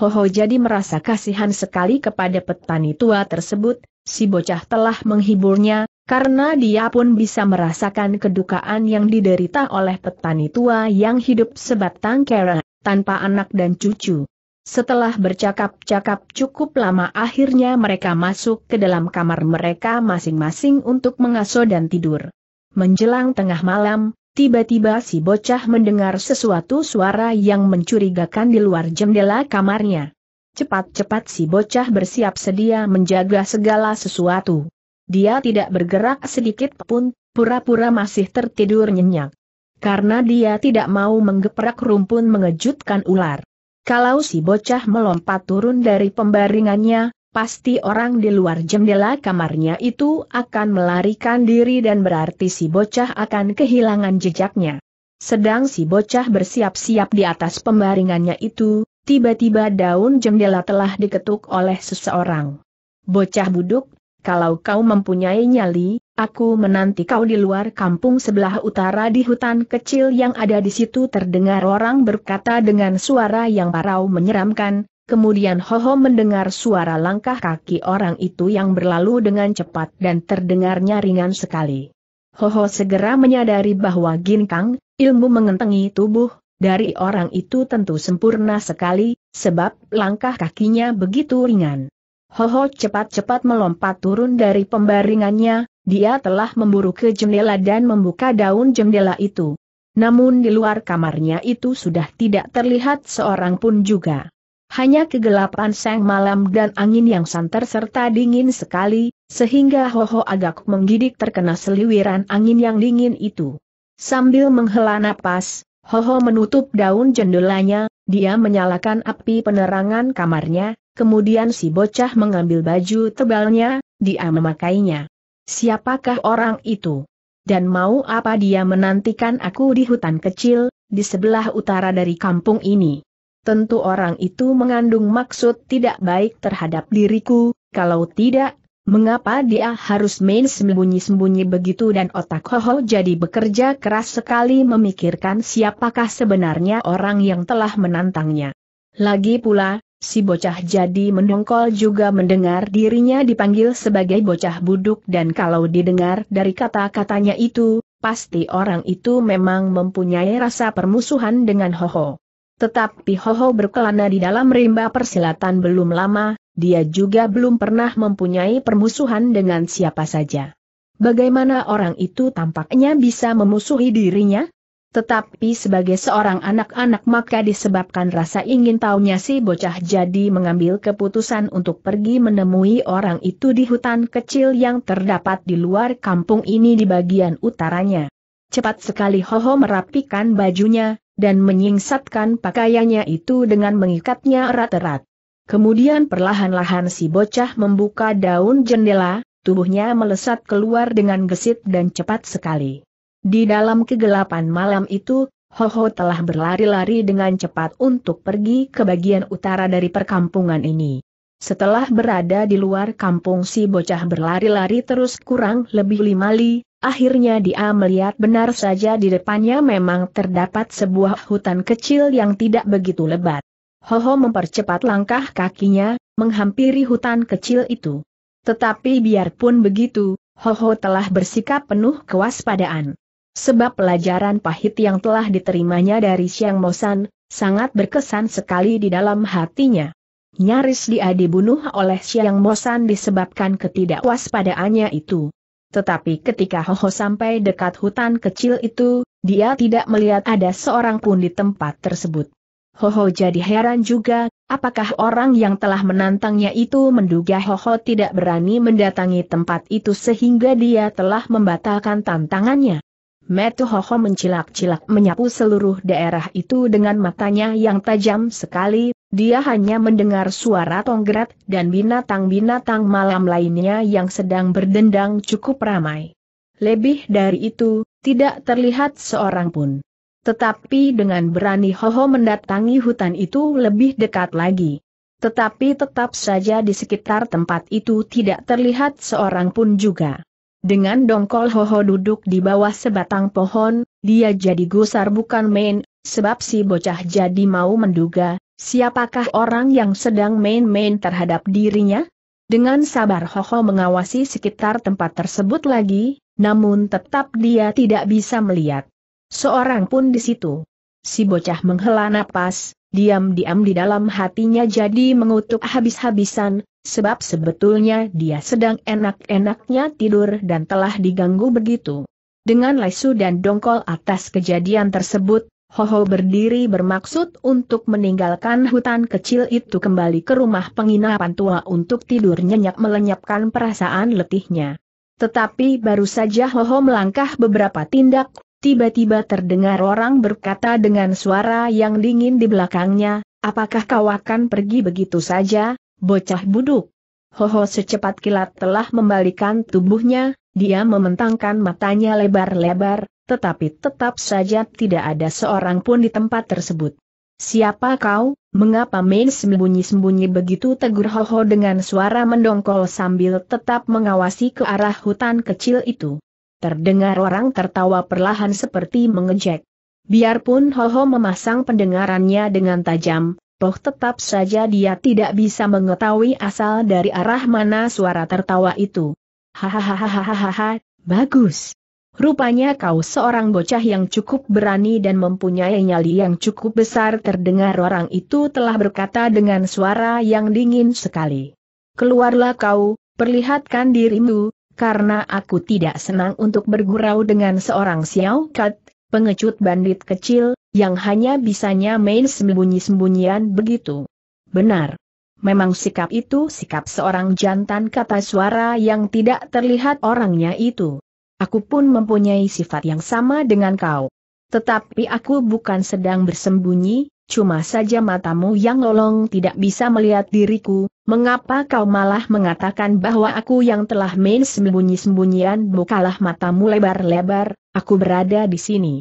Hoho jadi merasa kasihan sekali kepada petani tua tersebut, si bocah telah menghiburnya, karena dia pun bisa merasakan kedukaan yang diderita oleh petani tua yang hidup sebatang kera, tanpa anak dan cucu. Setelah bercakap-cakap cukup lama akhirnya mereka masuk ke dalam kamar mereka masing-masing untuk mengasuh dan tidur. Menjelang tengah malam, Tiba-tiba si bocah mendengar sesuatu suara yang mencurigakan di luar jendela kamarnya. Cepat-cepat si bocah bersiap sedia menjaga segala sesuatu. Dia tidak bergerak sedikit pun, pura-pura masih tertidur nyenyak. Karena dia tidak mau menggeprak rumpun mengejutkan ular. Kalau si bocah melompat turun dari pembaringannya, pasti orang di luar jendela kamarnya itu akan melarikan diri dan berarti si bocah akan kehilangan jejaknya. Sedang si bocah bersiap-siap di atas pembaringannya itu, tiba-tiba daun jendela telah diketuk oleh seseorang. Bocah buduk, kalau kau mempunyai nyali, aku menanti kau di luar kampung sebelah utara di hutan kecil yang ada di situ terdengar orang berkata dengan suara yang parau menyeramkan, Kemudian Hoho mendengar suara langkah kaki orang itu yang berlalu dengan cepat dan terdengarnya ringan sekali. Hoho segera menyadari bahwa ginkang, ilmu mengentengi tubuh, dari orang itu tentu sempurna sekali, sebab langkah kakinya begitu ringan. Hoho cepat-cepat melompat turun dari pembaringannya, dia telah memburu ke jendela dan membuka daun jendela itu. Namun di luar kamarnya itu sudah tidak terlihat seorang pun juga. Hanya kegelapan sang malam dan angin yang santer serta dingin sekali, sehingga Hoho agak menggidik terkena seliwiran angin yang dingin itu. Sambil menghela napas, Hoho menutup daun jendelanya, dia menyalakan api penerangan kamarnya, kemudian si bocah mengambil baju tebalnya, dia memakainya. Siapakah orang itu? Dan mau apa dia menantikan aku di hutan kecil, di sebelah utara dari kampung ini? Tentu orang itu mengandung maksud tidak baik terhadap diriku, kalau tidak, mengapa dia harus main sembunyi-sembunyi begitu dan otak Hoho jadi bekerja keras sekali memikirkan siapakah sebenarnya orang yang telah menantangnya. Lagi pula, si bocah jadi mendongkol juga mendengar dirinya dipanggil sebagai bocah buduk dan kalau didengar dari kata-katanya itu, pasti orang itu memang mempunyai rasa permusuhan dengan Hoho. Tetapi Hoho berkelana di dalam rimba persilatan belum lama, dia juga belum pernah mempunyai permusuhan dengan siapa saja. Bagaimana orang itu tampaknya bisa memusuhi dirinya? Tetapi sebagai seorang anak-anak maka disebabkan rasa ingin tahunya si bocah jadi mengambil keputusan untuk pergi menemui orang itu di hutan kecil yang terdapat di luar kampung ini di bagian utaranya. Cepat sekali Hoho merapikan bajunya, dan menyingsatkan pakaiannya itu dengan mengikatnya erat-erat. Kemudian perlahan-lahan si bocah membuka daun jendela, tubuhnya melesat keluar dengan gesit dan cepat sekali. Di dalam kegelapan malam itu, Hoho telah berlari-lari dengan cepat untuk pergi ke bagian utara dari perkampungan ini. Setelah berada di luar kampung si bocah berlari-lari terus kurang lebih lima li, Akhirnya dia melihat benar saja di depannya memang terdapat sebuah hutan kecil yang tidak begitu lebat. Hoho mempercepat langkah kakinya, menghampiri hutan kecil itu. Tetapi biarpun begitu, Hoho telah bersikap penuh kewaspadaan. Sebab pelajaran pahit yang telah diterimanya dari Siang Mosan, sangat berkesan sekali di dalam hatinya. Nyaris dia dibunuh oleh Siang Mosan disebabkan ketidakwaspadaannya itu. Tetapi ketika Hoho sampai dekat hutan kecil itu, dia tidak melihat ada seorang pun di tempat tersebut. Hoho jadi heran juga, apakah orang yang telah menantangnya itu menduga Hoho tidak berani mendatangi tempat itu sehingga dia telah membatalkan tantangannya. Metu Hoho mencilak-cilak menyapu seluruh daerah itu dengan matanya yang tajam sekali, dia hanya mendengar suara tonggrat dan binatang-binatang malam lainnya yang sedang berdendang cukup ramai. Lebih dari itu, tidak terlihat seorang pun. Tetapi dengan berani Hoho mendatangi hutan itu lebih dekat lagi. Tetapi tetap saja di sekitar tempat itu tidak terlihat seorang pun juga. Dengan dongkol Hoho duduk di bawah sebatang pohon, dia jadi gusar bukan main, sebab si bocah jadi mau menduga, Siapakah orang yang sedang main-main terhadap dirinya? Dengan sabar Hoho mengawasi sekitar tempat tersebut lagi, namun tetap dia tidak bisa melihat. Seorang pun di situ. Si bocah menghela napas, diam-diam di dalam hatinya jadi mengutuk habis-habisan, sebab sebetulnya dia sedang enak-enaknya tidur dan telah diganggu begitu. Dengan lesu dan dongkol atas kejadian tersebut, Hoho berdiri bermaksud untuk meninggalkan hutan kecil itu kembali ke rumah penginapan tua untuk tidur nyenyak melenyapkan perasaan letihnya. Tetapi baru saja Hoho melangkah beberapa tindak, tiba-tiba terdengar orang berkata dengan suara yang dingin di belakangnya, apakah kau akan pergi begitu saja, bocah buduk? Hoho secepat kilat telah membalikan tubuhnya, dia mementangkan matanya lebar-lebar, tetapi tetap saja tidak ada seorang pun di tempat tersebut. Siapa kau, mengapa Miles sembunyi-sembunyi begitu tegur Hoho dengan suara mendongkol sambil tetap mengawasi ke arah hutan kecil itu. Terdengar orang tertawa perlahan seperti mengejek. Biarpun Hoho memasang pendengarannya dengan tajam, toh tetap saja dia tidak bisa mengetahui asal dari arah mana suara tertawa itu. Hahaha, bagus. Rupanya kau seorang bocah yang cukup berani dan mempunyai nyali yang cukup besar terdengar orang itu telah berkata dengan suara yang dingin sekali. Keluarlah kau, perlihatkan dirimu, karena aku tidak senang untuk bergurau dengan seorang siaukat, pengecut bandit kecil, yang hanya bisanya main sembunyi-sembunyian begitu. Benar. Memang sikap itu sikap seorang jantan kata suara yang tidak terlihat orangnya itu. Aku pun mempunyai sifat yang sama dengan kau. Tetapi aku bukan sedang bersembunyi, cuma saja matamu yang lolong tidak bisa melihat diriku, mengapa kau malah mengatakan bahwa aku yang telah main sembunyi-sembunyian bukalah matamu lebar-lebar, aku berada di sini.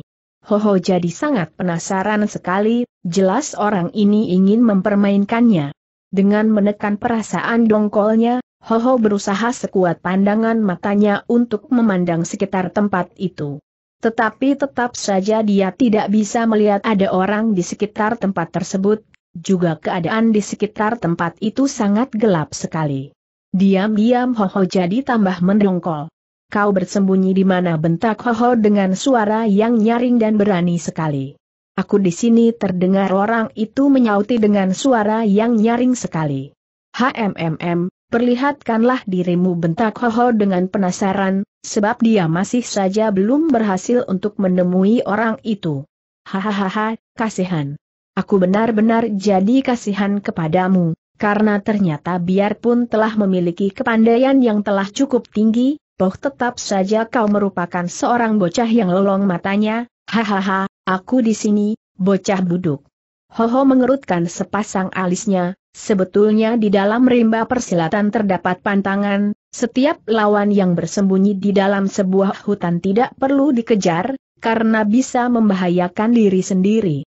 Hoho jadi sangat penasaran sekali, jelas orang ini ingin mempermainkannya. Dengan menekan perasaan dongkolnya, Hoho berusaha sekuat pandangan matanya untuk memandang sekitar tempat itu. Tetapi tetap saja dia tidak bisa melihat ada orang di sekitar tempat tersebut, juga keadaan di sekitar tempat itu sangat gelap sekali. Diam-diam Hoho jadi tambah mendongkol. Kau bersembunyi di mana bentak Hoho dengan suara yang nyaring dan berani sekali. Aku di sini terdengar orang itu menyauti dengan suara yang nyaring sekali. HMMM, Perlihatkanlah dirimu bentak Hoho dengan penasaran, sebab dia masih saja belum berhasil untuk menemui orang itu. Hahaha, kasihan. Aku benar-benar jadi kasihan kepadamu, karena ternyata biarpun telah memiliki kepandaian yang telah cukup tinggi, toh tetap saja kau merupakan seorang bocah yang lolong matanya, hahaha, aku di sini, bocah buduk. Hoho mengerutkan sepasang alisnya, Sebetulnya di dalam rimba persilatan terdapat pantangan, setiap lawan yang bersembunyi di dalam sebuah hutan tidak perlu dikejar, karena bisa membahayakan diri sendiri.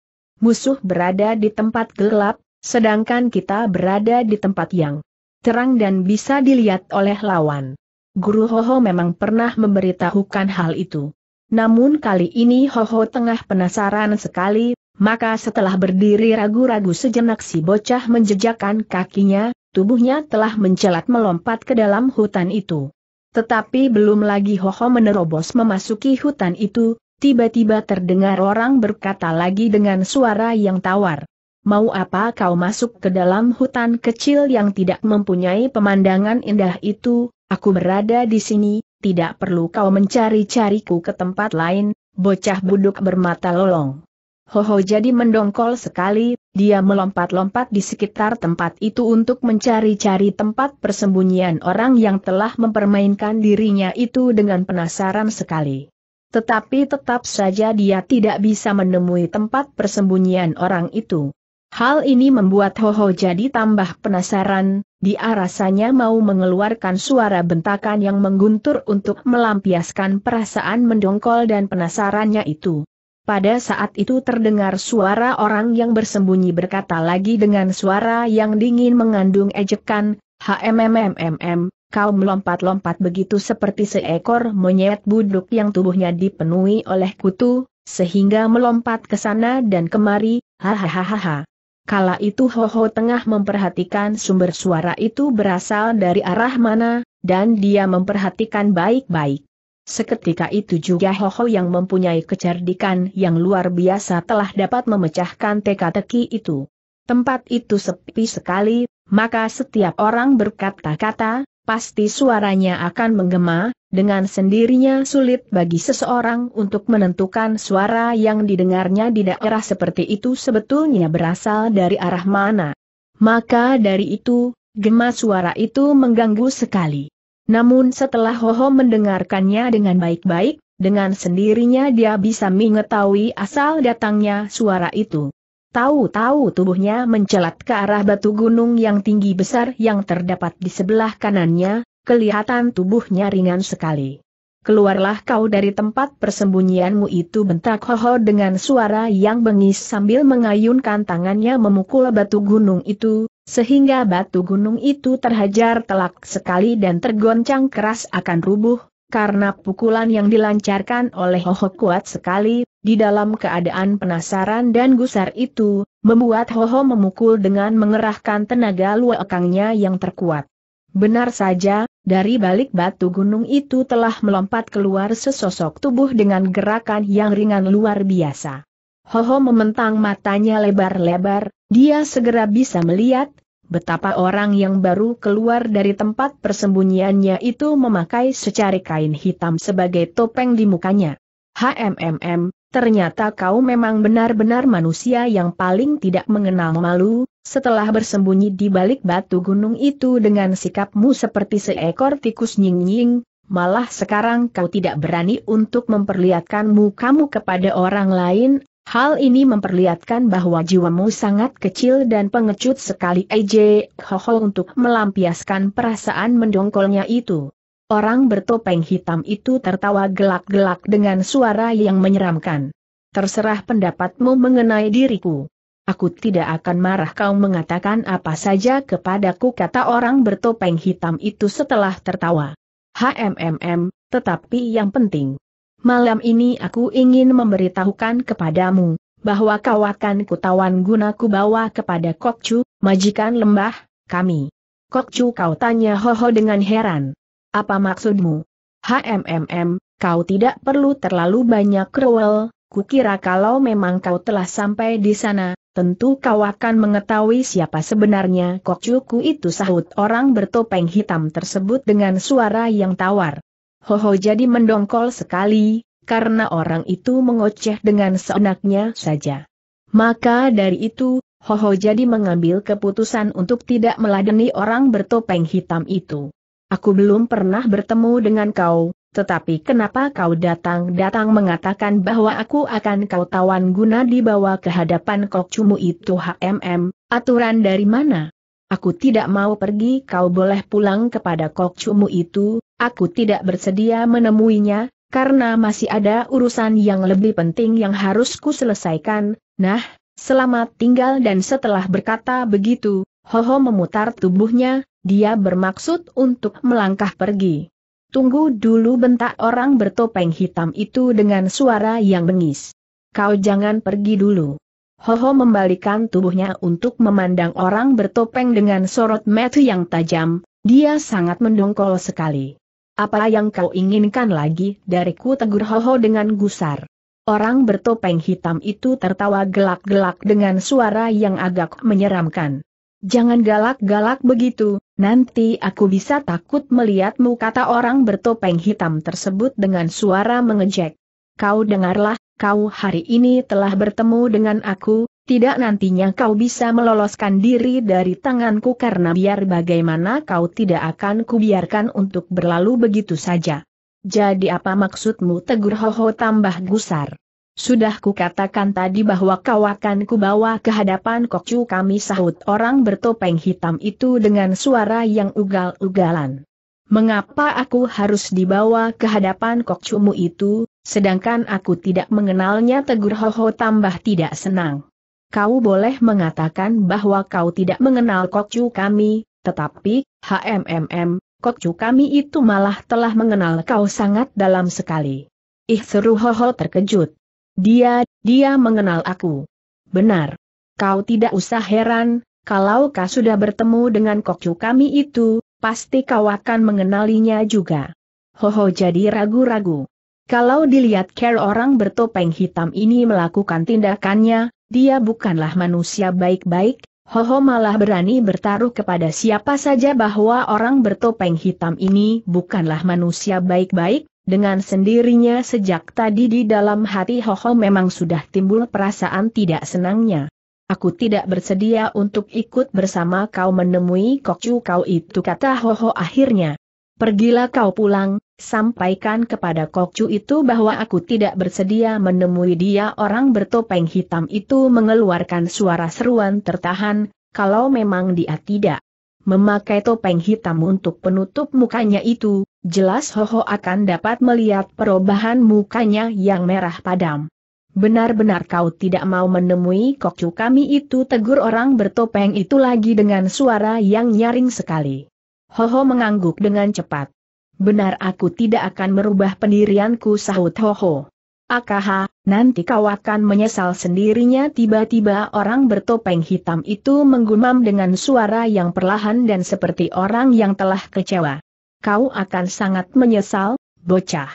Musuh berada di tempat gelap, sedangkan kita berada di tempat yang terang dan bisa dilihat oleh lawan. Guru Hoho memang pernah memberitahukan hal itu. Namun kali ini Hoho tengah penasaran sekali, maka setelah berdiri ragu-ragu sejenak si bocah menjejakkan kakinya, tubuhnya telah mencelat melompat ke dalam hutan itu. Tetapi belum lagi Hoho menerobos memasuki hutan itu, tiba-tiba terdengar orang berkata lagi dengan suara yang tawar. Mau apa kau masuk ke dalam hutan kecil yang tidak mempunyai pemandangan indah itu, aku berada di sini, tidak perlu kau mencari-cariku ke tempat lain, bocah buduk bermata lolong. Hoho jadi mendongkol sekali, dia melompat-lompat di sekitar tempat itu untuk mencari-cari tempat persembunyian orang yang telah mempermainkan dirinya itu dengan penasaran sekali. Tetapi tetap saja dia tidak bisa menemui tempat persembunyian orang itu. Hal ini membuat Hoho jadi tambah penasaran, dia rasanya mau mengeluarkan suara bentakan yang mengguntur untuk melampiaskan perasaan mendongkol dan penasarannya itu. Pada saat itu terdengar suara orang yang bersembunyi berkata lagi dengan suara yang dingin mengandung ejekan, HMMMMM, kau melompat-lompat begitu seperti seekor monyet buduk yang tubuhnya dipenuhi oleh kutu, sehingga melompat ke sana dan kemari, hahaha. Kala itu Hoho tengah memperhatikan sumber suara itu berasal dari arah mana, dan dia memperhatikan baik-baik. Seketika itu juga Hoho yang mempunyai kecerdikan yang luar biasa telah dapat memecahkan teka-teki itu. Tempat itu sepi sekali, maka setiap orang berkata-kata, pasti suaranya akan menggema, dengan sendirinya sulit bagi seseorang untuk menentukan suara yang didengarnya di daerah seperti itu sebetulnya berasal dari arah mana. Maka dari itu, gema suara itu mengganggu sekali. Namun setelah Hoho mendengarkannya dengan baik-baik, dengan sendirinya dia bisa mengetahui asal datangnya suara itu. Tahu-tahu tubuhnya mencelat ke arah batu gunung yang tinggi besar yang terdapat di sebelah kanannya, kelihatan tubuhnya ringan sekali. Keluarlah kau dari tempat persembunyianmu itu bentak Hoho dengan suara yang bengis sambil mengayunkan tangannya memukul batu gunung itu, sehingga batu gunung itu terhajar telak sekali dan tergoncang keras akan rubuh, karena pukulan yang dilancarkan oleh Hoho kuat sekali, di dalam keadaan penasaran dan gusar itu, membuat Hoho memukul dengan mengerahkan tenaga luakangnya yang terkuat. Benar saja, dari balik batu gunung itu telah melompat keluar sesosok tubuh dengan gerakan yang ringan luar biasa. Hoho mementang matanya lebar-lebar, dia segera bisa melihat, betapa orang yang baru keluar dari tempat persembunyiannya itu memakai secari kain hitam sebagai topeng di mukanya. HMMM, ternyata kau memang benar-benar manusia yang paling tidak mengenal malu, setelah bersembunyi di balik batu gunung itu dengan sikapmu seperti seekor tikus nying-nying, malah sekarang kau tidak berani untuk memperlihatkanmu kamu kepada orang lain, Hal ini memperlihatkan bahwa jiwamu sangat kecil dan pengecut sekali EJ Hoho untuk melampiaskan perasaan mendongkolnya itu. Orang bertopeng hitam itu tertawa gelak-gelak dengan suara yang menyeramkan. Terserah pendapatmu mengenai diriku. Aku tidak akan marah kau mengatakan apa saja kepadaku kata orang bertopeng hitam itu setelah tertawa. HMMM, tetapi yang penting, malam ini aku ingin memberitahukan kepadamu, bahwa kau akan kutawan gunaku bawa kepada Kokcu, majikan lembah, kami. Kokcu kau tanya Hoho dengan heran. Apa maksudmu? HMMM, kau tidak perlu terlalu banyak rewel, kukira kalau memang kau telah sampai di sana, tentu kau akan mengetahui siapa sebenarnya Kokcuku itu sahut orang bertopeng hitam tersebut dengan suara yang tawar. Hoho jadi mendongkol sekali, karena orang itu mengoceh dengan seenaknya saja. Maka dari itu, Hoho jadi mengambil keputusan untuk tidak meladeni orang bertopeng hitam itu. Aku belum pernah bertemu dengan kau, tetapi kenapa kau datang-datang mengatakan bahwa aku akan kau tawan guna dibawa ke hadapan kokcumu itu HMM, aturan dari mana? Aku tidak mau pergi kau boleh pulang kepada kokcumu itu, Aku tidak bersedia menemuinya, karena masih ada urusan yang lebih penting yang harus selesaikan. nah, selamat tinggal dan setelah berkata begitu, Hoho memutar tubuhnya, dia bermaksud untuk melangkah pergi. Tunggu dulu bentak orang bertopeng hitam itu dengan suara yang bengis. Kau jangan pergi dulu. Hoho membalikan tubuhnya untuk memandang orang bertopeng dengan sorot mata yang tajam, dia sangat mendongkol sekali. Apa yang kau inginkan lagi dariku tegur Hoho dengan gusar. Orang bertopeng hitam itu tertawa gelak-gelak dengan suara yang agak menyeramkan. Jangan galak-galak begitu, nanti aku bisa takut melihatmu kata orang bertopeng hitam tersebut dengan suara mengejek. Kau dengarlah, kau hari ini telah bertemu dengan aku, tidak nantinya kau bisa meloloskan diri dari tanganku karena biar bagaimana kau tidak akan kubiarkan untuk berlalu begitu saja. Jadi apa maksudmu tegur Hoho tambah gusar? Sudah kukatakan tadi bahwa kau akan kubawa ke hadapan kokcu kami sahut orang bertopeng hitam itu dengan suara yang ugal-ugalan. Mengapa aku harus dibawa ke hadapan kokcumu itu, sedangkan aku tidak mengenalnya tegur Hoho tambah tidak senang kau boleh mengatakan bahwa kau tidak mengenal Kokcu kami, tetapi, HMMM, Kokcu kami itu malah telah mengenal kau sangat dalam sekali. Ih seru Hoho terkejut. Dia, dia mengenal aku. Benar. Kau tidak usah heran, kalau kau sudah bertemu dengan Kokcu kami itu, pasti kau akan mengenalinya juga. Hoho jadi ragu-ragu. Kalau dilihat care orang bertopeng hitam ini melakukan tindakannya, dia bukanlah manusia baik-baik, Hoho malah berani bertaruh kepada siapa saja bahwa orang bertopeng hitam ini bukanlah manusia baik-baik, dengan sendirinya sejak tadi di dalam hati Hoho memang sudah timbul perasaan tidak senangnya. Aku tidak bersedia untuk ikut bersama kau menemui Kokcu kau itu kata Hoho akhirnya. Pergilah kau pulang, sampaikan kepada Kokcu itu bahwa aku tidak bersedia menemui dia orang bertopeng hitam itu mengeluarkan suara seruan tertahan, kalau memang dia tidak memakai topeng hitam untuk penutup mukanya itu, jelas Hoho akan dapat melihat perubahan mukanya yang merah padam. Benar-benar kau tidak mau menemui Kokcu kami itu tegur orang bertopeng itu lagi dengan suara yang nyaring sekali. Ho ho mengangguk dengan cepat. Benar aku tidak akan merubah pendirianku sahut ho. Akaha, nanti kau akan menyesal sendirinya tiba-tiba orang bertopeng hitam itu menggumam dengan suara yang perlahan dan seperti orang yang telah kecewa. Kau akan sangat menyesal, bocah.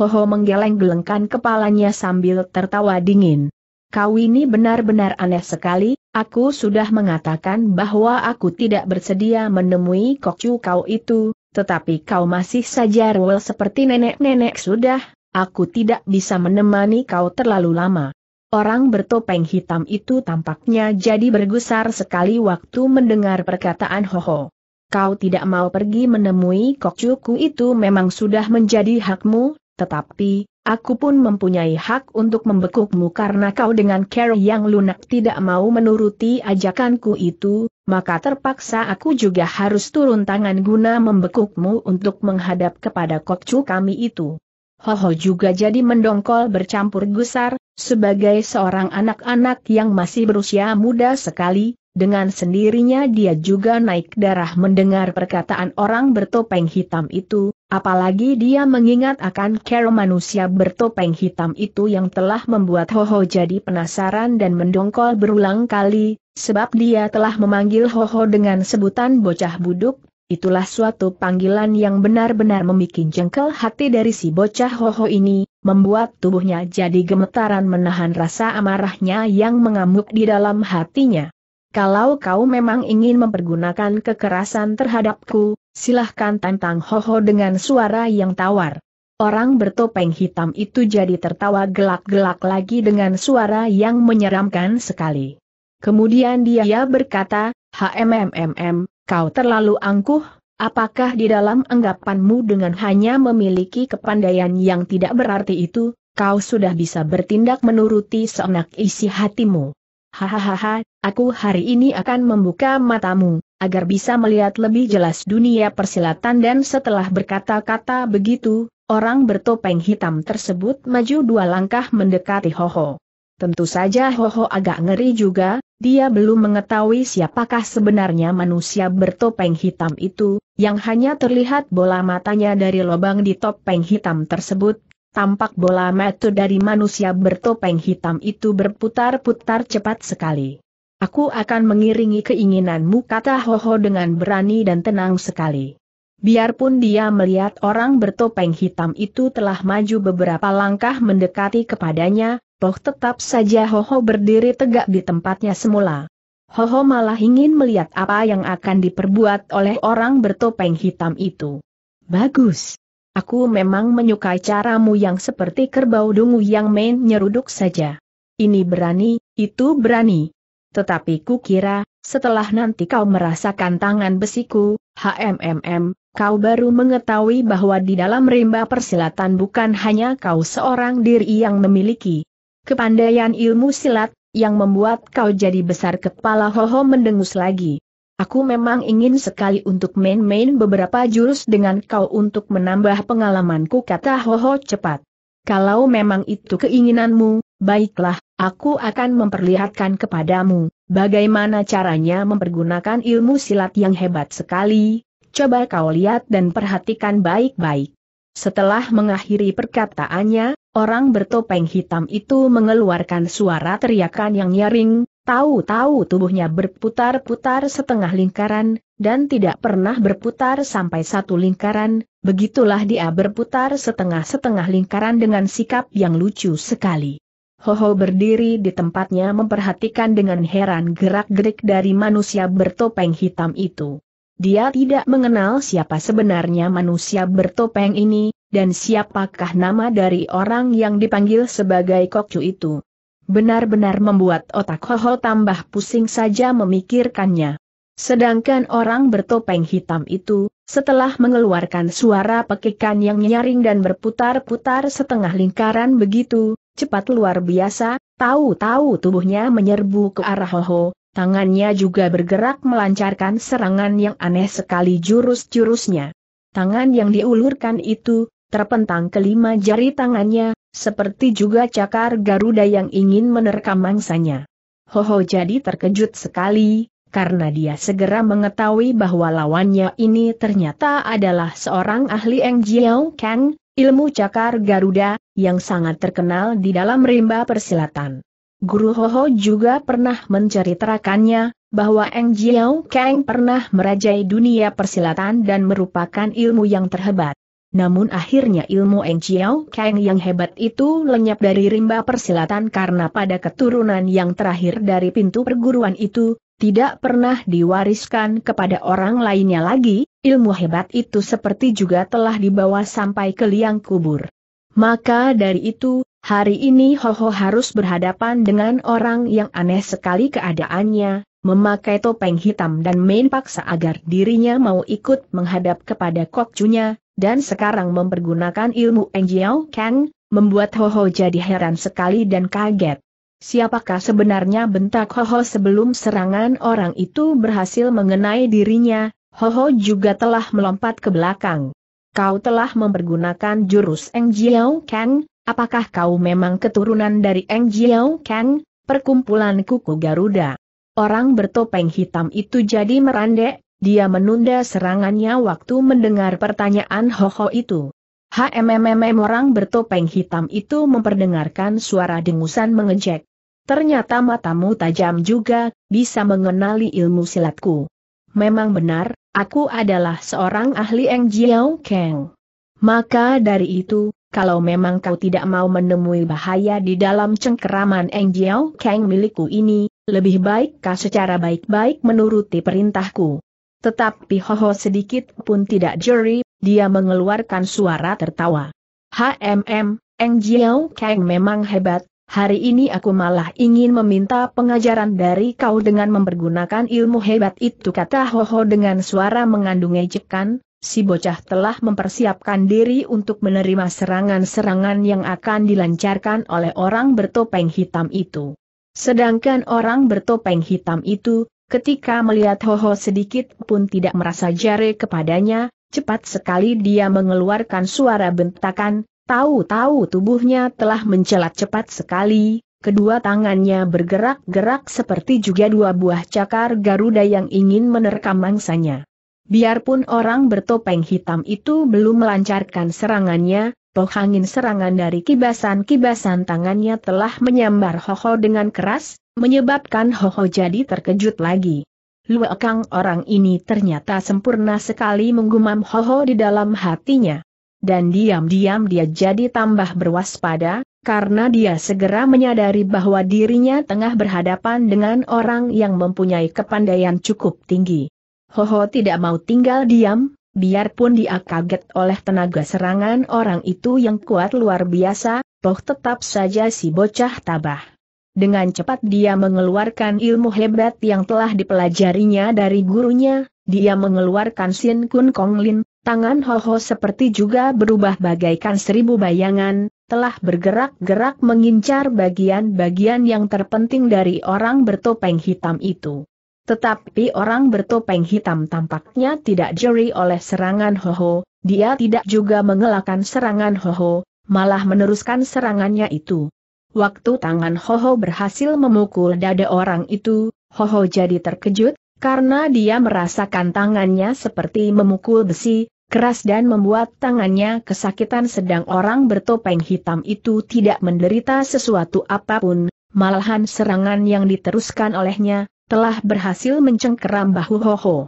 Ho ho menggeleng-gelengkan kepalanya sambil tertawa dingin. Kau ini benar-benar aneh sekali, Aku sudah mengatakan bahwa aku tidak bersedia menemui Kokcu kau itu, tetapi kau masih saja rewel seperti nenek-nenek sudah, aku tidak bisa menemani kau terlalu lama. Orang bertopeng hitam itu tampaknya jadi bergusar sekali waktu mendengar perkataan Hoho. Kau tidak mau pergi menemui Kokcuku itu memang sudah menjadi hakmu, tetapi, aku pun mempunyai hak untuk membekukmu karena kau dengan care yang lunak tidak mau menuruti ajakanku itu, maka terpaksa aku juga harus turun tangan guna membekukmu untuk menghadap kepada kokcu kami itu. Hoho juga jadi mendongkol bercampur gusar, sebagai seorang anak-anak yang masih berusia muda sekali, dengan sendirinya dia juga naik darah mendengar perkataan orang bertopeng hitam itu, Apalagi dia mengingat akan kera manusia bertopeng hitam itu yang telah membuat Hoho jadi penasaran dan mendongkol berulang kali, sebab dia telah memanggil Hoho dengan sebutan bocah buduk, itulah suatu panggilan yang benar-benar membuat jengkel hati dari si bocah Hoho ini, membuat tubuhnya jadi gemetaran menahan rasa amarahnya yang mengamuk di dalam hatinya. Kalau kau memang ingin mempergunakan kekerasan terhadapku, silahkan tantang Hoho dengan suara yang tawar. Orang bertopeng hitam itu jadi tertawa gelak-gelak lagi dengan suara yang menyeramkan sekali. Kemudian dia berkata, HMMMM, kau terlalu angkuh, apakah di dalam anggapanmu dengan hanya memiliki kepandaian yang tidak berarti itu, kau sudah bisa bertindak menuruti seenak isi hatimu? Hahaha, aku hari ini akan membuka matamu, agar bisa melihat lebih jelas dunia persilatan dan setelah berkata-kata begitu, orang bertopeng hitam tersebut maju dua langkah mendekati Hoho. Tentu saja Hoho agak ngeri juga, dia belum mengetahui siapakah sebenarnya manusia bertopeng hitam itu, yang hanya terlihat bola matanya dari lubang di topeng hitam tersebut, tampak bola metu dari manusia bertopeng hitam itu berputar-putar cepat sekali. Aku akan mengiringi keinginanmu kata Hoho dengan berani dan tenang sekali. Biarpun dia melihat orang bertopeng hitam itu telah maju beberapa langkah mendekati kepadanya, toh tetap saja Hoho berdiri tegak di tempatnya semula. Hoho malah ingin melihat apa yang akan diperbuat oleh orang bertopeng hitam itu. Bagus. Aku memang menyukai caramu yang seperti kerbau dungu yang main nyeruduk saja. Ini berani, itu berani. Tetapi ku kira, setelah nanti kau merasakan tangan besiku, HMMM, kau baru mengetahui bahwa di dalam rimba persilatan bukan hanya kau seorang diri yang memiliki kepandaian ilmu silat, yang membuat kau jadi besar kepala hoho mendengus lagi. Aku memang ingin sekali untuk main-main beberapa jurus dengan kau untuk menambah pengalamanku kata Hoho cepat. Kalau memang itu keinginanmu, baiklah, aku akan memperlihatkan kepadamu, bagaimana caranya mempergunakan ilmu silat yang hebat sekali, coba kau lihat dan perhatikan baik-baik. Setelah mengakhiri perkataannya, orang bertopeng hitam itu mengeluarkan suara teriakan yang nyaring, Tahu-tahu tubuhnya berputar-putar setengah lingkaran, dan tidak pernah berputar sampai satu lingkaran, begitulah dia berputar setengah-setengah lingkaran dengan sikap yang lucu sekali. Hoho berdiri di tempatnya memperhatikan dengan heran gerak-gerik dari manusia bertopeng hitam itu. Dia tidak mengenal siapa sebenarnya manusia bertopeng ini, dan siapakah nama dari orang yang dipanggil sebagai Kokcu itu. Benar-benar membuat otak Ho Ho tambah pusing saja memikirkannya. Sedangkan orang bertopeng hitam itu, setelah mengeluarkan suara pekikan yang nyaring dan berputar-putar setengah lingkaran begitu, cepat luar biasa, tahu-tahu tubuhnya menyerbu ke arah Ho Ho, tangannya juga bergerak melancarkan serangan yang aneh sekali jurus-jurusnya. Tangan yang diulurkan itu, terpentang kelima jari tangannya, seperti juga cakar Garuda yang ingin menerkam mangsanya. Hoho jadi terkejut sekali, karena dia segera mengetahui bahwa lawannya ini ternyata adalah seorang ahli Eng Jiao Kang, ilmu cakar Garuda, yang sangat terkenal di dalam rimba persilatan. Guru Hoho juga pernah menceritakannya, bahwa Eng Jiao Kang pernah merajai dunia persilatan dan merupakan ilmu yang terhebat. Namun akhirnya ilmu Eng Chiao Kang yang hebat itu lenyap dari rimba persilatan karena pada keturunan yang terakhir dari pintu perguruan itu, tidak pernah diwariskan kepada orang lainnya lagi, ilmu hebat itu seperti juga telah dibawa sampai ke liang kubur. Maka dari itu, hari ini ho ho harus berhadapan dengan orang yang aneh sekali keadaannya, memakai topeng hitam dan main paksa agar dirinya mau ikut menghadap kepada kokcunya, dan sekarang mempergunakan ilmu Enjiao Kang, membuat Hoho jadi heran sekali dan kaget. Siapakah sebenarnya bentak Hoho sebelum serangan orang itu berhasil mengenai dirinya, Hoho juga telah melompat ke belakang. Kau telah mempergunakan jurus Eng Jiao Kang, apakah kau memang keturunan dari Eng Jiao Kang, perkumpulan kuku Garuda? Orang bertopeng hitam itu jadi merandek, dia menunda serangannya waktu mendengar pertanyaan Hoho itu. HMMM orang bertopeng hitam itu memperdengarkan suara dengusan mengejek. Ternyata matamu tajam juga, bisa mengenali ilmu silatku. Memang benar, aku adalah seorang ahli Eng Jiao Kang. Maka dari itu, kalau memang kau tidak mau menemui bahaya di dalam cengkeraman Eng Jiao Kang milikku ini, lebih baik kau secara baik-baik menuruti perintahku. Tetapi Hoho sedikit pun tidak jeri, dia mengeluarkan suara tertawa. HMM, Eng Jiao Kang memang hebat, hari ini aku malah ingin meminta pengajaran dari kau dengan mempergunakan ilmu hebat itu kata Hoho dengan suara mengandung ejekan, si bocah telah mempersiapkan diri untuk menerima serangan-serangan yang akan dilancarkan oleh orang bertopeng hitam itu. Sedangkan orang bertopeng hitam itu, Ketika melihat Hoho sedikit pun tidak merasa jare kepadanya, cepat sekali dia mengeluarkan suara bentakan, tahu-tahu tubuhnya telah mencelat cepat sekali, kedua tangannya bergerak-gerak seperti juga dua buah cakar Garuda yang ingin menerkam mangsanya. Biarpun orang bertopeng hitam itu belum melancarkan serangannya, toh serangan dari kibasan-kibasan tangannya telah menyambar Hoho dengan keras, menyebabkan Hoho jadi terkejut lagi. Luekang orang ini ternyata sempurna sekali menggumam Hoho di dalam hatinya. Dan diam-diam dia jadi tambah berwaspada, karena dia segera menyadari bahwa dirinya tengah berhadapan dengan orang yang mempunyai kepandaian cukup tinggi. Hoho tidak mau tinggal diam, biarpun dia kaget oleh tenaga serangan orang itu yang kuat luar biasa, toh tetap saja si bocah tabah. Dengan cepat dia mengeluarkan ilmu hebat yang telah dipelajarinya dari gurunya, dia mengeluarkan Sin Kun Kong Lin, tangan ho ho seperti juga berubah bagaikan seribu bayangan, telah bergerak-gerak mengincar bagian-bagian yang terpenting dari orang bertopeng hitam itu. Tetapi orang bertopeng hitam tampaknya tidak jeri oleh serangan ho ho. dia tidak juga mengelakkan serangan ho ho, malah meneruskan serangannya itu. Waktu tangan Hoho berhasil memukul dada orang itu, Hoho jadi terkejut, karena dia merasakan tangannya seperti memukul besi, keras dan membuat tangannya kesakitan sedang orang bertopeng hitam itu tidak menderita sesuatu apapun, malahan serangan yang diteruskan olehnya, telah berhasil mencengkeram bahu Hoho.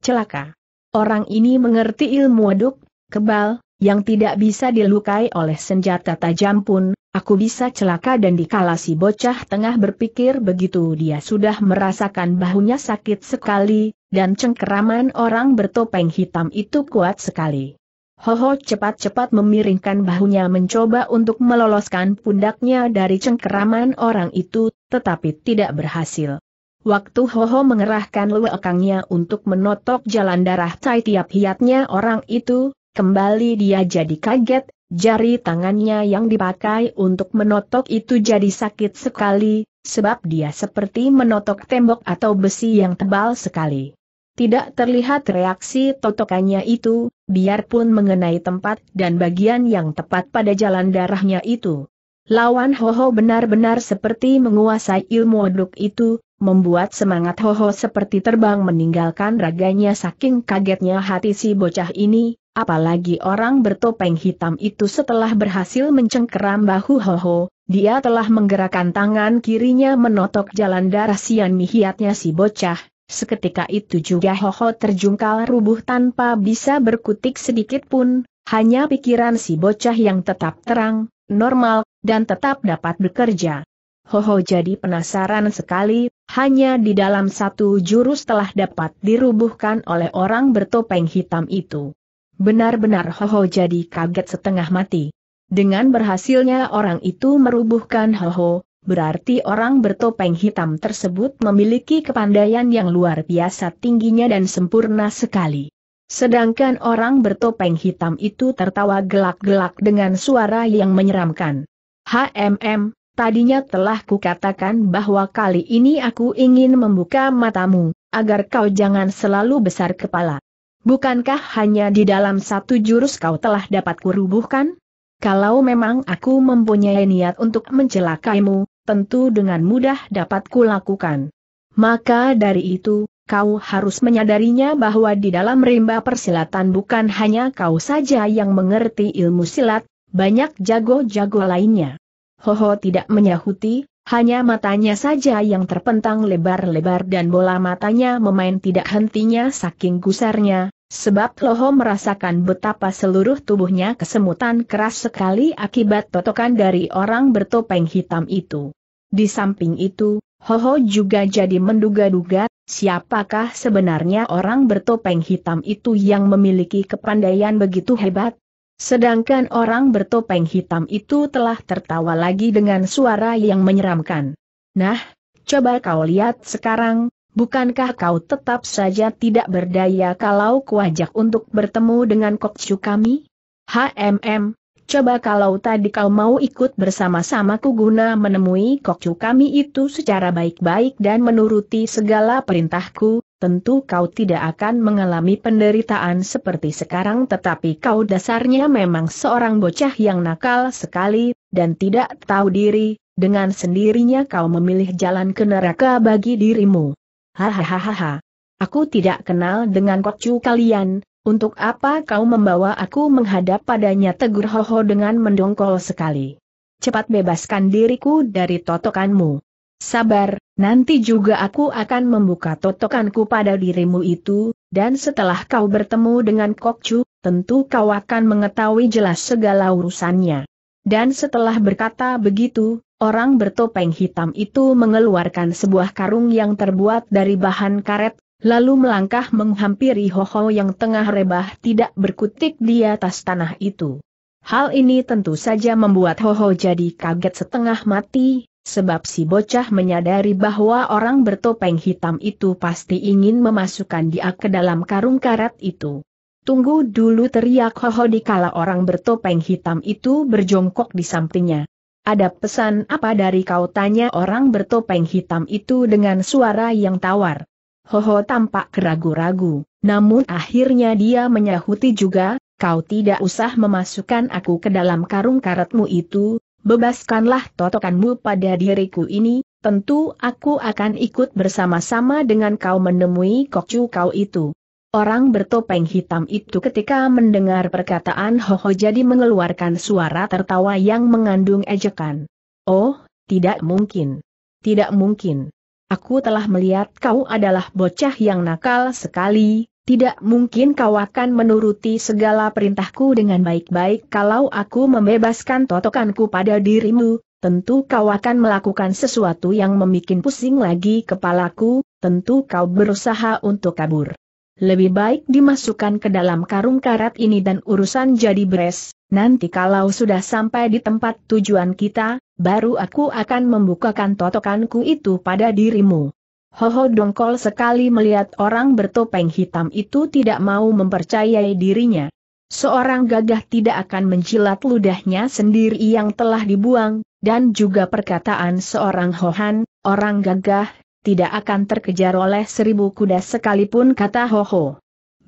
Celaka. Orang ini mengerti ilmu aduk, kebal, yang tidak bisa dilukai oleh senjata tajam pun, Aku bisa celaka dan dikala bocah tengah berpikir begitu dia sudah merasakan bahunya sakit sekali, dan cengkeraman orang bertopeng hitam itu kuat sekali. Hoho cepat-cepat memiringkan bahunya mencoba untuk meloloskan pundaknya dari cengkeraman orang itu, tetapi tidak berhasil. Waktu Hoho mengerahkan luekangnya untuk menotok jalan darah tai tiap hiatnya orang itu, kembali dia jadi kaget Jari tangannya yang dipakai untuk menotok itu jadi sakit sekali, sebab dia seperti menotok tembok atau besi yang tebal sekali. Tidak terlihat reaksi totokannya itu, biarpun mengenai tempat dan bagian yang tepat pada jalan darahnya itu. Lawan Hoho benar-benar seperti menguasai ilmu aduk itu, membuat semangat Hoho seperti terbang meninggalkan raganya saking kagetnya hati si bocah ini, Apalagi orang bertopeng hitam itu setelah berhasil mencengkeram bahu Hoho, dia telah menggerakkan tangan kirinya menotok jalan darah sian mihiatnya si bocah. Seketika itu juga Hoho terjungkal rubuh tanpa bisa berkutik sedikit pun, hanya pikiran si bocah yang tetap terang, normal, dan tetap dapat bekerja. Hoho jadi penasaran sekali, hanya di dalam satu jurus telah dapat dirubuhkan oleh orang bertopeng hitam itu. Benar-benar Hoho jadi kaget setengah mati. Dengan berhasilnya orang itu merubuhkan Hoho, berarti orang bertopeng hitam tersebut memiliki kepandaian yang luar biasa tingginya dan sempurna sekali. Sedangkan orang bertopeng hitam itu tertawa gelak-gelak dengan suara yang menyeramkan. HMM, tadinya telah kukatakan bahwa kali ini aku ingin membuka matamu, agar kau jangan selalu besar kepala. Bukankah hanya di dalam satu jurus kau telah dapat kurubuhkan? Kalau memang aku mempunyai niat untuk mencelakaimu, tentu dengan mudah dapat kulakukan. Maka dari itu, kau harus menyadarinya bahwa di dalam rimba persilatan bukan hanya kau saja yang mengerti ilmu silat, banyak jago-jago lainnya. Hoho tidak menyahuti, hanya matanya saja yang terpentang lebar-lebar dan bola matanya memain tidak hentinya saking gusarnya, Sebab Loho merasakan betapa seluruh tubuhnya kesemutan keras sekali akibat totokan dari orang bertopeng hitam itu. Di samping itu, Hoho juga jadi menduga-duga, siapakah sebenarnya orang bertopeng hitam itu yang memiliki kepandaian begitu hebat? Sedangkan orang bertopeng hitam itu telah tertawa lagi dengan suara yang menyeramkan. Nah, coba kau lihat sekarang, Bukankah kau tetap saja tidak berdaya kalau kuajak untuk bertemu dengan kokcu kami? HMM, coba kalau tadi kau mau ikut bersama-sama ku guna menemui kokcu kami itu secara baik-baik dan menuruti segala perintahku, tentu kau tidak akan mengalami penderitaan seperti sekarang tetapi kau dasarnya memang seorang bocah yang nakal sekali, dan tidak tahu diri, dengan sendirinya kau memilih jalan ke neraka bagi dirimu. Hahaha. Aku tidak kenal dengan kocu kalian, untuk apa kau membawa aku menghadap padanya tegur Hoho dengan mendongkol sekali. Cepat bebaskan diriku dari totokanmu. Sabar, nanti juga aku akan membuka totokanku pada dirimu itu, dan setelah kau bertemu dengan Kokcu, tentu kau akan mengetahui jelas segala urusannya. Dan setelah berkata begitu, Orang bertopeng hitam itu mengeluarkan sebuah karung yang terbuat dari bahan karet, lalu melangkah menghampiri Hoho yang tengah rebah tidak berkutik di atas tanah itu. Hal ini tentu saja membuat Hoho jadi kaget setengah mati, sebab si bocah menyadari bahwa orang bertopeng hitam itu pasti ingin memasukkan dia ke dalam karung karet itu. Tunggu dulu teriak Hoho dikala orang bertopeng hitam itu berjongkok di sampingnya. Ada pesan apa dari kau tanya orang bertopeng hitam itu dengan suara yang tawar. Hoho tampak ragu-ragu, namun akhirnya dia menyahuti juga, kau tidak usah memasukkan aku ke dalam karung karetmu itu, bebaskanlah totokanmu pada diriku ini, tentu aku akan ikut bersama-sama dengan kau menemui kokcu kau itu. Orang bertopeng hitam itu ketika mendengar perkataan Hoho jadi mengeluarkan suara tertawa yang mengandung ejekan. Oh, tidak mungkin. Tidak mungkin. Aku telah melihat kau adalah bocah yang nakal sekali, tidak mungkin kau akan menuruti segala perintahku dengan baik-baik kalau aku membebaskan totokanku pada dirimu, tentu kau akan melakukan sesuatu yang membuat pusing lagi kepalaku, tentu kau berusaha untuk kabur. Lebih baik dimasukkan ke dalam karung karat ini dan urusan jadi beres, nanti kalau sudah sampai di tempat tujuan kita, baru aku akan membukakan totokanku itu pada dirimu. Ho Ho dongkol sekali melihat orang bertopeng hitam itu tidak mau mempercayai dirinya. Seorang gagah tidak akan menjilat ludahnya sendiri yang telah dibuang, dan juga perkataan seorang Hohan, orang gagah, tidak akan terkejar oleh seribu kuda sekalipun kata Ho Ho.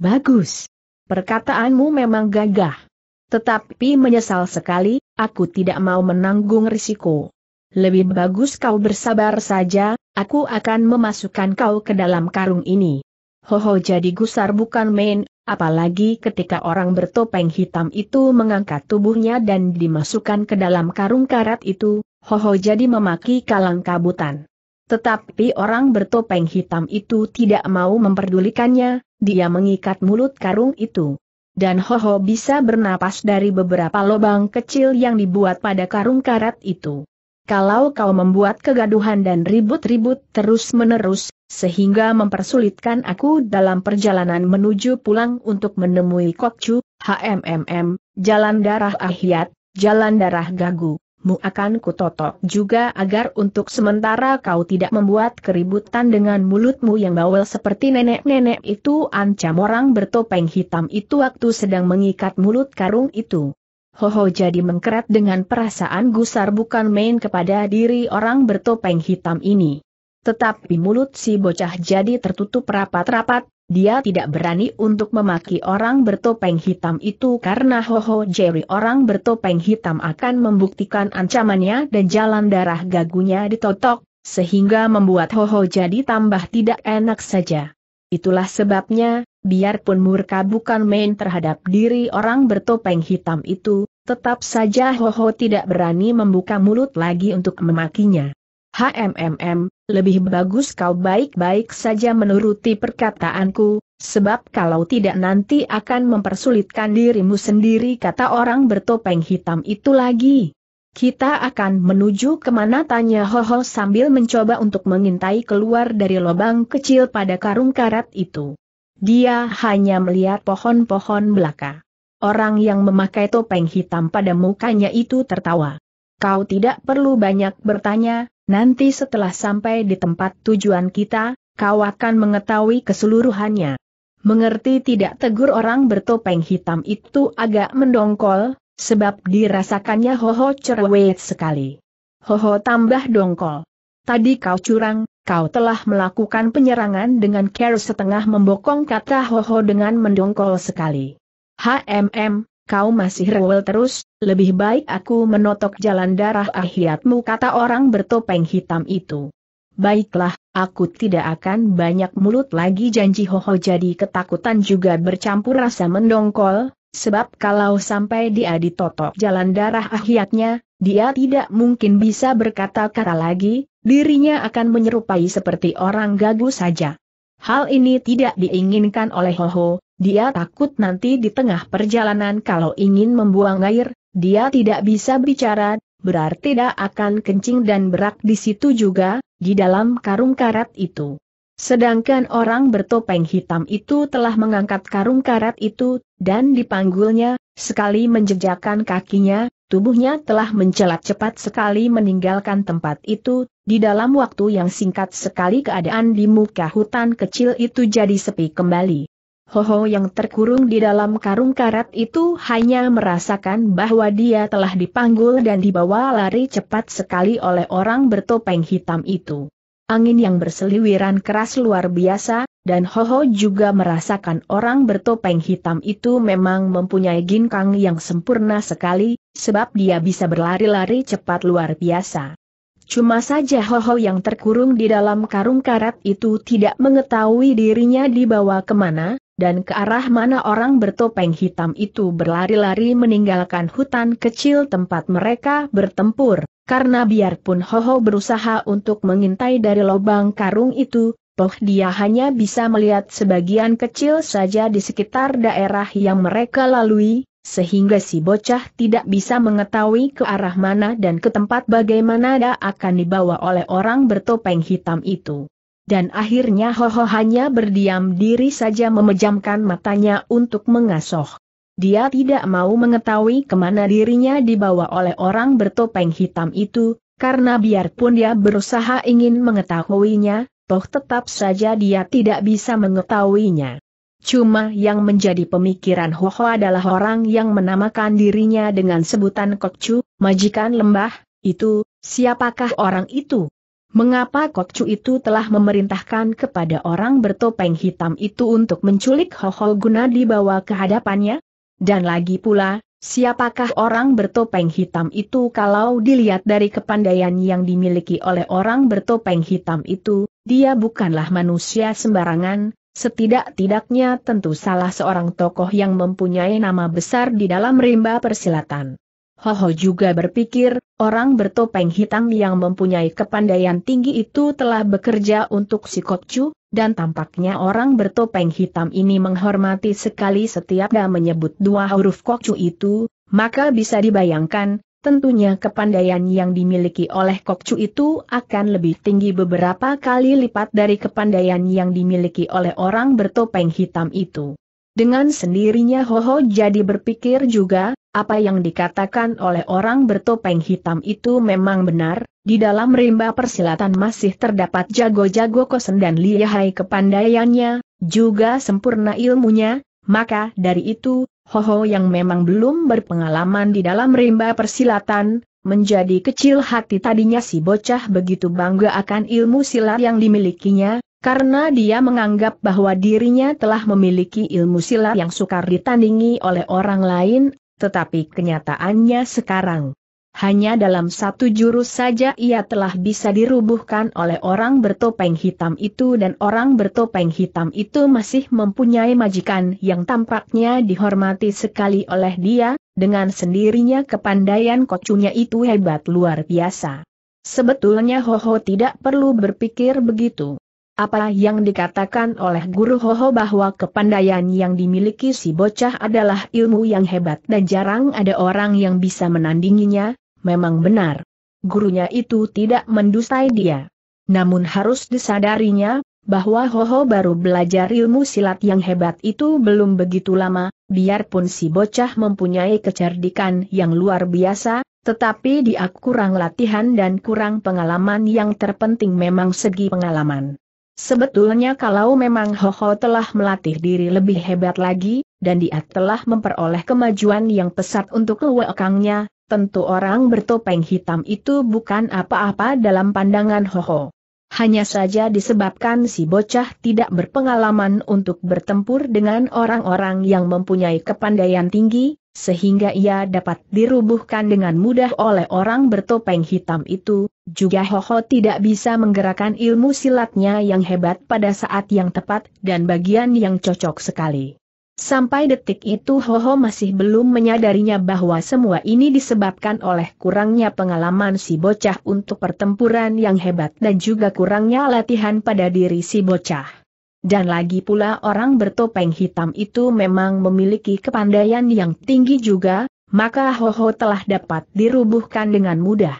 Bagus. Perkataanmu memang gagah. Tetapi menyesal sekali, aku tidak mau menanggung risiko. Lebih bagus kau bersabar saja, aku akan memasukkan kau ke dalam karung ini. Ho Ho jadi gusar bukan main, apalagi ketika orang bertopeng hitam itu mengangkat tubuhnya dan dimasukkan ke dalam karung karat itu, Hoho jadi memaki kalang kabutan. Tetapi orang bertopeng hitam itu tidak mau memperdulikannya, dia mengikat mulut karung itu. Dan Hoho bisa bernapas dari beberapa lubang kecil yang dibuat pada karung karat itu. Kalau kau membuat kegaduhan dan ribut-ribut terus-menerus, sehingga mempersulitkan aku dalam perjalanan menuju pulang untuk menemui Kokcu, HMMM, Jalan Darah Ahyat, Jalan Darah Gagu mu akan kutotok juga agar untuk sementara kau tidak membuat keributan dengan mulutmu yang bawel seperti nenek-nenek itu ancam orang bertopeng hitam itu waktu sedang mengikat mulut karung itu. Hoho jadi mengkeret dengan perasaan gusar bukan main kepada diri orang bertopeng hitam ini. Tetapi mulut si bocah jadi tertutup rapat-rapat, dia tidak berani untuk memaki orang bertopeng hitam itu karena Hoho Jerry orang bertopeng hitam akan membuktikan ancamannya dan jalan darah gagunya ditotok, sehingga membuat Hoho jadi tambah tidak enak saja. Itulah sebabnya, biarpun murka bukan main terhadap diri orang bertopeng hitam itu, tetap saja Hoho tidak berani membuka mulut lagi untuk memakinya. HMMM, lebih bagus kau baik-baik saja menuruti perkataanku, sebab kalau tidak nanti akan mempersulitkan dirimu sendiri kata orang bertopeng hitam itu lagi. Kita akan menuju kemana tanya Hoho sambil mencoba untuk mengintai keluar dari lubang kecil pada karung karat itu. Dia hanya melihat pohon-pohon belaka. Orang yang memakai topeng hitam pada mukanya itu tertawa. Kau tidak perlu banyak bertanya, nanti setelah sampai di tempat tujuan kita, kau akan mengetahui keseluruhannya. Mengerti tidak tegur orang bertopeng hitam itu agak mendongkol, sebab dirasakannya Hoho cerewet sekali. Hoho tambah dongkol. Tadi kau curang, kau telah melakukan penyerangan dengan care setengah membokong kata Hoho dengan mendongkol sekali. HMM, kau masih rewel terus, lebih baik aku menotok jalan darah ahiatmu kata orang bertopeng hitam itu. Baiklah, aku tidak akan banyak mulut lagi janji Hoho jadi ketakutan juga bercampur rasa mendongkol, sebab kalau sampai dia ditotok jalan darah ahiatnya, dia tidak mungkin bisa berkata-kata lagi, dirinya akan menyerupai seperti orang gagu saja. Hal ini tidak diinginkan oleh Hoho, dia takut nanti di tengah perjalanan kalau ingin membuang air, dia tidak bisa bicara, berarti tidak akan kencing dan berak di situ juga, di dalam karung karat itu. Sedangkan orang bertopeng hitam itu telah mengangkat karung karat itu, dan dipanggulnya, sekali menjejakkan kakinya, Tubuhnya telah mencelat cepat sekali meninggalkan tempat itu, di dalam waktu yang singkat sekali keadaan di muka hutan kecil itu jadi sepi kembali. Hoho yang terkurung di dalam karung karat itu hanya merasakan bahwa dia telah dipanggul dan dibawa lari cepat sekali oleh orang bertopeng hitam itu. Angin yang berseliwiran keras luar biasa, dan Hoho juga merasakan orang bertopeng hitam itu memang mempunyai ginkang yang sempurna sekali, sebab dia bisa berlari-lari cepat luar biasa. Cuma saja Hoho yang terkurung di dalam karung karat itu tidak mengetahui dirinya dibawa kemana, dan ke arah mana orang bertopeng hitam itu berlari-lari meninggalkan hutan kecil tempat mereka bertempur, karena biarpun Hoho berusaha untuk mengintai dari lubang karung itu, toh dia hanya bisa melihat sebagian kecil saja di sekitar daerah yang mereka lalui, sehingga si bocah tidak bisa mengetahui ke arah mana dan ke tempat bagaimana dia akan dibawa oleh orang bertopeng hitam itu. Dan akhirnya Hoho hanya berdiam diri saja memejamkan matanya untuk mengasoh. Dia tidak mau mengetahui kemana dirinya dibawa oleh orang bertopeng hitam itu, karena biarpun dia berusaha ingin mengetahuinya, toh tetap saja dia tidak bisa mengetahuinya. Cuma yang menjadi pemikiran Hoho adalah orang yang menamakan dirinya dengan sebutan Kokcu, majikan lembah, itu, siapakah orang itu? Mengapa Kokcu itu telah memerintahkan kepada orang bertopeng hitam itu untuk menculik Hoho guna dibawa ke hadapannya? Dan lagi pula, siapakah orang bertopeng hitam itu kalau dilihat dari kepandaian yang dimiliki oleh orang bertopeng hitam itu, dia bukanlah manusia sembarangan, Setidak-tidaknya tentu salah seorang tokoh yang mempunyai nama besar di dalam rimba persilatan. Hoho juga berpikir, orang bertopeng hitam yang mempunyai kepandaian tinggi itu telah bekerja untuk si Kokcu, dan tampaknya orang bertopeng hitam ini menghormati sekali setiap dia menyebut dua huruf Kokcu itu, maka bisa dibayangkan, tentunya kepandaian yang dimiliki oleh Kokcu itu akan lebih tinggi beberapa kali lipat dari kepandaian yang dimiliki oleh orang bertopeng hitam itu. Dengan sendirinya Ho Ho jadi berpikir juga, apa yang dikatakan oleh orang bertopeng hitam itu memang benar, di dalam rimba persilatan masih terdapat jago-jago kosen dan lihai kepandaiannya, juga sempurna ilmunya, maka dari itu, Hoho yang memang belum berpengalaman di dalam rimba persilatan, menjadi kecil hati tadinya si bocah begitu bangga akan ilmu silat yang dimilikinya, karena dia menganggap bahwa dirinya telah memiliki ilmu silat yang sukar ditandingi oleh orang lain, tetapi kenyataannya sekarang, hanya dalam satu jurus saja ia telah bisa dirubuhkan oleh orang bertopeng hitam itu dan orang bertopeng hitam itu masih mempunyai majikan yang tampaknya dihormati sekali oleh dia, dengan sendirinya kepandaian kocunya itu hebat luar biasa. Sebetulnya Hoho tidak perlu berpikir begitu. Apa yang dikatakan oleh guru Hoho bahwa kepandaian yang dimiliki si bocah adalah ilmu yang hebat dan jarang ada orang yang bisa menandinginya, Memang benar. Gurunya itu tidak mendustai dia. Namun harus disadarinya, bahwa Hoho baru belajar ilmu silat yang hebat itu belum begitu lama, biarpun si bocah mempunyai kecerdikan yang luar biasa, tetapi dia kurang latihan dan kurang pengalaman yang terpenting memang segi pengalaman. Sebetulnya kalau memang Hoho telah melatih diri lebih hebat lagi, dan dia telah memperoleh kemajuan yang pesat untuk lewekangnya, tentu orang bertopeng hitam itu bukan apa-apa dalam pandangan Hoho. Hanya saja disebabkan si bocah tidak berpengalaman untuk bertempur dengan orang-orang yang mempunyai kepandaian tinggi, sehingga ia dapat dirubuhkan dengan mudah oleh orang bertopeng hitam itu, juga Hoho tidak bisa menggerakkan ilmu silatnya yang hebat pada saat yang tepat dan bagian yang cocok sekali. Sampai detik itu Hoho masih belum menyadarinya bahwa semua ini disebabkan oleh kurangnya pengalaman si bocah untuk pertempuran yang hebat dan juga kurangnya latihan pada diri si bocah. Dan lagi pula orang bertopeng hitam itu memang memiliki kepandaian yang tinggi juga, maka Hoho telah dapat dirubuhkan dengan mudah.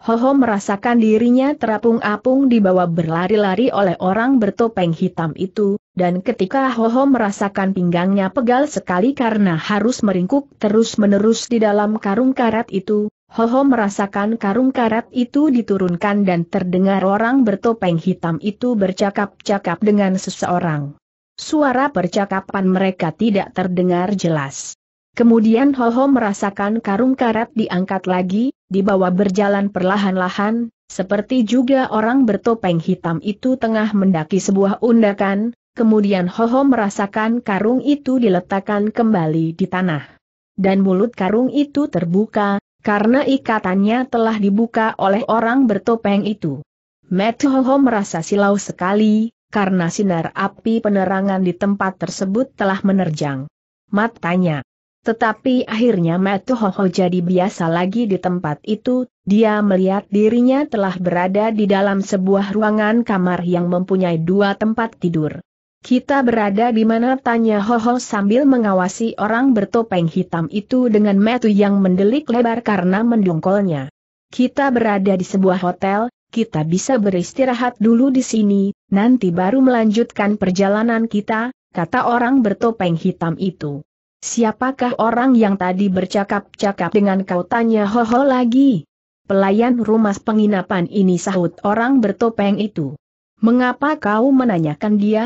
Hoho merasakan dirinya terapung-apung dibawa berlari-lari oleh orang bertopeng hitam itu, dan ketika Hoho merasakan pinggangnya pegal sekali karena harus meringkuk terus-menerus di dalam karung karat itu, Hoho merasakan karung karat itu diturunkan dan terdengar orang bertopeng hitam itu bercakap-cakap dengan seseorang. Suara percakapan mereka tidak terdengar jelas. Kemudian Hoho merasakan karung karat diangkat lagi, dibawa berjalan perlahan-lahan, seperti juga orang bertopeng hitam itu tengah mendaki sebuah undakan, Kemudian Hoho merasakan karung itu diletakkan kembali di tanah. Dan mulut karung itu terbuka, karena ikatannya telah dibuka oleh orang bertopeng itu. Hoho merasa silau sekali, karena sinar api penerangan di tempat tersebut telah menerjang matanya. Tetapi akhirnya Hoho jadi biasa lagi di tempat itu, dia melihat dirinya telah berada di dalam sebuah ruangan kamar yang mempunyai dua tempat tidur. Kita berada di mana tanya Hoho sambil mengawasi orang bertopeng hitam itu dengan metu yang mendelik lebar karena mendongkolnya. Kita berada di sebuah hotel, kita bisa beristirahat dulu di sini, nanti baru melanjutkan perjalanan kita, kata orang bertopeng hitam itu. Siapakah orang yang tadi bercakap-cakap dengan kau tanya Hoho lagi? Pelayan rumah penginapan ini sahut orang bertopeng itu. Mengapa kau menanyakan dia,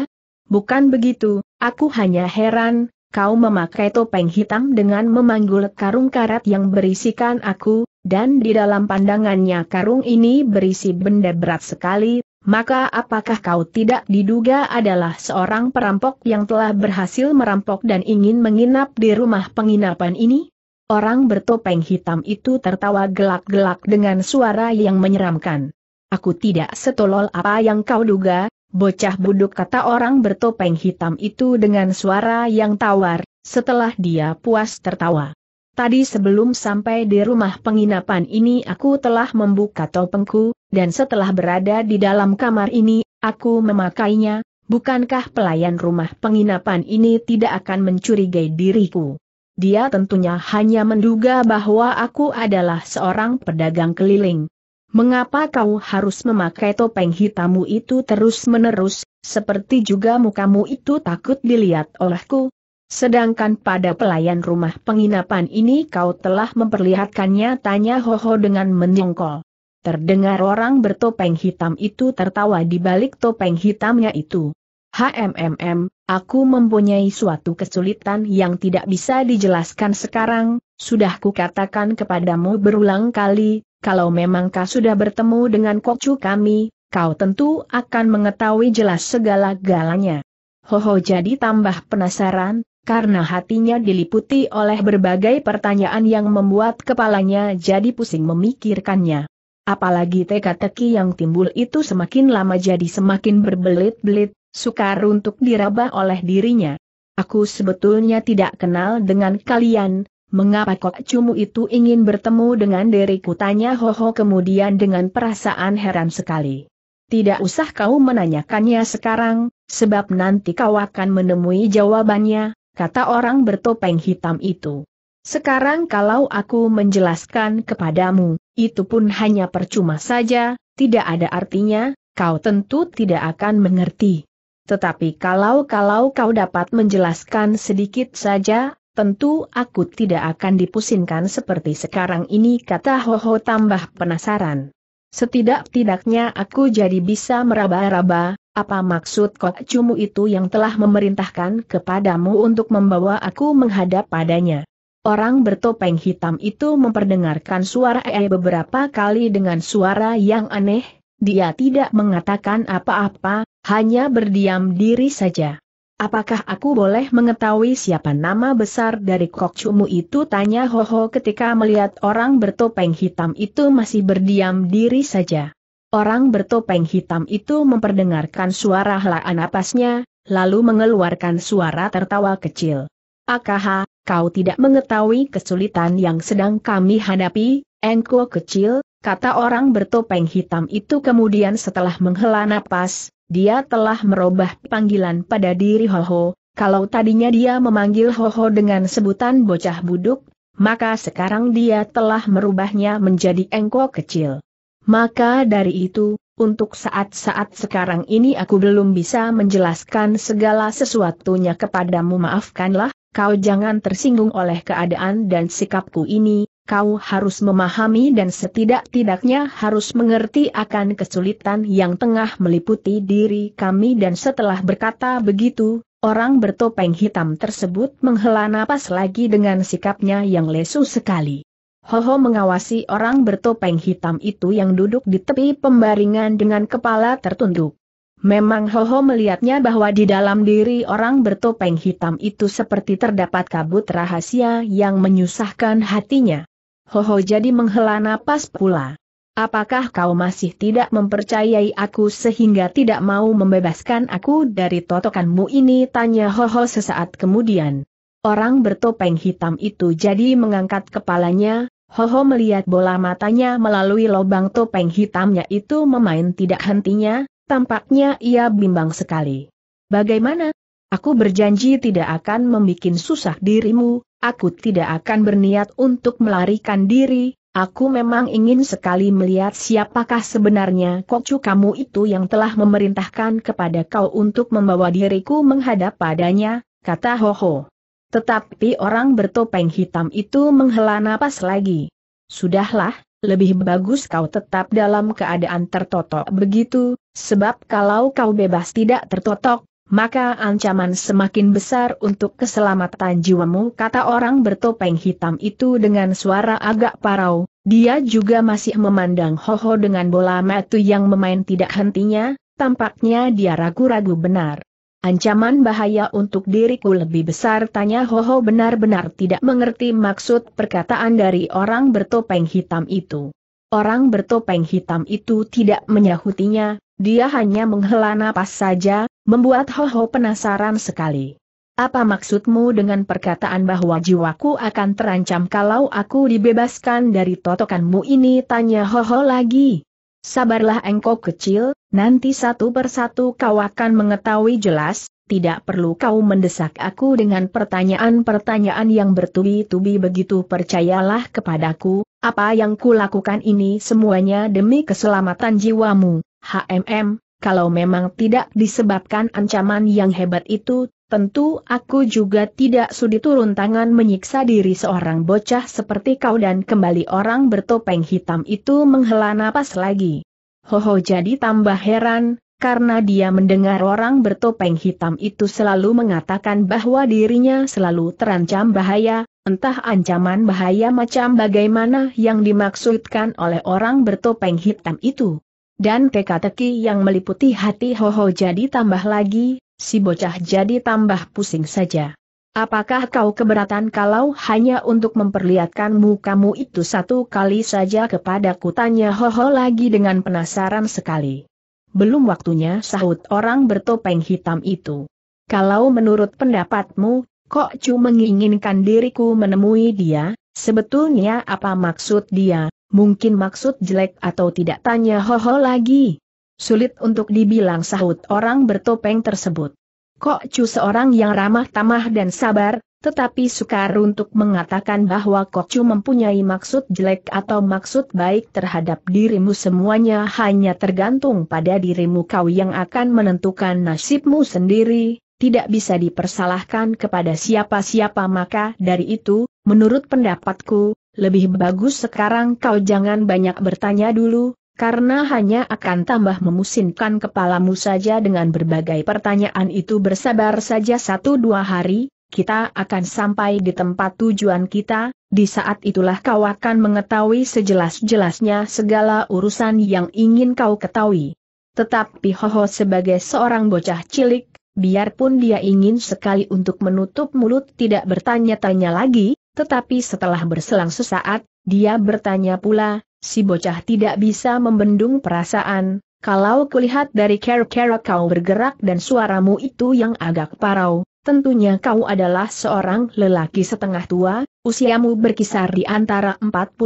Bukan begitu, aku hanya heran, kau memakai topeng hitam dengan memanggul karung karat yang berisikan aku, dan di dalam pandangannya karung ini berisi benda berat sekali, maka apakah kau tidak diduga adalah seorang perampok yang telah berhasil merampok dan ingin menginap di rumah penginapan ini? Orang bertopeng hitam itu tertawa gelak-gelak dengan suara yang menyeramkan. Aku tidak setolol apa yang kau duga, Bocah buduk kata orang bertopeng hitam itu dengan suara yang tawar, setelah dia puas tertawa. Tadi sebelum sampai di rumah penginapan ini aku telah membuka topengku, dan setelah berada di dalam kamar ini, aku memakainya, bukankah pelayan rumah penginapan ini tidak akan mencurigai diriku? Dia tentunya hanya menduga bahwa aku adalah seorang pedagang keliling, Mengapa kau harus memakai topeng hitammu itu terus-menerus, seperti juga mukamu itu takut dilihat olehku? Sedangkan pada pelayan rumah penginapan ini kau telah memperlihatkannya tanya Hoho dengan menyongkol. Terdengar orang bertopeng hitam itu tertawa di balik topeng hitamnya itu. HMMM, aku mempunyai suatu kesulitan yang tidak bisa dijelaskan sekarang, sudah kukatakan kepadamu berulang kali, kalau memang kau sudah bertemu dengan kocu kami, kau tentu akan mengetahui jelas segala galanya. Hoho jadi tambah penasaran, karena hatinya diliputi oleh berbagai pertanyaan yang membuat kepalanya jadi pusing memikirkannya. Apalagi teka-teki yang timbul itu semakin lama jadi semakin berbelit-belit, sukar untuk diraba oleh dirinya. Aku sebetulnya tidak kenal dengan kalian, Mengapa kok cumu itu ingin bertemu dengan diriku? Tanya Hoho kemudian dengan perasaan heran sekali. Tidak usah kau menanyakannya sekarang, sebab nanti kau akan menemui jawabannya, kata orang bertopeng hitam itu. Sekarang kalau aku menjelaskan kepadamu, itu pun hanya percuma saja, tidak ada artinya, kau tentu tidak akan mengerti. Tetapi kalau-kalau kau dapat menjelaskan sedikit saja Tentu aku tidak akan dipusingkan seperti sekarang ini kata Ho Ho, tambah penasaran. Setidak-tidaknya aku jadi bisa meraba-raba, apa maksud kok cumu itu yang telah memerintahkan kepadamu untuk membawa aku menghadap padanya. Orang bertopeng hitam itu memperdengarkan suara Ee beberapa kali dengan suara yang aneh, dia tidak mengatakan apa-apa, hanya berdiam diri saja. Apakah aku boleh mengetahui siapa nama besar dari kokcumu itu? Tanya Hoho ketika melihat orang bertopeng hitam itu masih berdiam diri saja. Orang bertopeng hitam itu memperdengarkan suara helaan napasnya, lalu mengeluarkan suara tertawa kecil. Akaha, kau tidak mengetahui kesulitan yang sedang kami hadapi, engko kecil, kata orang bertopeng hitam itu kemudian setelah menghela napas, dia telah merubah panggilan pada diri Hoho, kalau tadinya dia memanggil Hoho dengan sebutan bocah buduk, maka sekarang dia telah merubahnya menjadi engko kecil. Maka dari itu, untuk saat-saat sekarang ini aku belum bisa menjelaskan segala sesuatunya kepadamu maafkanlah, kau jangan tersinggung oleh keadaan dan sikapku ini, kau harus memahami dan setidak-tidaknya harus mengerti akan kesulitan yang tengah meliputi diri kami dan setelah berkata begitu, orang bertopeng hitam tersebut menghela napas lagi dengan sikapnya yang lesu sekali. Hoho mengawasi orang bertopeng hitam itu yang duduk di tepi pembaringan dengan kepala tertunduk. Memang Hoho melihatnya bahwa di dalam diri orang bertopeng hitam itu seperti terdapat kabut rahasia yang menyusahkan hatinya. Hoho jadi menghela napas pula. Apakah kau masih tidak mempercayai aku sehingga tidak mau membebaskan aku dari totokanmu ini? Tanya Hoho sesaat kemudian. Orang bertopeng hitam itu jadi mengangkat kepalanya, Hoho melihat bola matanya melalui lubang topeng hitamnya itu memain tidak hentinya, tampaknya ia bimbang sekali. Bagaimana? Aku berjanji tidak akan membuat susah dirimu, Aku tidak akan berniat untuk melarikan diri, aku memang ingin sekali melihat siapakah sebenarnya kokcu kamu itu yang telah memerintahkan kepada kau untuk membawa diriku menghadap padanya, kata Hoho. Tetapi orang bertopeng hitam itu menghela napas lagi. Sudahlah, lebih bagus kau tetap dalam keadaan tertotok begitu, sebab kalau kau bebas tidak tertotok, maka ancaman semakin besar untuk keselamatan jiwamu kata orang bertopeng hitam itu dengan suara agak parau, dia juga masih memandang Hoho dengan bola metu yang memain tidak hentinya, tampaknya dia ragu-ragu benar. Ancaman bahaya untuk diriku lebih besar tanya Hoho benar-benar tidak mengerti maksud perkataan dari orang bertopeng hitam itu. Orang bertopeng hitam itu tidak menyahutinya, dia hanya menghela napas saja, Membuat Hoho penasaran sekali. Apa maksudmu dengan perkataan bahwa jiwaku akan terancam kalau aku dibebaskan dari totokanmu ini? Tanya Hoho lagi. Sabarlah engkau kecil, nanti satu persatu kau akan mengetahui jelas, tidak perlu kau mendesak aku dengan pertanyaan-pertanyaan yang bertubi-tubi begitu percayalah kepadaku, apa yang kulakukan ini semuanya demi keselamatan jiwamu, HMM, kalau memang tidak disebabkan ancaman yang hebat itu, tentu aku juga tidak sudi turun tangan menyiksa diri seorang bocah seperti kau dan kembali orang bertopeng hitam itu menghela napas lagi. Hoho jadi tambah heran, karena dia mendengar orang bertopeng hitam itu selalu mengatakan bahwa dirinya selalu terancam bahaya, entah ancaman bahaya macam bagaimana yang dimaksudkan oleh orang bertopeng hitam itu. Dan teka-teki yang meliputi hati Hoho jadi tambah lagi, si bocah jadi tambah pusing saja. Apakah kau keberatan kalau hanya untuk memperlihatkan mukamu itu satu kali saja kepada kepadaku tanya Hoho lagi dengan penasaran sekali. Belum waktunya sahut orang bertopeng hitam itu. Kalau menurut pendapatmu, kok cuma menginginkan diriku menemui dia, sebetulnya apa maksud dia, Mungkin maksud jelek atau tidak tanya Hoho lagi. Sulit untuk dibilang sahut orang bertopeng tersebut. Kok cu seorang yang ramah tamah dan sabar, tetapi sukar untuk mengatakan bahwa kok cu mempunyai maksud jelek atau maksud baik terhadap dirimu semuanya hanya tergantung pada dirimu kau yang akan menentukan nasibmu sendiri, tidak bisa dipersalahkan kepada siapa-siapa maka dari itu, menurut pendapatku, lebih bagus sekarang kau jangan banyak bertanya dulu, karena hanya akan tambah memusinkan kepalamu saja dengan berbagai pertanyaan itu bersabar saja satu dua hari, kita akan sampai di tempat tujuan kita, di saat itulah kau akan mengetahui sejelas-jelasnya segala urusan yang ingin kau ketahui. Tetapi Hoho sebagai seorang bocah cilik, biarpun dia ingin sekali untuk menutup mulut tidak bertanya-tanya lagi, tetapi setelah berselang sesaat, dia bertanya pula, si bocah tidak bisa membendung perasaan, kalau kulihat dari kera-kera kau bergerak dan suaramu itu yang agak parau, tentunya kau adalah seorang lelaki setengah tua, usiamu berkisar di antara 45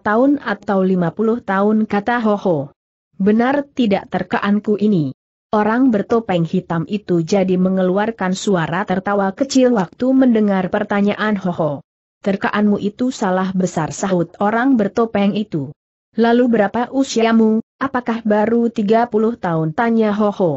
tahun atau 50 tahun kata Ho. Benar tidak terkaanku ini. Orang bertopeng hitam itu jadi mengeluarkan suara tertawa kecil waktu mendengar pertanyaan Ho terkaanmu itu salah besar sahut orang bertopeng itu. Lalu berapa usiamu, apakah baru 30 tahun tanya ho ho.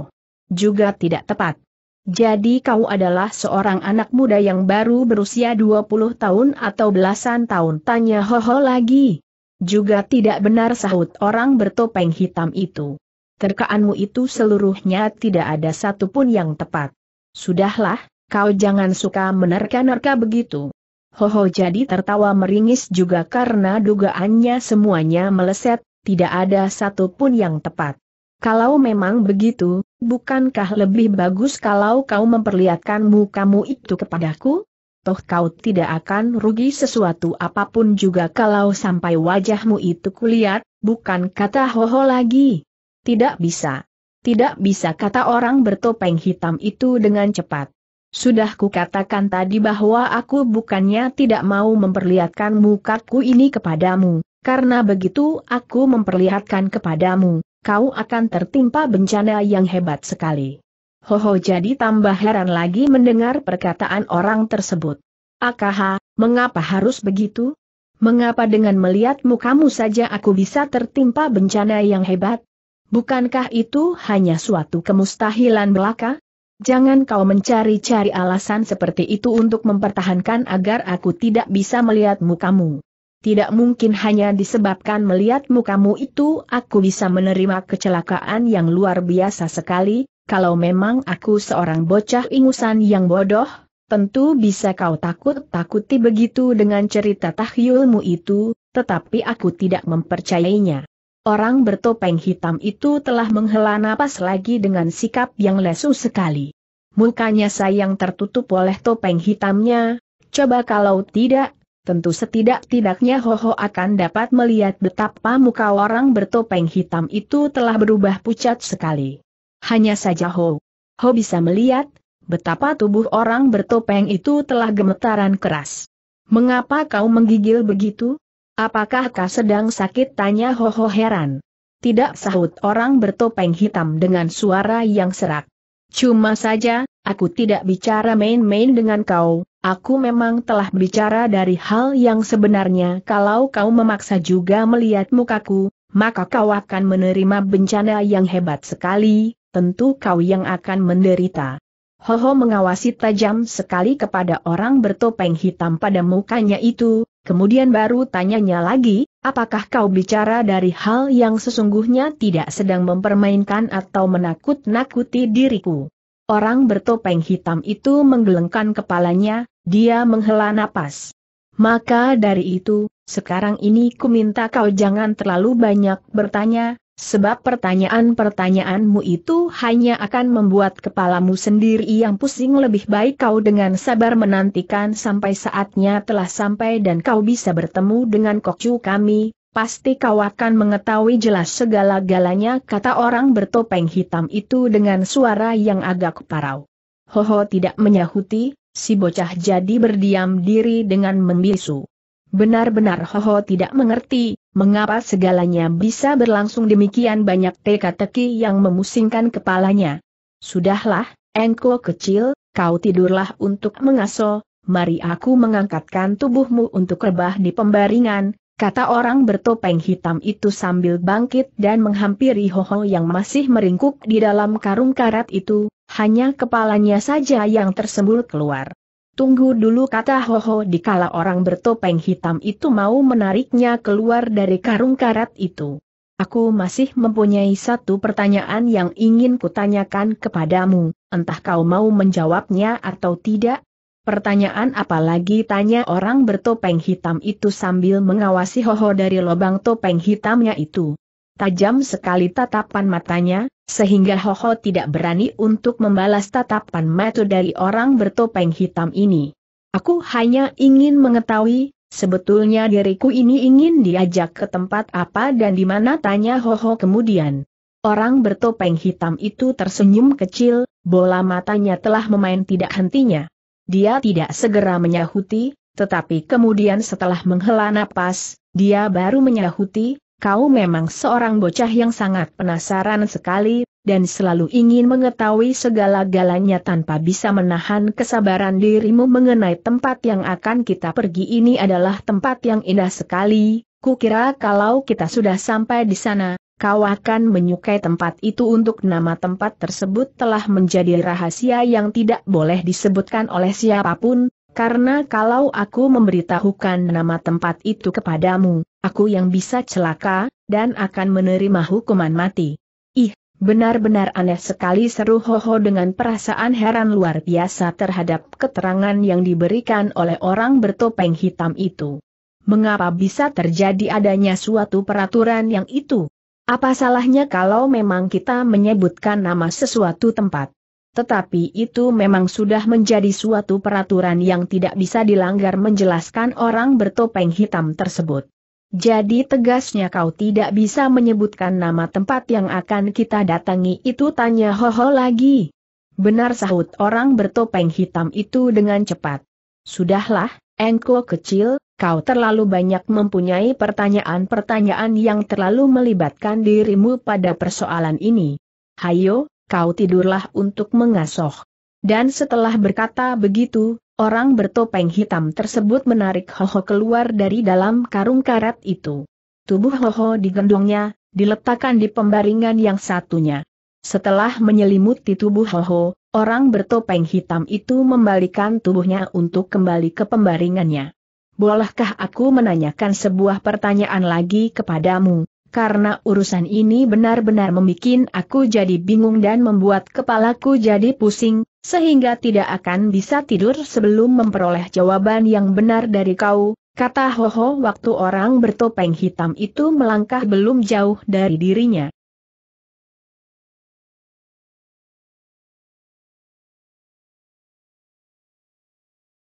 Juga tidak tepat. Jadi kau adalah seorang anak muda yang baru berusia 20 tahun atau belasan tahun tanya ho ho lagi. Juga tidak benar sahut orang bertopeng hitam itu. Terkaanmu itu seluruhnya tidak ada satupun yang tepat. Sudahlah, kau jangan suka menerka-nerka begitu. Hoho jadi tertawa meringis juga karena dugaannya semuanya meleset, tidak ada satu pun yang tepat. Kalau memang begitu, bukankah lebih bagus kalau kau memperlihatkan mukamu itu kepadaku? Toh kau tidak akan rugi sesuatu apapun juga kalau sampai wajahmu itu kulihat, bukan kata Hoho lagi. Tidak bisa. Tidak bisa kata orang bertopeng hitam itu dengan cepat. Sudah kukatakan tadi bahwa aku bukannya tidak mau memperlihatkan mukaku ini kepadamu, karena begitu aku memperlihatkan kepadamu, kau akan tertimpa bencana yang hebat sekali. Hoho jadi tambah heran lagi mendengar perkataan orang tersebut. Akaha, mengapa harus begitu? Mengapa dengan melihat mukamu saja aku bisa tertimpa bencana yang hebat? Bukankah itu hanya suatu kemustahilan belaka? Jangan kau mencari-cari alasan seperti itu untuk mempertahankan agar aku tidak bisa melihat mukamu. Tidak mungkin hanya disebabkan melihat mukamu itu aku bisa menerima kecelakaan yang luar biasa sekali, kalau memang aku seorang bocah ingusan yang bodoh, tentu bisa kau takut-takuti begitu dengan cerita tahyulmu itu, tetapi aku tidak mempercayainya. Orang bertopeng hitam itu telah menghela napas lagi dengan sikap yang lesu sekali. Mukanya sayang tertutup oleh topeng hitamnya, coba kalau tidak, tentu setidak-tidaknya Hoho akan dapat melihat betapa muka orang bertopeng hitam itu telah berubah pucat sekali. Hanya saja Ho, Ho bisa melihat, betapa tubuh orang bertopeng itu telah gemetaran keras. Mengapa kau menggigil begitu? Apakah kau sedang sakit? Tanya Hoho heran. Tidak sahut orang bertopeng hitam dengan suara yang serak. Cuma saja, aku tidak bicara main-main dengan kau, aku memang telah bicara dari hal yang sebenarnya kalau kau memaksa juga melihat mukaku, maka kau akan menerima bencana yang hebat sekali, tentu kau yang akan menderita. Hoho mengawasi tajam sekali kepada orang bertopeng hitam pada mukanya itu, Kemudian baru tanyanya lagi, apakah kau bicara dari hal yang sesungguhnya tidak sedang mempermainkan atau menakut-nakuti diriku? Orang bertopeng hitam itu menggelengkan kepalanya, dia menghela napas. Maka dari itu, sekarang ini ku minta kau jangan terlalu banyak bertanya, Sebab pertanyaan-pertanyaanmu itu hanya akan membuat kepalamu sendiri yang pusing lebih baik kau dengan sabar menantikan sampai saatnya telah sampai dan kau bisa bertemu dengan kokcu kami, pasti kau akan mengetahui jelas segala-galanya kata orang bertopeng hitam itu dengan suara yang agak parau. Hoho tidak menyahuti, si bocah jadi berdiam diri dengan membisu. Benar-benar Hoho tidak mengerti, mengapa segalanya bisa berlangsung demikian banyak teka-teki yang memusingkan kepalanya. Sudahlah, engkau kecil, kau tidurlah untuk mengaso, mari aku mengangkatkan tubuhmu untuk rebah di pembaringan, kata orang bertopeng hitam itu sambil bangkit dan menghampiri Hoho yang masih meringkuk di dalam karung karat itu, hanya kepalanya saja yang tersembul keluar. Tunggu dulu kata Ho Hoho dikala orang bertopeng hitam itu mau menariknya keluar dari karung karat itu. Aku masih mempunyai satu pertanyaan yang ingin kutanyakan kepadamu, entah kau mau menjawabnya atau tidak. Pertanyaan apalagi tanya orang bertopeng hitam itu sambil mengawasi Ho Ho dari lubang topeng hitamnya itu tajam sekali tatapan matanya, sehingga Hoho tidak berani untuk membalas tatapan mata dari orang bertopeng hitam ini. Aku hanya ingin mengetahui, sebetulnya diriku ini ingin diajak ke tempat apa dan di mana tanya Hoho kemudian. Orang bertopeng hitam itu tersenyum kecil, bola matanya telah memain tidak hentinya. Dia tidak segera menyahuti, tetapi kemudian setelah menghela napas, dia baru menyahuti, kau memang seorang bocah yang sangat penasaran sekali, dan selalu ingin mengetahui segala-galanya tanpa bisa menahan kesabaran dirimu mengenai tempat yang akan kita pergi ini adalah tempat yang indah sekali, kukira kalau kita sudah sampai di sana, kau akan menyukai tempat itu untuk nama tempat tersebut telah menjadi rahasia yang tidak boleh disebutkan oleh siapapun, karena kalau aku memberitahukan nama tempat itu kepadamu, aku yang bisa celaka, dan akan menerima hukuman mati. Ih, benar-benar aneh sekali seru Hoho dengan perasaan heran luar biasa terhadap keterangan yang diberikan oleh orang bertopeng hitam itu. Mengapa bisa terjadi adanya suatu peraturan yang itu? Apa salahnya kalau memang kita menyebutkan nama sesuatu tempat? Tetapi itu memang sudah menjadi suatu peraturan yang tidak bisa dilanggar menjelaskan orang bertopeng hitam tersebut. Jadi tegasnya kau tidak bisa menyebutkan nama tempat yang akan kita datangi itu tanya Hoho lagi. Benar sahut orang bertopeng hitam itu dengan cepat. Sudahlah, engko kecil, kau terlalu banyak mempunyai pertanyaan-pertanyaan yang terlalu melibatkan dirimu pada persoalan ini. Hayo, kau tidurlah untuk mengasoh. Dan setelah berkata begitu, Orang bertopeng hitam tersebut menarik Hoho keluar dari dalam karung karet itu. Tubuh Hoho digendongnya, diletakkan di pembaringan yang satunya. Setelah menyelimuti tubuh Hoho, orang bertopeng hitam itu membalikan tubuhnya untuk kembali ke pembaringannya. Bolehkah aku menanyakan sebuah pertanyaan lagi kepadamu? karena urusan ini benar-benar membuat aku jadi bingung dan membuat kepalaku jadi pusing, sehingga tidak akan bisa tidur sebelum memperoleh jawaban yang benar dari kau, kata Hoho waktu orang bertopeng hitam itu melangkah belum jauh dari dirinya.